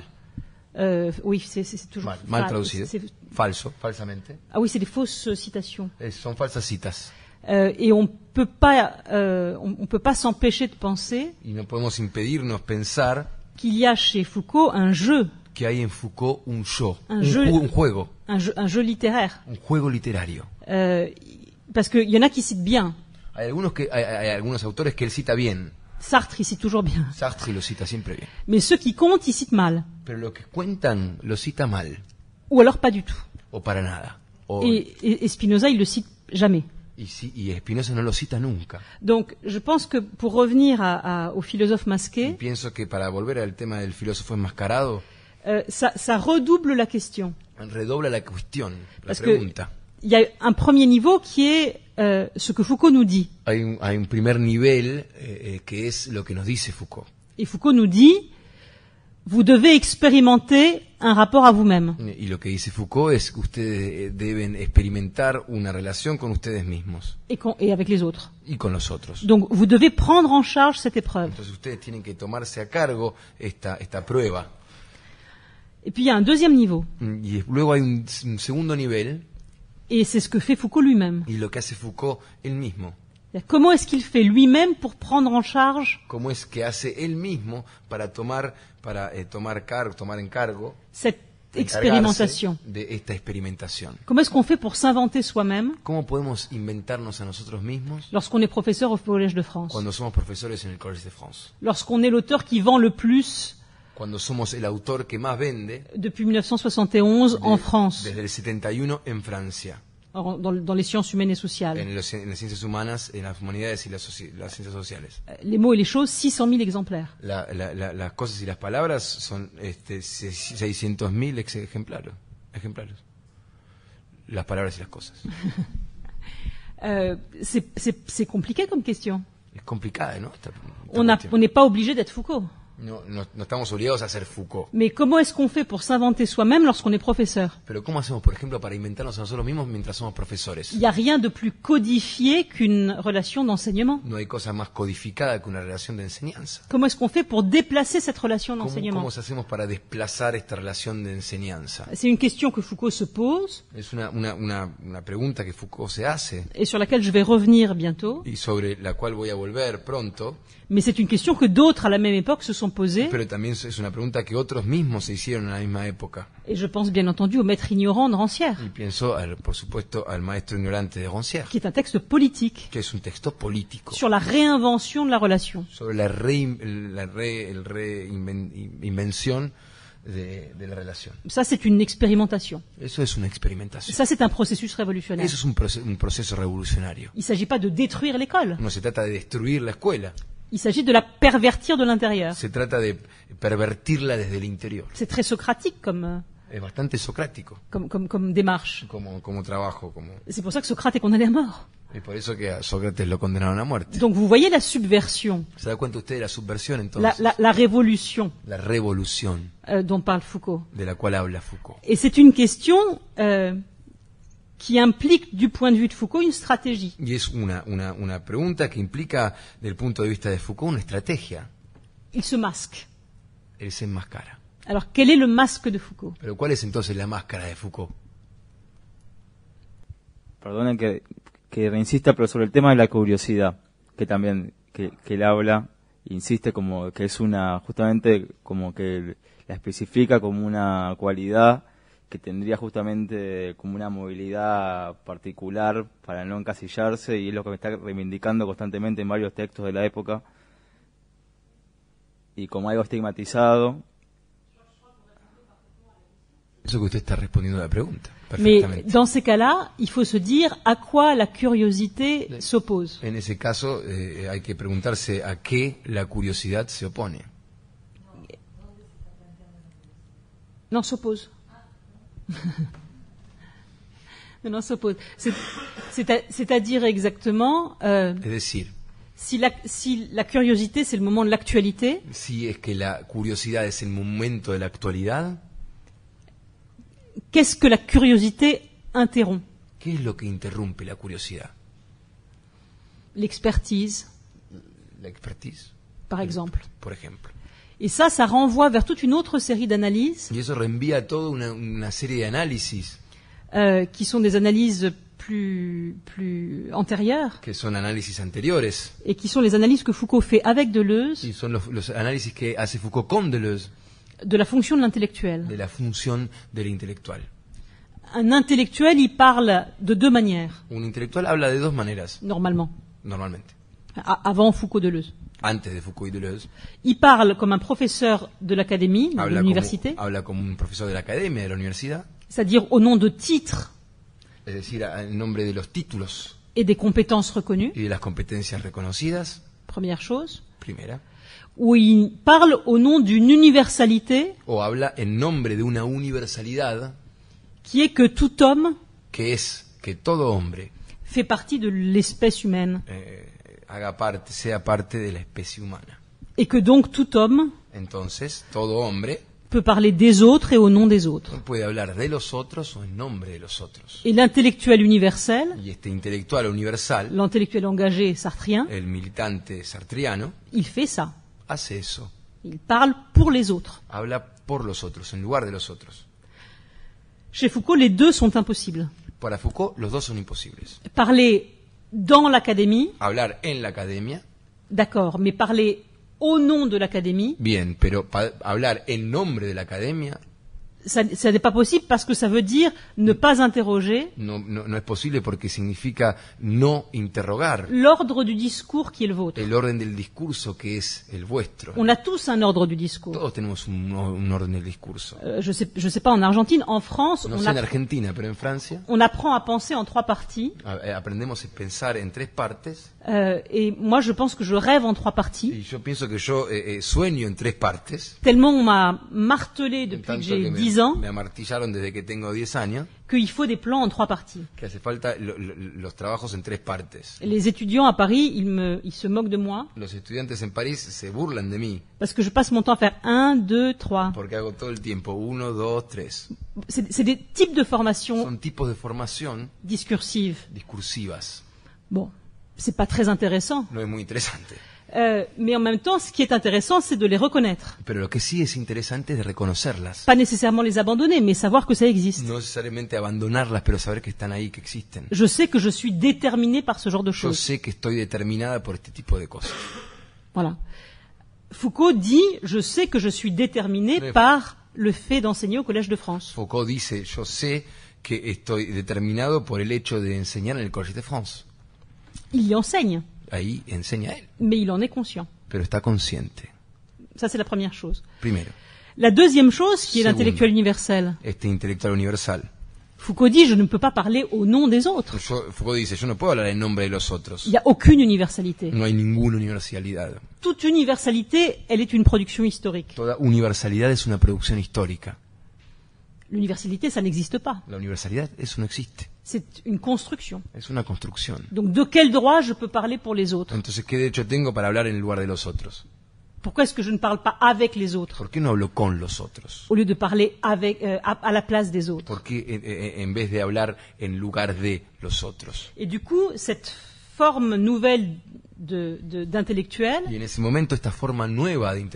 Euh, oui, c'est c'est, toujours mal, mal traduit. Falso, falsamente. Ah oui, c'est des fausses euh, citations. Et eh, ce sont falsas citas. Euh, et on peut pas, euh, on, on, peut pas s'empêcher de penser. Y no podemos impedirnos pensar qu'il y a chez Foucault un jeu. Que hay en Foucault un show, un, un, jeu, un juego. Un jeu, un jeu littéraire. Un juego literario. Euh, parce qu'il y en a qui citent bien. Hay algunos, que, hay, hay algunos autores que él cita bien. Sartre, il cite toujours bien. Sartre lo cita siempre bien. Mais ceux qui comptent, ils citent mal. Pero lo que cuentan, lo cita mal. Ou alors pas du tout. O para nada. O... Et, et, et Spinoza, il le cite jamais. Ici, et Spinoza ne le cite nunca. Donc, je pense que pour revenir à, à, au philosophe masqué, pienso que para volver al tema del filósofo enmascarado, euh, ça, ça, redouble la question. Redouble la question, Parce la pregunta. Il y a un premier niveau qui est euh, ce que Foucault nous dit. Hay un, hay un primer nivel eh, eh que es lo que nos dice Foucault. Et Foucault nous dit vous devez expérimenter un rapport à vous-même. Et eh, lo que dice Foucault es que ustedes eh, deben experimentar una relación con ustedes mismos. Et, con, et avec les autres. Y con los otros. Donc vous devez prendre en charge cette épreuve. Entonces ustedes tienen que tomarse a cargo esta esta prueba. Et puis il y a un deuxième niveau. Mm, y luego hay un, un segundo nivel. Et c'est ce que fait Foucault lui-même. Y lo que hace Foucault él mismo. Comment est-ce qu'il fait lui-même pour prendre en charge Comment est-ce qu'il hace él mismo para tomar para eh, tomar cargo, tomar encargo cette expérimentation. De esta experimentación. Comment est-ce qu'on fait pour s'inventer soi-même Comment podemos inventarnos a nosotros mismos Lorsqu'on est professeur au Collège de France. Cuando somos profesores en el Collège de France. Lorsqu'on est l'auteur qui vend le plus Cuando somos el autor que más vende. Depuis 1971 de, en France. Desde el 71 en Francia dans, les sciences humaines et sociales. En, los, en las ciencias humanas, en las humanidades y las, las, ciencias sociales. Euh, les mots et les choses, 600 000 exemplaires. La, la, la, las cosas y las palabras son este, 600 000 exemplares, ejemplares. Las palabras y las cosas. euh, c'est compliqué comme question. C'est compliqué, non? On n'est pas obligé d'être Foucault. No, no, no estamos obligados a Foucault. Mais comment est-ce qu'on fait pour s'inventer soi-même lorsqu'on est professeur Pero cómo hacemos, por ejemplo, para inventarnos a nosotros mismos mientras somos profesores. Il n'y a rien de plus codifié qu'une relation d'enseignement. No hay cosa más codificada que una relación de enseñanza. Comment est-ce qu'on fait pour déplacer cette relation d'enseignement ¿Cómo, cómo hacemos para desplazar esta relación de C'est une question que Foucault se pose. Es una, una, una, una pregunta que Foucault se hace. Et sur laquelle je vais revenir bientôt. Y sobre la cual voy a volver pronto. Mais c'est une question que d'autres à la même époque se sont sont posées. Pero también es que d'autres mêmes se hicieron en la misma época. Et je pense bien entendu au maître ignorant de Rancière. Je pense, al, por supuesto al maestro ignorante de Rancière. Qui est un texte politique. Que est un texto político. Sur la réinvention de la relation. Sur la réinvention la de, de la relation. Ça c'est une expérimentation. Ça es une expérimentation. Ça c'est un processus révolutionnaire. Ça es un processus revolucionario. Il s'agit pas de détruire l'école. ne s'agit pas de détruire la escuela. Il s'agit de la pervertir de l'intérieur. Se trata de pervertirla desde el interior. C'est très socratique comme. Euh, es bastante socrático. Comme, comme, comme démarche. Como, como trabajo, como... C'est pour ça que Socrate est condamné à mort. Y por eso que a Sócrates lo condenaron a muerte. Donc vous voyez la subversion. ¿Se da cuenta usted de la subversión entonces? La, la, la révolution. La revolución. Euh, dont parle Foucault. De la cual habla Foucault. Et c'est une question euh, qui du point de vue de Foucault, une stratégie. Y es una, una, una pregunta que implica, del punto de vista de Foucault, una estrategia. Il se masque. Él se enmascara. Alors, quel est le masque Pero, ¿cuál es entonces la máscara de Foucault? Perdonen que, que reinsista, pero sobre el tema de la curiosidad, que también, que, que él habla, insiste como que es una, justamente como que la especifica como una cualidad que tendría justamente como una movilidad particular para no encasillarse y es lo que me está reivindicando constantemente en varios textos de la época y como algo estigmatizado. Eso que usted está respondiendo a la pregunta. perfectamente. la En ese caso, eh, hay que preguntarse a qué la curiosidad se opone. No, opone. non, ça s'oppose. C'est-à-dire exactement. Euh, à decir, si la, si la curiosité, c'est le moment de l'actualité. Si es que la curiosidad es el momento de la actualidad. Qu'est-ce que la curiosité interrompt Qu'est-ce lo que interrumpe la curiosité L'expertise. L'expertise. Par exemple. Por ejemplo. Et ça, ça renvoie vers toute une autre série d'analyses. Et ça renvoie toda una, une serie de análisis. Euh, qui sont des analyses plus, plus antérieures. Que son análisis anteriores. Et qui sont les analyses que Foucault fait avec Deleuze. Qui son los, analyses que hace Foucault con Deleuze. De la fonction de l'intellectuel. De la fonction de l'intellectuel. Un intellectuel, il parle de deux manières. Un intellectuel habla de dos maneras. Normalement. Normalmente. avant Foucault-Deleuze antes de Foucault y Deleuze. Il parle comme un professeur de l'académie, de l'université. Habla un professeur de l'académie de C'est-à-dire au nom de titres. Es decir, en nombre de los títulos. Et des compétences reconnues. et de compétences reconocidas. Première chose. Primera. Où il parle au nom d'une universalité. O habla en nombre de una universalidad. Qui est que tout homme. Que es que todo hombre. Fait partie de l'espèce humaine. Eh, haga parte, sea parte de la especie humana. Et que donc tout homme Entonces, todo hombre peut parler des autres et au nom des autres. puede hablar de los otros o en nombre de los otros. Et l'intellectuel universel, Y este intelectual universal, l'intellectuel engagé sartrien, el militante sartriano, il fait ça. hace eso. Il parle pour les autres. Habla por los otros, en lugar de los otros. Chez Foucault, les deux sont impossibles. Para Foucault, los dos son imposibles. Parler dans l'académie. Hablar en la academia. D'accord, mais parler au nom de l'académie. Bien, pero hablar en nombre de la academia. ça, n'est pas possible parce que ça veut dire ne pas interroger. Non, non, non es posible porque significa no interrogar. L'ordre du discours qui est le vôtre. El orden del discurso que es el vuestro. On a tous un ordre du discours. Todos tenemos un, orden del discurso. Euh, je sais, je sais pas en Argentine, en France. No en argentine pero en Francia. On apprend à penser en trois parties. Eh, aprendemos a pensar en tres partes. Euh, et moi, je pense que je rêve en trois parties. Y yo pienso que yo eh, eh sueño en tres partes. Tellement on m'a martelé depuis que j'ai dit. 10 ans. Me amartillaron desde que tengo 10 años. Qu'il faut des plans en trois parties. Que hace falta lo, lo, los trabajos en tres partes. Les étudiants à Paris, ils, me, ils se moquent de moi. Los estudiantes en París se burlan de mí. Parce que je passe mon temps à faire 1, 2, 3. Porque hago todo el tiempo 1, 2, 3. C'est des types de formations. Son tipos de formación. Discursives. Discursivas. Bon, c'est pas très intéressant. No es muy interesante. Euh, mais en même temps, ce qui est intéressant, c'est de les reconnaître. Pero lo que sí es interesante de reconocerlas. Pas nécessairement les abandonner, mais savoir que ça existe. No necesariamente abandonarlas, pero saber que están ahí, que existen. Je sais que je suis déterminé par ce genre de choses. Yo sé que estoy determinada por este tipo de cosas. Voilà. Foucault dit je sais que je suis déterminé par le fait d'enseigner au Collège de France. Foucault dice yo sé que estoy determinado por el hecho de enseñar en el Collège de France. Il y enseigne ahí enseña él. Mais il en est conscient. Pero está consciente. Ça, c'est la première chose. Primero. La deuxième chose, qui est l'intellectuel universel. Este intelectual universal. Foucault dit, je ne peux pas parler au nom des autres. Yo, Foucault dice, yo no puedo hablar en nombre de los otros. Il n'y a aucune universalité. No hay ninguna universalidad. Toute universalité, elle est une production historique. Toda universalidad es una producción histórica l'universalité, ça n'existe pas. existe. C'est une construction. Es Donc, de quel droit je peux parler pour les autres Pourquoi est-ce que je ne parle pas avec les autres Au lieu de parler euh, à, la place des autres. Et du coup, cette forme nouvelle de, de, d'intellectuel. Y en ese momento esta forma nueva de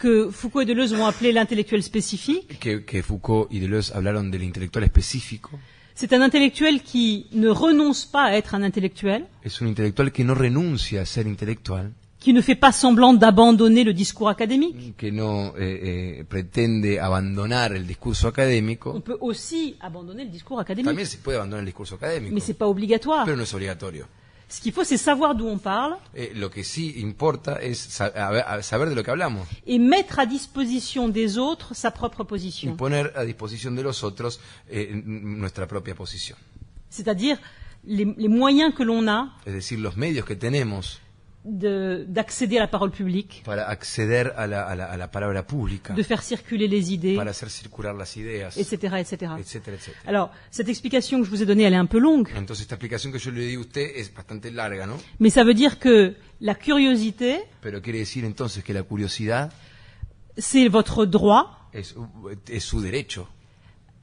Que Foucault et Deleuze vont appeler l'intellectuel spécifique. Que, que Foucault et Deleuze hablaron del intelectual específico. C'est un intellectuel qui ne renonce pas à être un intellectuel. C'est un intellectuel que no renuncia à ser intelectual. Qui ne fait pas semblant d'abandonner le discours académique. Que no eh, eh, pretende abandonar el discurso académico. On peut aussi abandonner le discours académique. mais Mais c'est pas obligatoire. Pero no es ce qu'il faut, c'est savoir d'où on parle. Et eh, lo que sí importa es saber de lo que hablamos. Et mettre à disposition des autres sa propre position. Y poner a disposición de los otros eh, nuestra propia posición. C'est-à-dire les, les, moyens que l'on a. Es decir, los medios que tenemos d'accéder à la parole publique. Para accéder à la, à la, à la parole publique. De faire circuler les idées. Para hacer circular las ideas. Etc., etc. etc. etc. Alors, cette explication que je vous ai donnée, elle est un peu longue. Entonces, esta explicación que yo le di a usted es bastante larga, ¿no? Mais ça veut dire que la curiosité. Pero quiere decir entonces que la curiosidad. C'est votre droit. Es, es su derecho.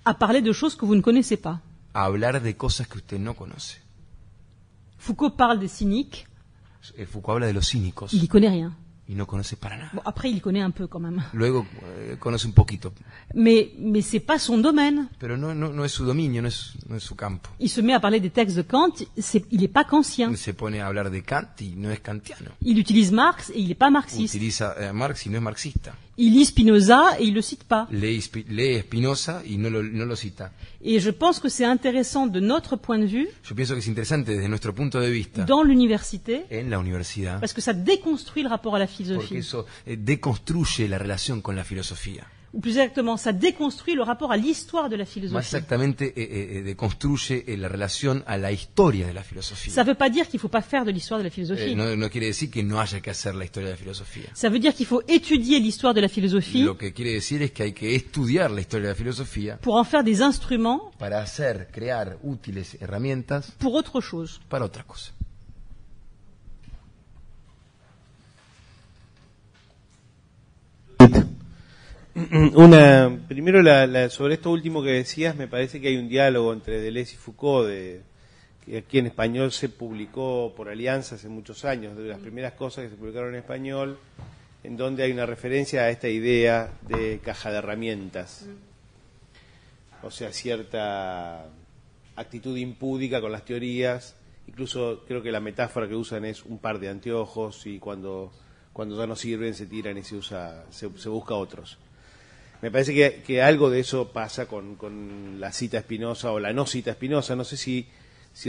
À parler de choses que vous ne connaissez pas. A hablar de cosas que usted no conoce. Foucault parle des cyniques. Foucault habla de los cínicos. Y connaît rien. Il ne connaissait pas nada. Bon, après, il connaît un peu quand même. Luego eh, conoce un poquito. Mais mais c'est pas son domaine. Pero no no no es su dominio, no es no es su campo. Il se met à parler des textes de Kant. Est, il n'est pas kantien. Il se pone a hablar de Kant y no es kantiano. Il utilise Marx et il n'est pas marxiste. Utiliza eh, Marx y no es marxista il lit Spinoza et il le cite pas. lit Spinoza et ne le, le cite Et je pense que c'est intéressant de notre point de vue. Je pense que c'est intéressant de notre punto de vista. Dans l'université. En la Parce que ça déconstruit le rapport à la philosophie. Porque eso eh, déconstruit la relation con la philosophie ou plus exactement, ça déconstruit le rapport à l'histoire de la philosophie. Exactamente, eh, eh, eh, eh, la relación a la historia de la filosofía. Ça ne veut pas dire qu'il ne faut pas faire de l'histoire de la philosophie. Eh, no, no quiere decir que no haya que hacer la historia de la filosofía. Ça veut dire qu'il faut étudier l'histoire de la philosophie. Lo que quiere decir es que hay que estudiar la historia de la filosofía. Pour en faire des instruments. Para hacer, crear útiles herramientas. Pour autre chose. Para otra cosa. Mm, una, primero sobre esto último que decías, me parece que hay un diálogo entre Deleuze y Foucault, que aquí en español se publicó por Alianza hace muchos años, de las primeras cosas que se publicaron en español, en donde hay una referencia a esta idea de caja de herramientas, o sea, cierta actitud impúdica con las teorías, incluso creo que la metáfora que usan es un par de anteojos y cuando, cuando ya no sirven se tiran y se, usa, se busca otros. Me parece que, algo de eso pasa con, la cita espinosa o la no cita espinosa. No sé si,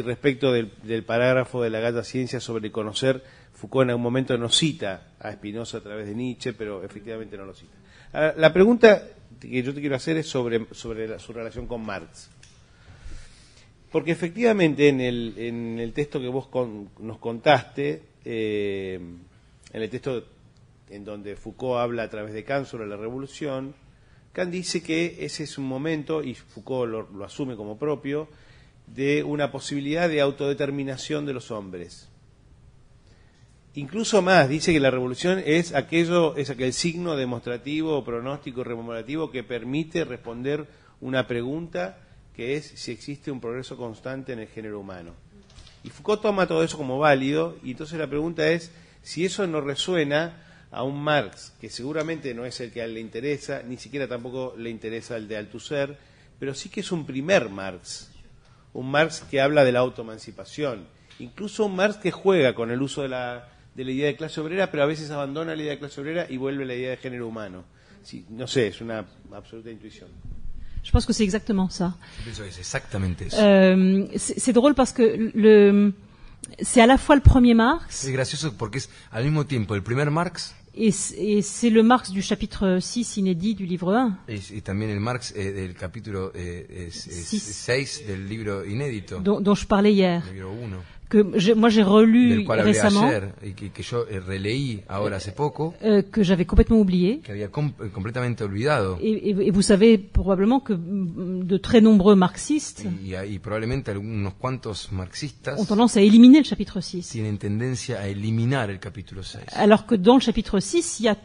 respecto del, parágrafo de la Gata Ciencia sobre conocer, Foucault en algún momento no cita a Espinosa a través de Nietzsche, pero efectivamente no lo cita. Ah, la pregunta que yo te quiero hacer es sobre, su relación con Marx. Porque efectivamente en el, en texto que vos nos contaste, eh, en el texto en donde Foucault habla a través de Cáncer sobre la revolución, Kant dice que ese es un momento, y Foucault lo, asume como propio, de una posibilidad de autodeterminación de los hombres. Incluso más, dice que la revolución es aquello, es aquel signo demostrativo, pronóstico, rememorativo que permite responder una pregunta que es si existe un progreso constante en el género humano. Y Foucault toma todo eso como válido, y entonces la pregunta es si eso no resuena a un Marx que seguramente no es el que a él le interesa, ni siquiera tampoco le interesa el de Althusser, pero sí que es un primer Marx, un Marx que habla de la autoemancipación, incluso un Marx que juega con el uso de la, idea de clase obrera, pero a veces abandona la idea de clase obrera y vuelve a la idea de género humano. no sé, es una absoluta intuición. Je pense que c'est exactement ça. Es euh, c'est drôle parce que le, c'est à la fois le premier Marx. Es gracioso porque es al mismo tiempo el primer Marx. Et, et c'est le Marx du chapitre 6 inédit du livre 1. Et, et también el Marx eh, del capítulo eh, 6. del libro inédito. Dont, dont je parlais hier que moi j'ai relu récemment et que, que je eh, releí ahora hace poco euh, que j'avais complètement oublié que había com eh, complètement olvidado et, et, vous savez probablement que mm, de très nombreux marxistes y, y probablemente algunos cuantos marxistas ont tendance à éliminer le chapitre 6 tienen tendencia a eliminar el capítulo 6 alors que dans le chapitre 6 il y a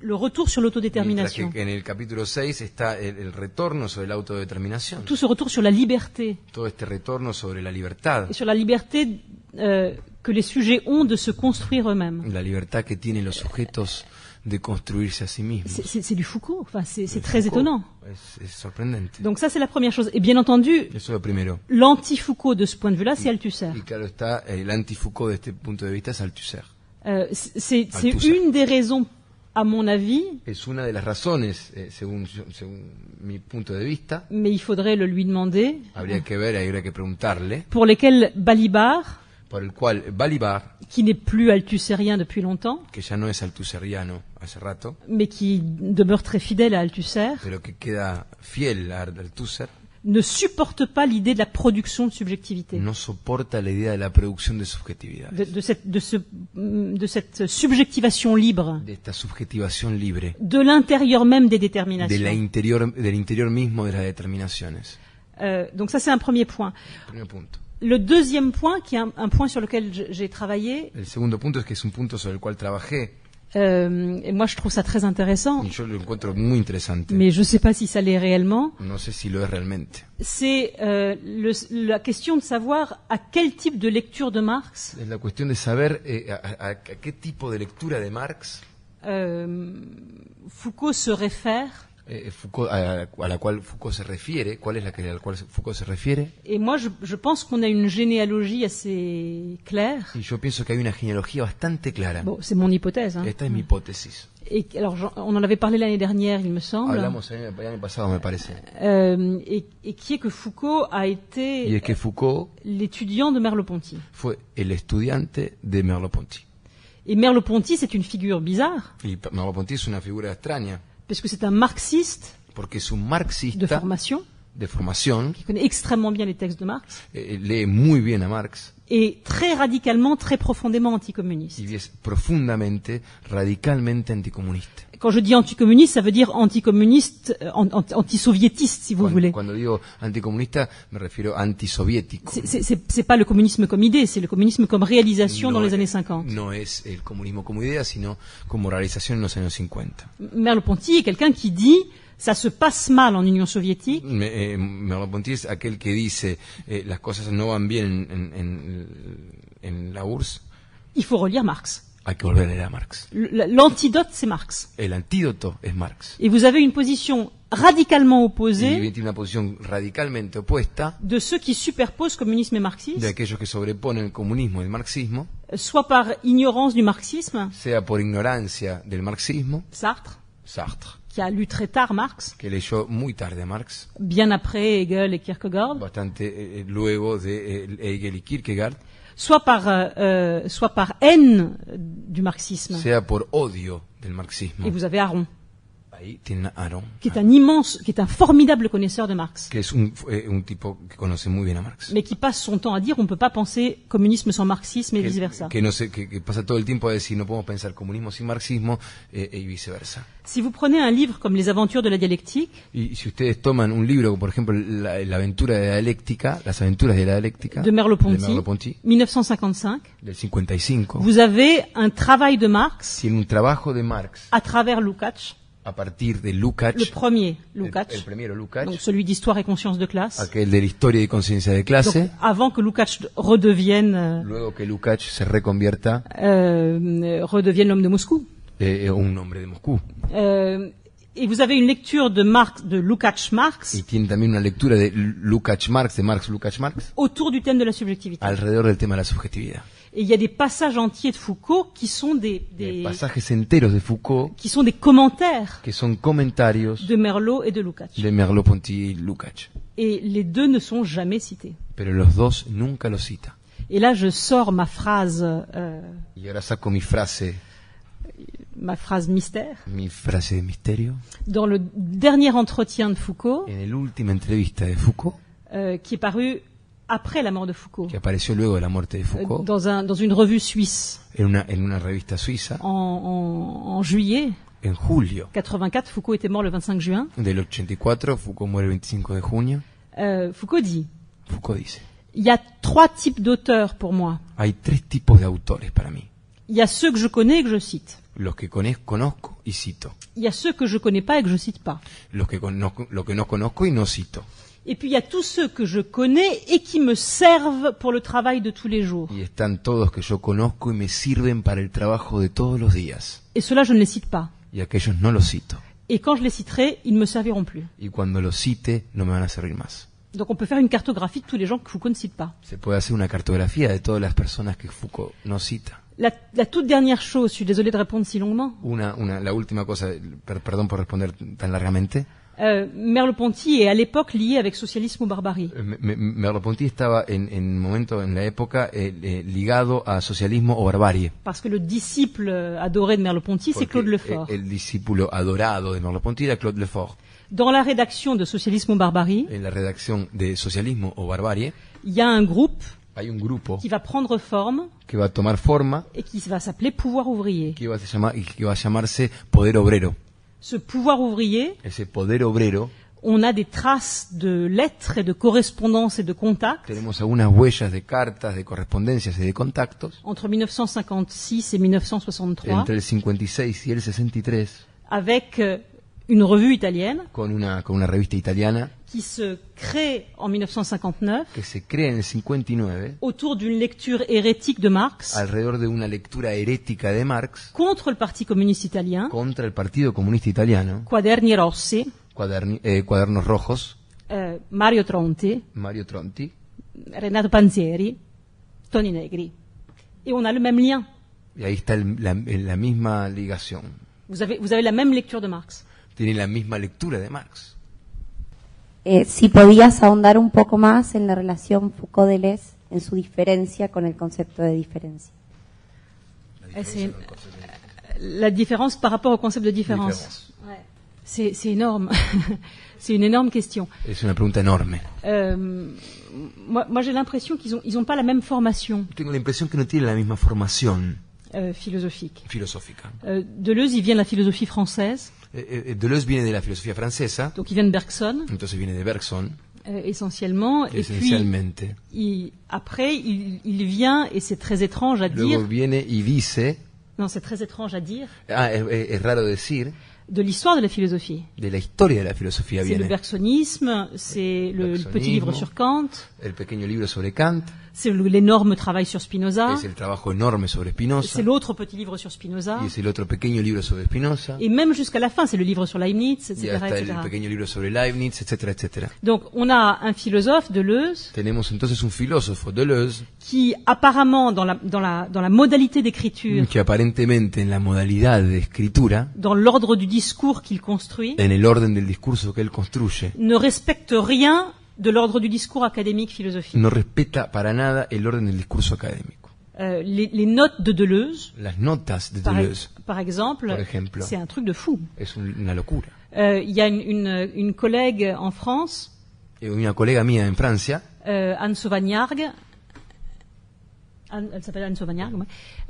le retour sur l'autodétermination. En le capítulo 6 está el, el, retorno sobre la autodeterminación. Tout ce retour sur la liberté. Tout este retorno sobre la libertad. Et sur la liberté euh, que les sujets ont de se construire eux-mêmes. La libertad que tienen los sujetos de construirse a sí mismos. C'est du Foucault, enfin, c'est très étonnant. Es, Donc ça c'est la première chose. Et bien entendu, l'anti-Foucault de ce point de vue-là, c'est Althusser. Y claro está, el anti-Foucault de este punto de vista es Althusser. Euh, c'est une des raisons à mon avis, es una de las razones, eh, según, según mi punto de vista, mais il faudrait le lui demander, habría que ver, habría que preguntarle, pour lesquels Balibar, por el cual Balibar, qui n'est plus althusserien depuis longtemps, que ya no es altuseriano hace rato, mais qui demeure très fidèle à Althusser, pero que queda fiel a Althusser, ne supporte pas l'idée de la production de subjectivité. Non, soporta la idea de la producción de subjetividad. De, de, cette, de, ce, de cette subjectivation libre. De esta subjetivación libre. De l'intérieur même des déterminations. De la interior, del interior mismo de las determinaciones. Euh, donc ça c'est un premier point. Premier punto. Le deuxième point, qui est un, un point sur lequel j'ai travaillé. El segundo punto es que es un punto sobre el cual trabajé. Euh, et moi, je trouve ça très intéressant. Mais je ne sais pas si ça l'est réellement. C'est euh, la question de savoir à quel type de lecture de Marx. la eh, de Marx. Euh, Foucault se réfère à, eh, à, eh, Foucault se refiere ¿Cuál es la que, laquelle Foucault se refiere Et moi, je, je pense qu'on a une généalogie assez claire. Y yo pienso que hay una genealogía bastante clara. Bon, c'est mon hypothèse. Hein. Esta es mi hipótesis. Et, alors, on en avait parlé l'année dernière, il me semble. Hablamos el año pasado, me parece. Euh, et, et, qui est que Foucault a été es que l'étudiant de Merleau-Ponty. Fue el estudiante de Merleau-Ponty. Et Merleau-Ponty, c'est une figure bizarre. Merleau-Ponty c'est une figure extraña parce que c'est un marxiste. De formation de formation. Qui connaît extrêmement bien les textes de Marx. Il eh, est eh, muy bien à Marx. Et très radicalement, très profondément anticommuniste. Il est profondamente, radicalement anticommuniste. Quand je dis anticommuniste, ça veut dire anticommuniste, euh, soviétiste si vous voulez. Quand je dis anticommuniste, je me réfère antisoviétique. C'est pas le communisme comme idée, c'est le communisme comme réalisation dans les années 50. Non, c'est le communisme comme idée, sinon comme réalisation dans les années 50. Merleau-Ponty est quelqu'un qui dit ça se passe mal en Union soviétique. Mais, eh, merleau quelqu'un qui dit que les eh, ne vont bien en, en, en la URSS. Il faut relire Marx. Marx. L'antidote, c'est Marx. et l'antidote est Marx. Et vous avez une position radicalement opposée y une position radicalement opposée. de ceux qui superposent communisme et marxisme, de qui qui sobreponen communisme communisme marxisme. Euh, soit par ignorance du marxisme, sea por ignorancia del marxismo, Sartre, Sartre qui a lu très tard Marx. Que leyó muy tarde Marx. Bien après Hegel et Kierkegaard. Bastante eh, eh, luego de eh, Hegel y Kierkegaard. Soit par, euh, euh, soit par haine du marxisme. Sea por odio del marxismo. Et vous avez Aron qui est un immense, qui est un formidable connaisseur de Marx. Que un, eh, un tipo que conoce muy bien Marx. Mais qui passe son temps à dire on ne peut pas penser communisme sans marxisme et vice versa. Que, no se, que, que à tout le temps à dire, no podemos pensar comunismo sin marxismo et, eh, eh, vice versa. Si vous prenez un livre comme Les Aventures de la dialectique. Y si ustedes toman un livre comme par exemple la aventura de la dialectique, las Aventures de la dialectique De Merleau-Ponty. 1955. 55. Vous avez un travail de Marx. trabajo de Marx. À travers Lukács à partir de Lukács. Le premier, Lukács. Lukács. Donc celui d'Histoire et conscience de classe. Aquel de l'Historia y Conciencia de classe. Donc, avant que Lukács redevienne. Euh, Luego que Lukács se reconvierta. Euh, redevienne l'homme de Moscou. Et, eh, et eh, un homme de Moscou. Euh, et vous avez une lecture de Marx, de Lukács Marx. Y tiene también una lectura de Lukács Marx, de Marx Lukács Marx. Autour du thème de la subjectivité. Alrededor del tema de la subjetividad. Et il y a des passages entiers de Foucault qui sont des, des passages enteros de Foucault qui sont des commentaires qui sont commentarios de Merleau et de Lukács. De Merleau-Ponty et Lukács. Et les deux ne sont jamais cités. Pero los dos nunca los cita. Et là, je sors ma phrase. Euh, y ahora saco mi frase ma phrase mystère. Mi frase misterio. Dans le dernier entretien de Foucault. En el entrevista de Foucault. Euh, qui est paru après la mort de Foucault. Que apareció luego de la muerte de Foucault. Euh, dans, un, dans une revue suisse. En una, en una revista suiza. En, en, en juillet. En julio. 84, Foucault était mort le 25 juin. Del 84, Foucault muere el 25 de junio. Euh, Foucault dit. Foucault dice. Il y a trois types d'auteurs pour moi. Hay tres tipos de autores para mí. Il y a ceux que je connais et que je cite. Los que conozco y cito. Il y a ceux que je connais pas et que je cite pas. Los que, no, los que no conozco y no cito. Et puis il y a tous ceux que je connais et qui me servent pour le travail de tous les jours. Y están todos que yo conozco y me sirven para el trabajo de todos los días. Et cela je ne les cite pas. Y aquellos no los cito. Et quand je les citerai, ils ne me serviront plus. Y cuando los cite, no me van a servir más. Donc on peut faire une cartographie de tous les gens que Foucault ne cite pas. Se puede hacer una cartografía de todas las personas que Foucault no cita. La, la, toute dernière chose, je suis désolé de répondre si longuement. Una, una, la última cosa, per, perdón por responder tan largamente euh, Merleau-Ponty est à l'époque lié avec socialisme ou barbarie. Euh, Merleau-Ponty estaba en, en momento, en la época, eh, eh, ligado a socialismo o barbarie. Parce que le disciple euh, adoré de Merleau-Ponty, c'est Claude Lefort. El, el discípulo adorado de Merleau-Ponty era Claude Lefort. Dans la rédaction de Socialisme ou barbarie. En la rédaction de Socialisme o barbarie. Il y a un groupe hay un grupo qui va prendre forme que va tomar forma et qui va s'appeler pouvoir ouvrier qui va se llamar, que va llamarse poder obrero ce pouvoir ouvrier, ese poder obrero, on a des traces de lettres et de correspondances et de contacts tenemos algunas huellas de cartas, de correspondencias y de contactos entre 1956 et 1963 entre el 56 y el 63 avec euh, une revue italienne con una, con una revista italiana qui se crée en 1959, que se crea en 59 autour d'une lecture hérétique de Marx, alrededor de una lectura herética de Marx, contre le Parti communiste italien, contra el Partido Comunista Italiano, Quaderni Rossi, Quaderni, eh, Cuadernos Rojos, eh, Mario Tronti, Mario Tronti, Renato Panzieri, Tony Negri. Et on a le même lien. Et ahí está el, la, la misma ligación. Vous avez, vous avez la même lecture de Marx. Tiene la misma lectura de Marx. Eh, si podías ahondar un poco más en la relación Foucault-Deleuze, en su diferencia con el concepto de diferencia. La eh, diferencia, différence par rapport au concept de diferencia. C'est énorme. c'est une énorme question. pregunta enorme. Euh, moi, j'ai Tengo la impresión que no tienen la misma formación. Euh, philosophique. Philosophique. Euh, Deleuze, il vient de la philosophie française. Et, et Deleuze vient de la philosophie française. Donc il vient de Bergson. Entonces viene de Bergson. Euh, essentiellement. Et puis, il, après, il, il, vient, et c'est très étrange à Luego dire. Viene y dice, non, c'est très étrange à dire. Ah, es, es raro decir, de l'histoire de la philosophie. De la historia de la philosophie. C'est viene. le bergsonisme, c'est le, le, petit livre sur Kant. El pequeño libro sobre Kant. C'est l'énorme travail sur Spinoza. C'est le travail énorme sur Spinoza. C'est l'autre petit livre sur Spinoza. Et c'est l'autre otro pequeño libro sobre Spinoza. Et même jusqu'à la fin, c'est le livre sur Leibniz, etc. Y hasta etc. livre sur Leibniz, etc., etc. Donc, on a un philosophe, Deleuze. Tenemos entonces un filósofo, Deleuze. Qui apparemment, dans la, dans la, dans la modalité d'écriture. Que aparentemente en la modalidad de escritura. Dans l'ordre du discours qu'il construit. En el orden del discurso que él construye. Ne respecte rien de l'ordre du discours académique philosophique. No respeta para nada el orden del discurso académico. Euh, les, les, notes de Deleuze, Las notas de e- Deleuze par exemple, ejemplo, c'est un truc de fou. Es una locura. Euh, Il y a une, une, une, collègue en France, Et eh, une collègue mía en Francia, euh, Anne Sauvagnargues, elle s'appelle Anne Sauvagnargues,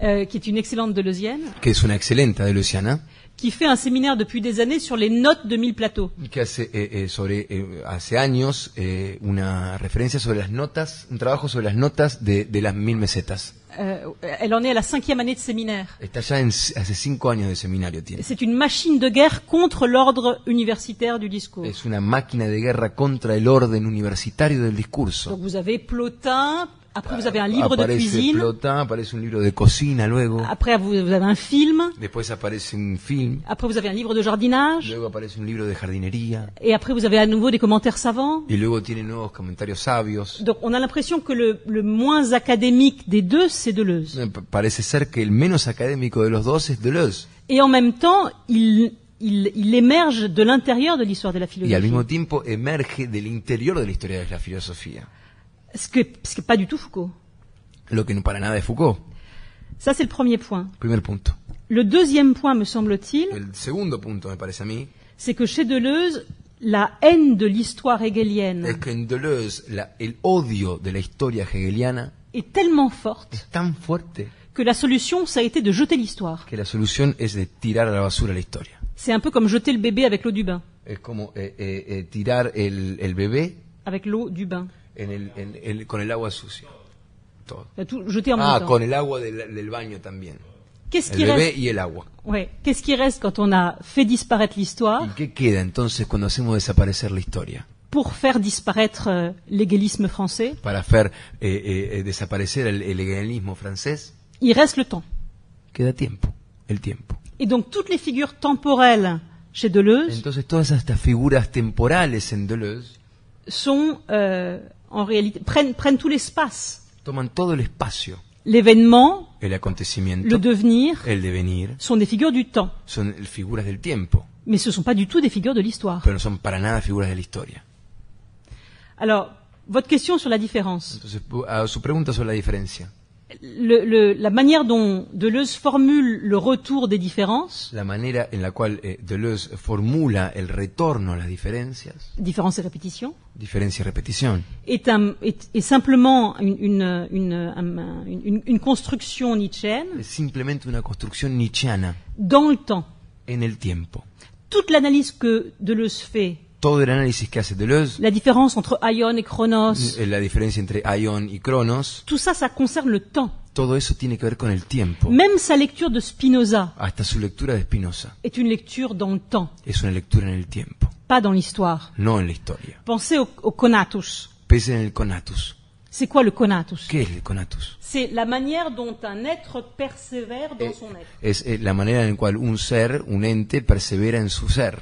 euh, qui est une excellente Deleuzienne. Que es una excelente Deleuziana qui fait un séminaire depuis des années sur les notes de mille plateaux. Que hace, eh, eh, sobre, eh, hace años eh, una referencia sobre las notas, un trabajo sobre las notas de, de las mille mesetas. Euh, elle en est à la cinquième année de séminaire. Está ya en, de seminario C'est une machine de guerre contre l'ordre universitaire du discours. Es una máquina de guerra contra el orden universitario del discurso. Donc vous avez Plotin, après, vous avez un livre de cuisine. un de cocina, luego. Après, vous, avez un film. Después aparece un film. Après, vous avez un livre de jardinage. Luego aparece un livre de jardinería. Et après, vous avez à nouveau des commentaires savants. luego tiene nuevos comentarios sabios. Donc, on a l'impression que le, le moins académique des deux, c'est Deleuze. Eh, parece ser que el menos académico de los dos es Deleuze. Et en même temps, il, il, il, émerge de l'intérieur de l'histoire de la philosophie. Et al mismo tiempo emerge del interior de la historia de la filosofía. Ce que, pas du tout Foucault. Lo que no para nada de Foucault. Ça, c'est le premier point. premier point Le deuxième point, me semble-t-il. El segundo punto, me parece a mí. C'est que chez Deleuze, la haine de l'histoire hegelienne. que Deleuze, la, el odio de la hegeliana. Est tellement forte. Es tan fuerte. Que la solution, ça a été de jeter l'histoire. Que la solution est de tirar a la basura la historia. C'est un peu comme jeter le bébé avec l'eau du bain. et como eh, eh, eh, tirar el, el bébé. Avec l'eau du bain en el, en el, con el agua sucia. Todo. Tout, jeter en ah, montant. con el agua del, del baño también. Qu'est-ce qui reste y el agua. Ouais. Qu'est-ce qui reste quand on a fait disparaître l'histoire ¿Qué queda entonces cuando hacemos desaparecer la historia Pour faire disparaître euh, l'égalisme français. Para hacer eh, eh, eh desaparecer el, el égalismo francés. Il reste le temps. Queda tiempo, el tiempo. Et donc toutes les figures temporelles chez Deleuze. Entonces todas estas figuras temporales en Deleuze sont euh, en réalité, prennent, prennent tout l'espace. Toman todo el espacio. L'événement, el acontecimiento, le devenir, el devenir, sont des figures du temps. Son eh, figuras del tiempo. Mais ce ne sont pas du tout des figures de l'histoire. Pero no son para nada figuras de la historia. Alors, votre question sur la différence. Entonces, a ah, su pregunta sobre la diferencia le, la manière dont Deleuze formule le retour des différences. La manière en laquelle eh, Deleuze formule le retorno à las diferencias. Différence et répétitions. Différences et répétitions. Est, simplement une, une, une, une construction nietzschéenne. Simplement une construction nietzschéenne. Dans le temps. En el tiempo. Toute l'analyse que Deleuze fait todo el análisis que hace Deleuze. La différence entre Aion et Chronos. Eh, la diferencia entre Aion y Cronos. Tout ça, ça concerne le temps. Todo eso tiene que ver con el tiempo. Même sa lecture de Spinoza. Hasta su lectura de Spinoza. Est une lecture dans le temps. Es una lectura en el tiempo. Pas dans l'histoire. No en la historia. Pensez au, au conatus. Pensez en el conatus. C'est quoi le conatus Qu'est le conatus C'est la manière dont un être persévère dans eh, son être. Es eh, la manière en la cual un ser, un ente, persevera en su ser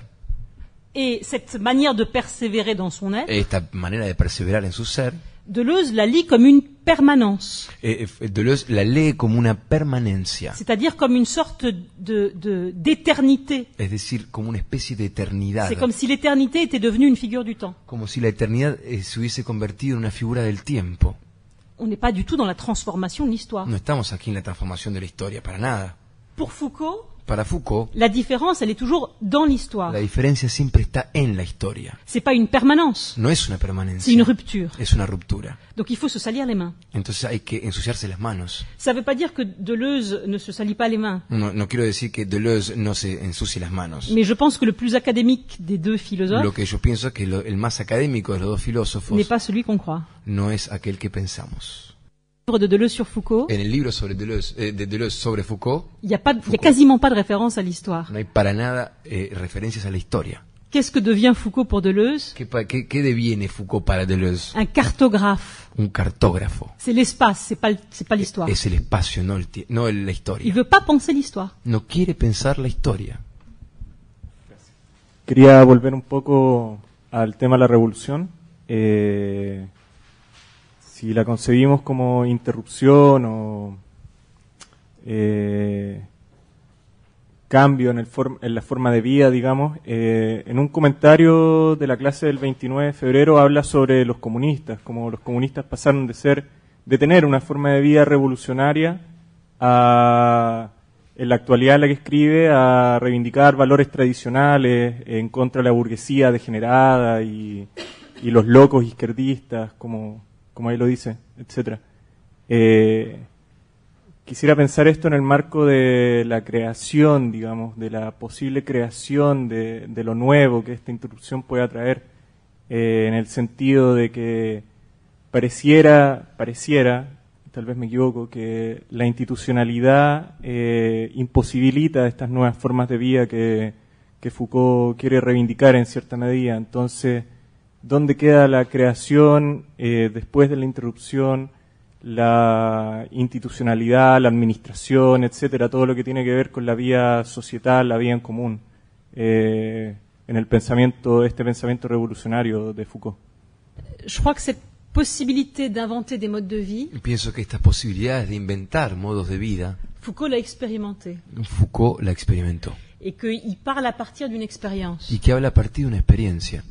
et cette manière de persévérer dans son être. Esta de Deleuze la lit comme une permanence. Et, Deleuze la lit comme une permanencia. C'est-à-dire comme une sorte de d'éternité. es decir, como una especie de eternidad. C'est comme si l'éternité était devenue une figure du temps. comme si l'éternité eternidad convertie eh, se hubiese en una figura del tiempo. On n'est pas du tout dans la transformation de l'histoire. No estamos aquí en la transformación de la historia para nada. Pour Foucault, Foucault, la différence, elle est toujours dans l'histoire. La diferencia siempre está en la historia. C'est pas une permanence. No es una permanencia. C'est une rupture. Es una ruptura. Donc il faut se salir les mains. Entonces hay que ensuciarse las manos. Ça veut pas dire que Deleuze ne se salit pas les mains. No, no quiero decir que Deleuze no se ensucie las manos. Mais je pense que le plus académique des deux philosophes. Lo que yo pienso que lo, el más académico de los dos filósofos. N'est pas celui qu'on croit. No es aquel que pensamos. de Deleuze sur Foucault. En el libro sobre Deleuze, eh, de Deleuze sobre Foucault. Il y a, pas, il y a quasiment pas de référence à l'histoire. No hay para nada eh, referencias a la historia. Qu'est-ce que devient Foucault pour Deleuze ¿Qué, que qué deviene Foucault para Deleuze Un cartographe. Un cartógrafo. C'est l'espace, c'est pas, c'est pas l'histoire. Es el espacio, no, el, no la historia. Il veut pas penser l'histoire. No quiere pensar la historia. Quería volver un poco al tema de la revolución. Eh, si la concebimos como interrupción o eh, cambio en, el en, la forma de vida, digamos, eh, en un comentario de la clase del 29 de febrero habla sobre los comunistas, como los comunistas pasaron de ser, de tener una forma de vida revolucionaria a en la actualidad la que escribe a reivindicar valores tradicionales en contra de la burguesía degenerada y, y los locos izquierdistas como como ahí lo dice, etc. Eh, quisiera pensar esto en el marco de la creación, digamos, de la posible creación de, lo nuevo que esta introducción pueda traer, eh, en el sentido de que pareciera, pareciera, tal vez me equivoco, que la institucionalidad eh, imposibilita estas nuevas formas de vida que, que Foucault quiere reivindicar en cierta medida. Entonces, dónde queda la creación eh, después de la interrupción, la institucionalidad, la administración, etcétera, todo lo que tiene que ver con la vía societal, la vía en común, eh, en el pensamiento, este pensamiento revolucionario de Foucault. Je que cette possibilité d'inventer des de vie. Pienso que estas posibilidades de inventar modos de vida. Foucault l'a Foucault la experimentó. Et partir d'une expérience. Y que habla a partir de una experiencia.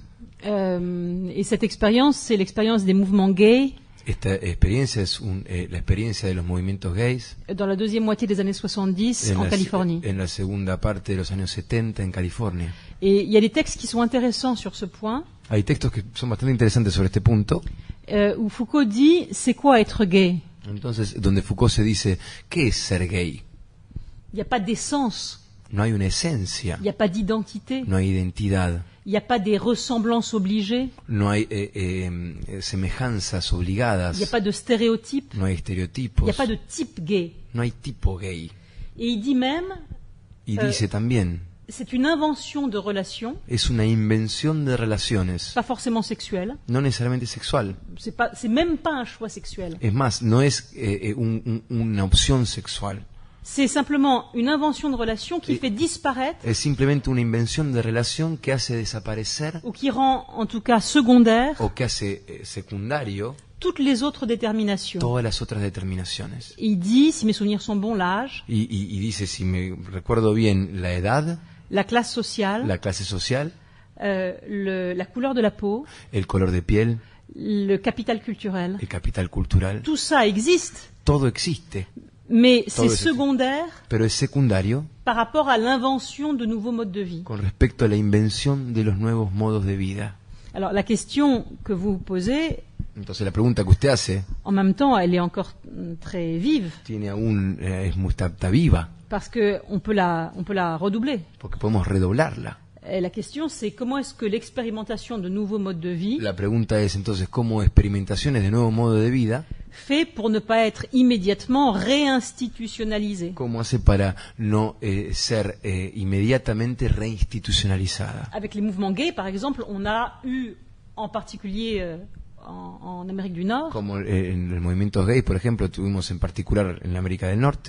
Euh, et cette expérience, c'est l'expérience des mouvements gays. Esta experiencia es un, eh, la experiencia de los movimientos gays. Dans la deuxième moitié des années 70 en, en la, Californie. En la segunda parte de los años 70 en California. Et il y a des textes qui sont intéressants sur ce point. Hay textos que son bastante interesantes sobre este punto. Euh, où Foucault dit c'est quoi être gay. Entonces, donde Foucault se dice qué es ser gay. Il n'y a pas d'essence. No hay una esencia. Il n'y a pas d'identité. No hay identidad. Il n'y a pas des ressemblances obligées. No hay eh, eh, semejanzas obligadas. Il n'y a pas de stéréotypes. No hay estereotipos. Il n'y a pas de type gay. No hay tipo gay. Et il dit même. Il euh, dice también. C'est une invention de relations. Es una invención de relaciones. Pas forcément sexuelle. No necesariamente sexual. C'est pas, c'est même pas un choix sexuel. Es más, no es eh, eh un, un, una opción sexual. C'est simplement une invention de relation qui fait disparaître. Et simplement une invención de relación que hace desaparecer. Ou qui rend, en tout cas, secondaire. O que hace eh, secundario. Toutes les autres déterminations. Todas las otras determinaciones. Il dit, si mes souvenirs sont bons, l'âge. Il il, il dit, si me recuerdo bien, la edad. La classe sociale. La classe sociale. Euh, le, la couleur de la peau. El color de piel. Le capital culturel. El capital cultural. Tout ça existe. Todo existe mais c'est secondaire Pero es secundario par rapport à l'invention de nouveaux modes de vie. con respecto a la invención de los nuevos modos de vida. Alors la question que vous posez, Entonces la pregunta que usted hace en même temps, elle est encore mm, très vive tiene aún eh, es muy- está viva, parce qu'on peut la, on peut la redoubler. porque podemos redoblarla. Eh, la question, c'est comment est-ce que l'expérimentation de nouveaux modes de vie. La de de Fait pour ne pas être immédiatement réinstitutionnalisé. Comment eh, eh, Avec les mouvements gays, par exemple, on a eu en particulier euh, en, Amérique du Nord. comme en eh, gays, par exemple, por ejemplo, tuvimos en particulier en Amérique du Nord,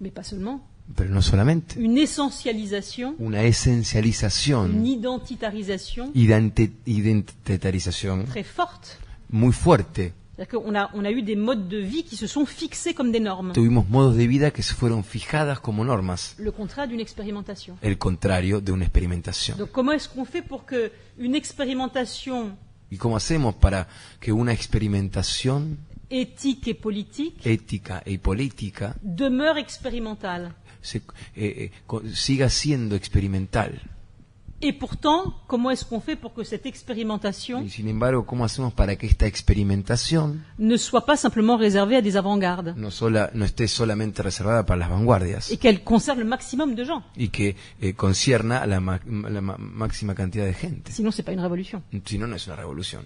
Mais pas seulement pero no Une essentialisation. Una esencialización. Une identitarisation. Identi Très forte. Muy fuerte. C'est-à-dire qu'on a, on a eu des modes de vie qui se sont fixés comme des normes. Tuvimos modos de vida que se fueron fijadas como normas. Le contraire d'une expérimentation. El contrario de una experimentación. Donc comment est-ce qu'on fait pour que une expérimentation ¿Y cómo hacemos para que una experimentación éthique et politique ética et política, demeure expérimentale se, eh, eh siga siendo experimental. Et pourtant, comment est-ce qu'on fait pour que cette expérimentation sin embargo, ¿cómo hacemos para que esta experimentación ne soit pas simplement réservée à des avant-gardes no, sola, no esté solamente reservada para las vanguardias et qu'elle concerne le maximum de gens y que eh, concierna la, ma, la ma, máxima cantidad de gente? Sinon, c'est pas une révolution. Si no, no es una revolución.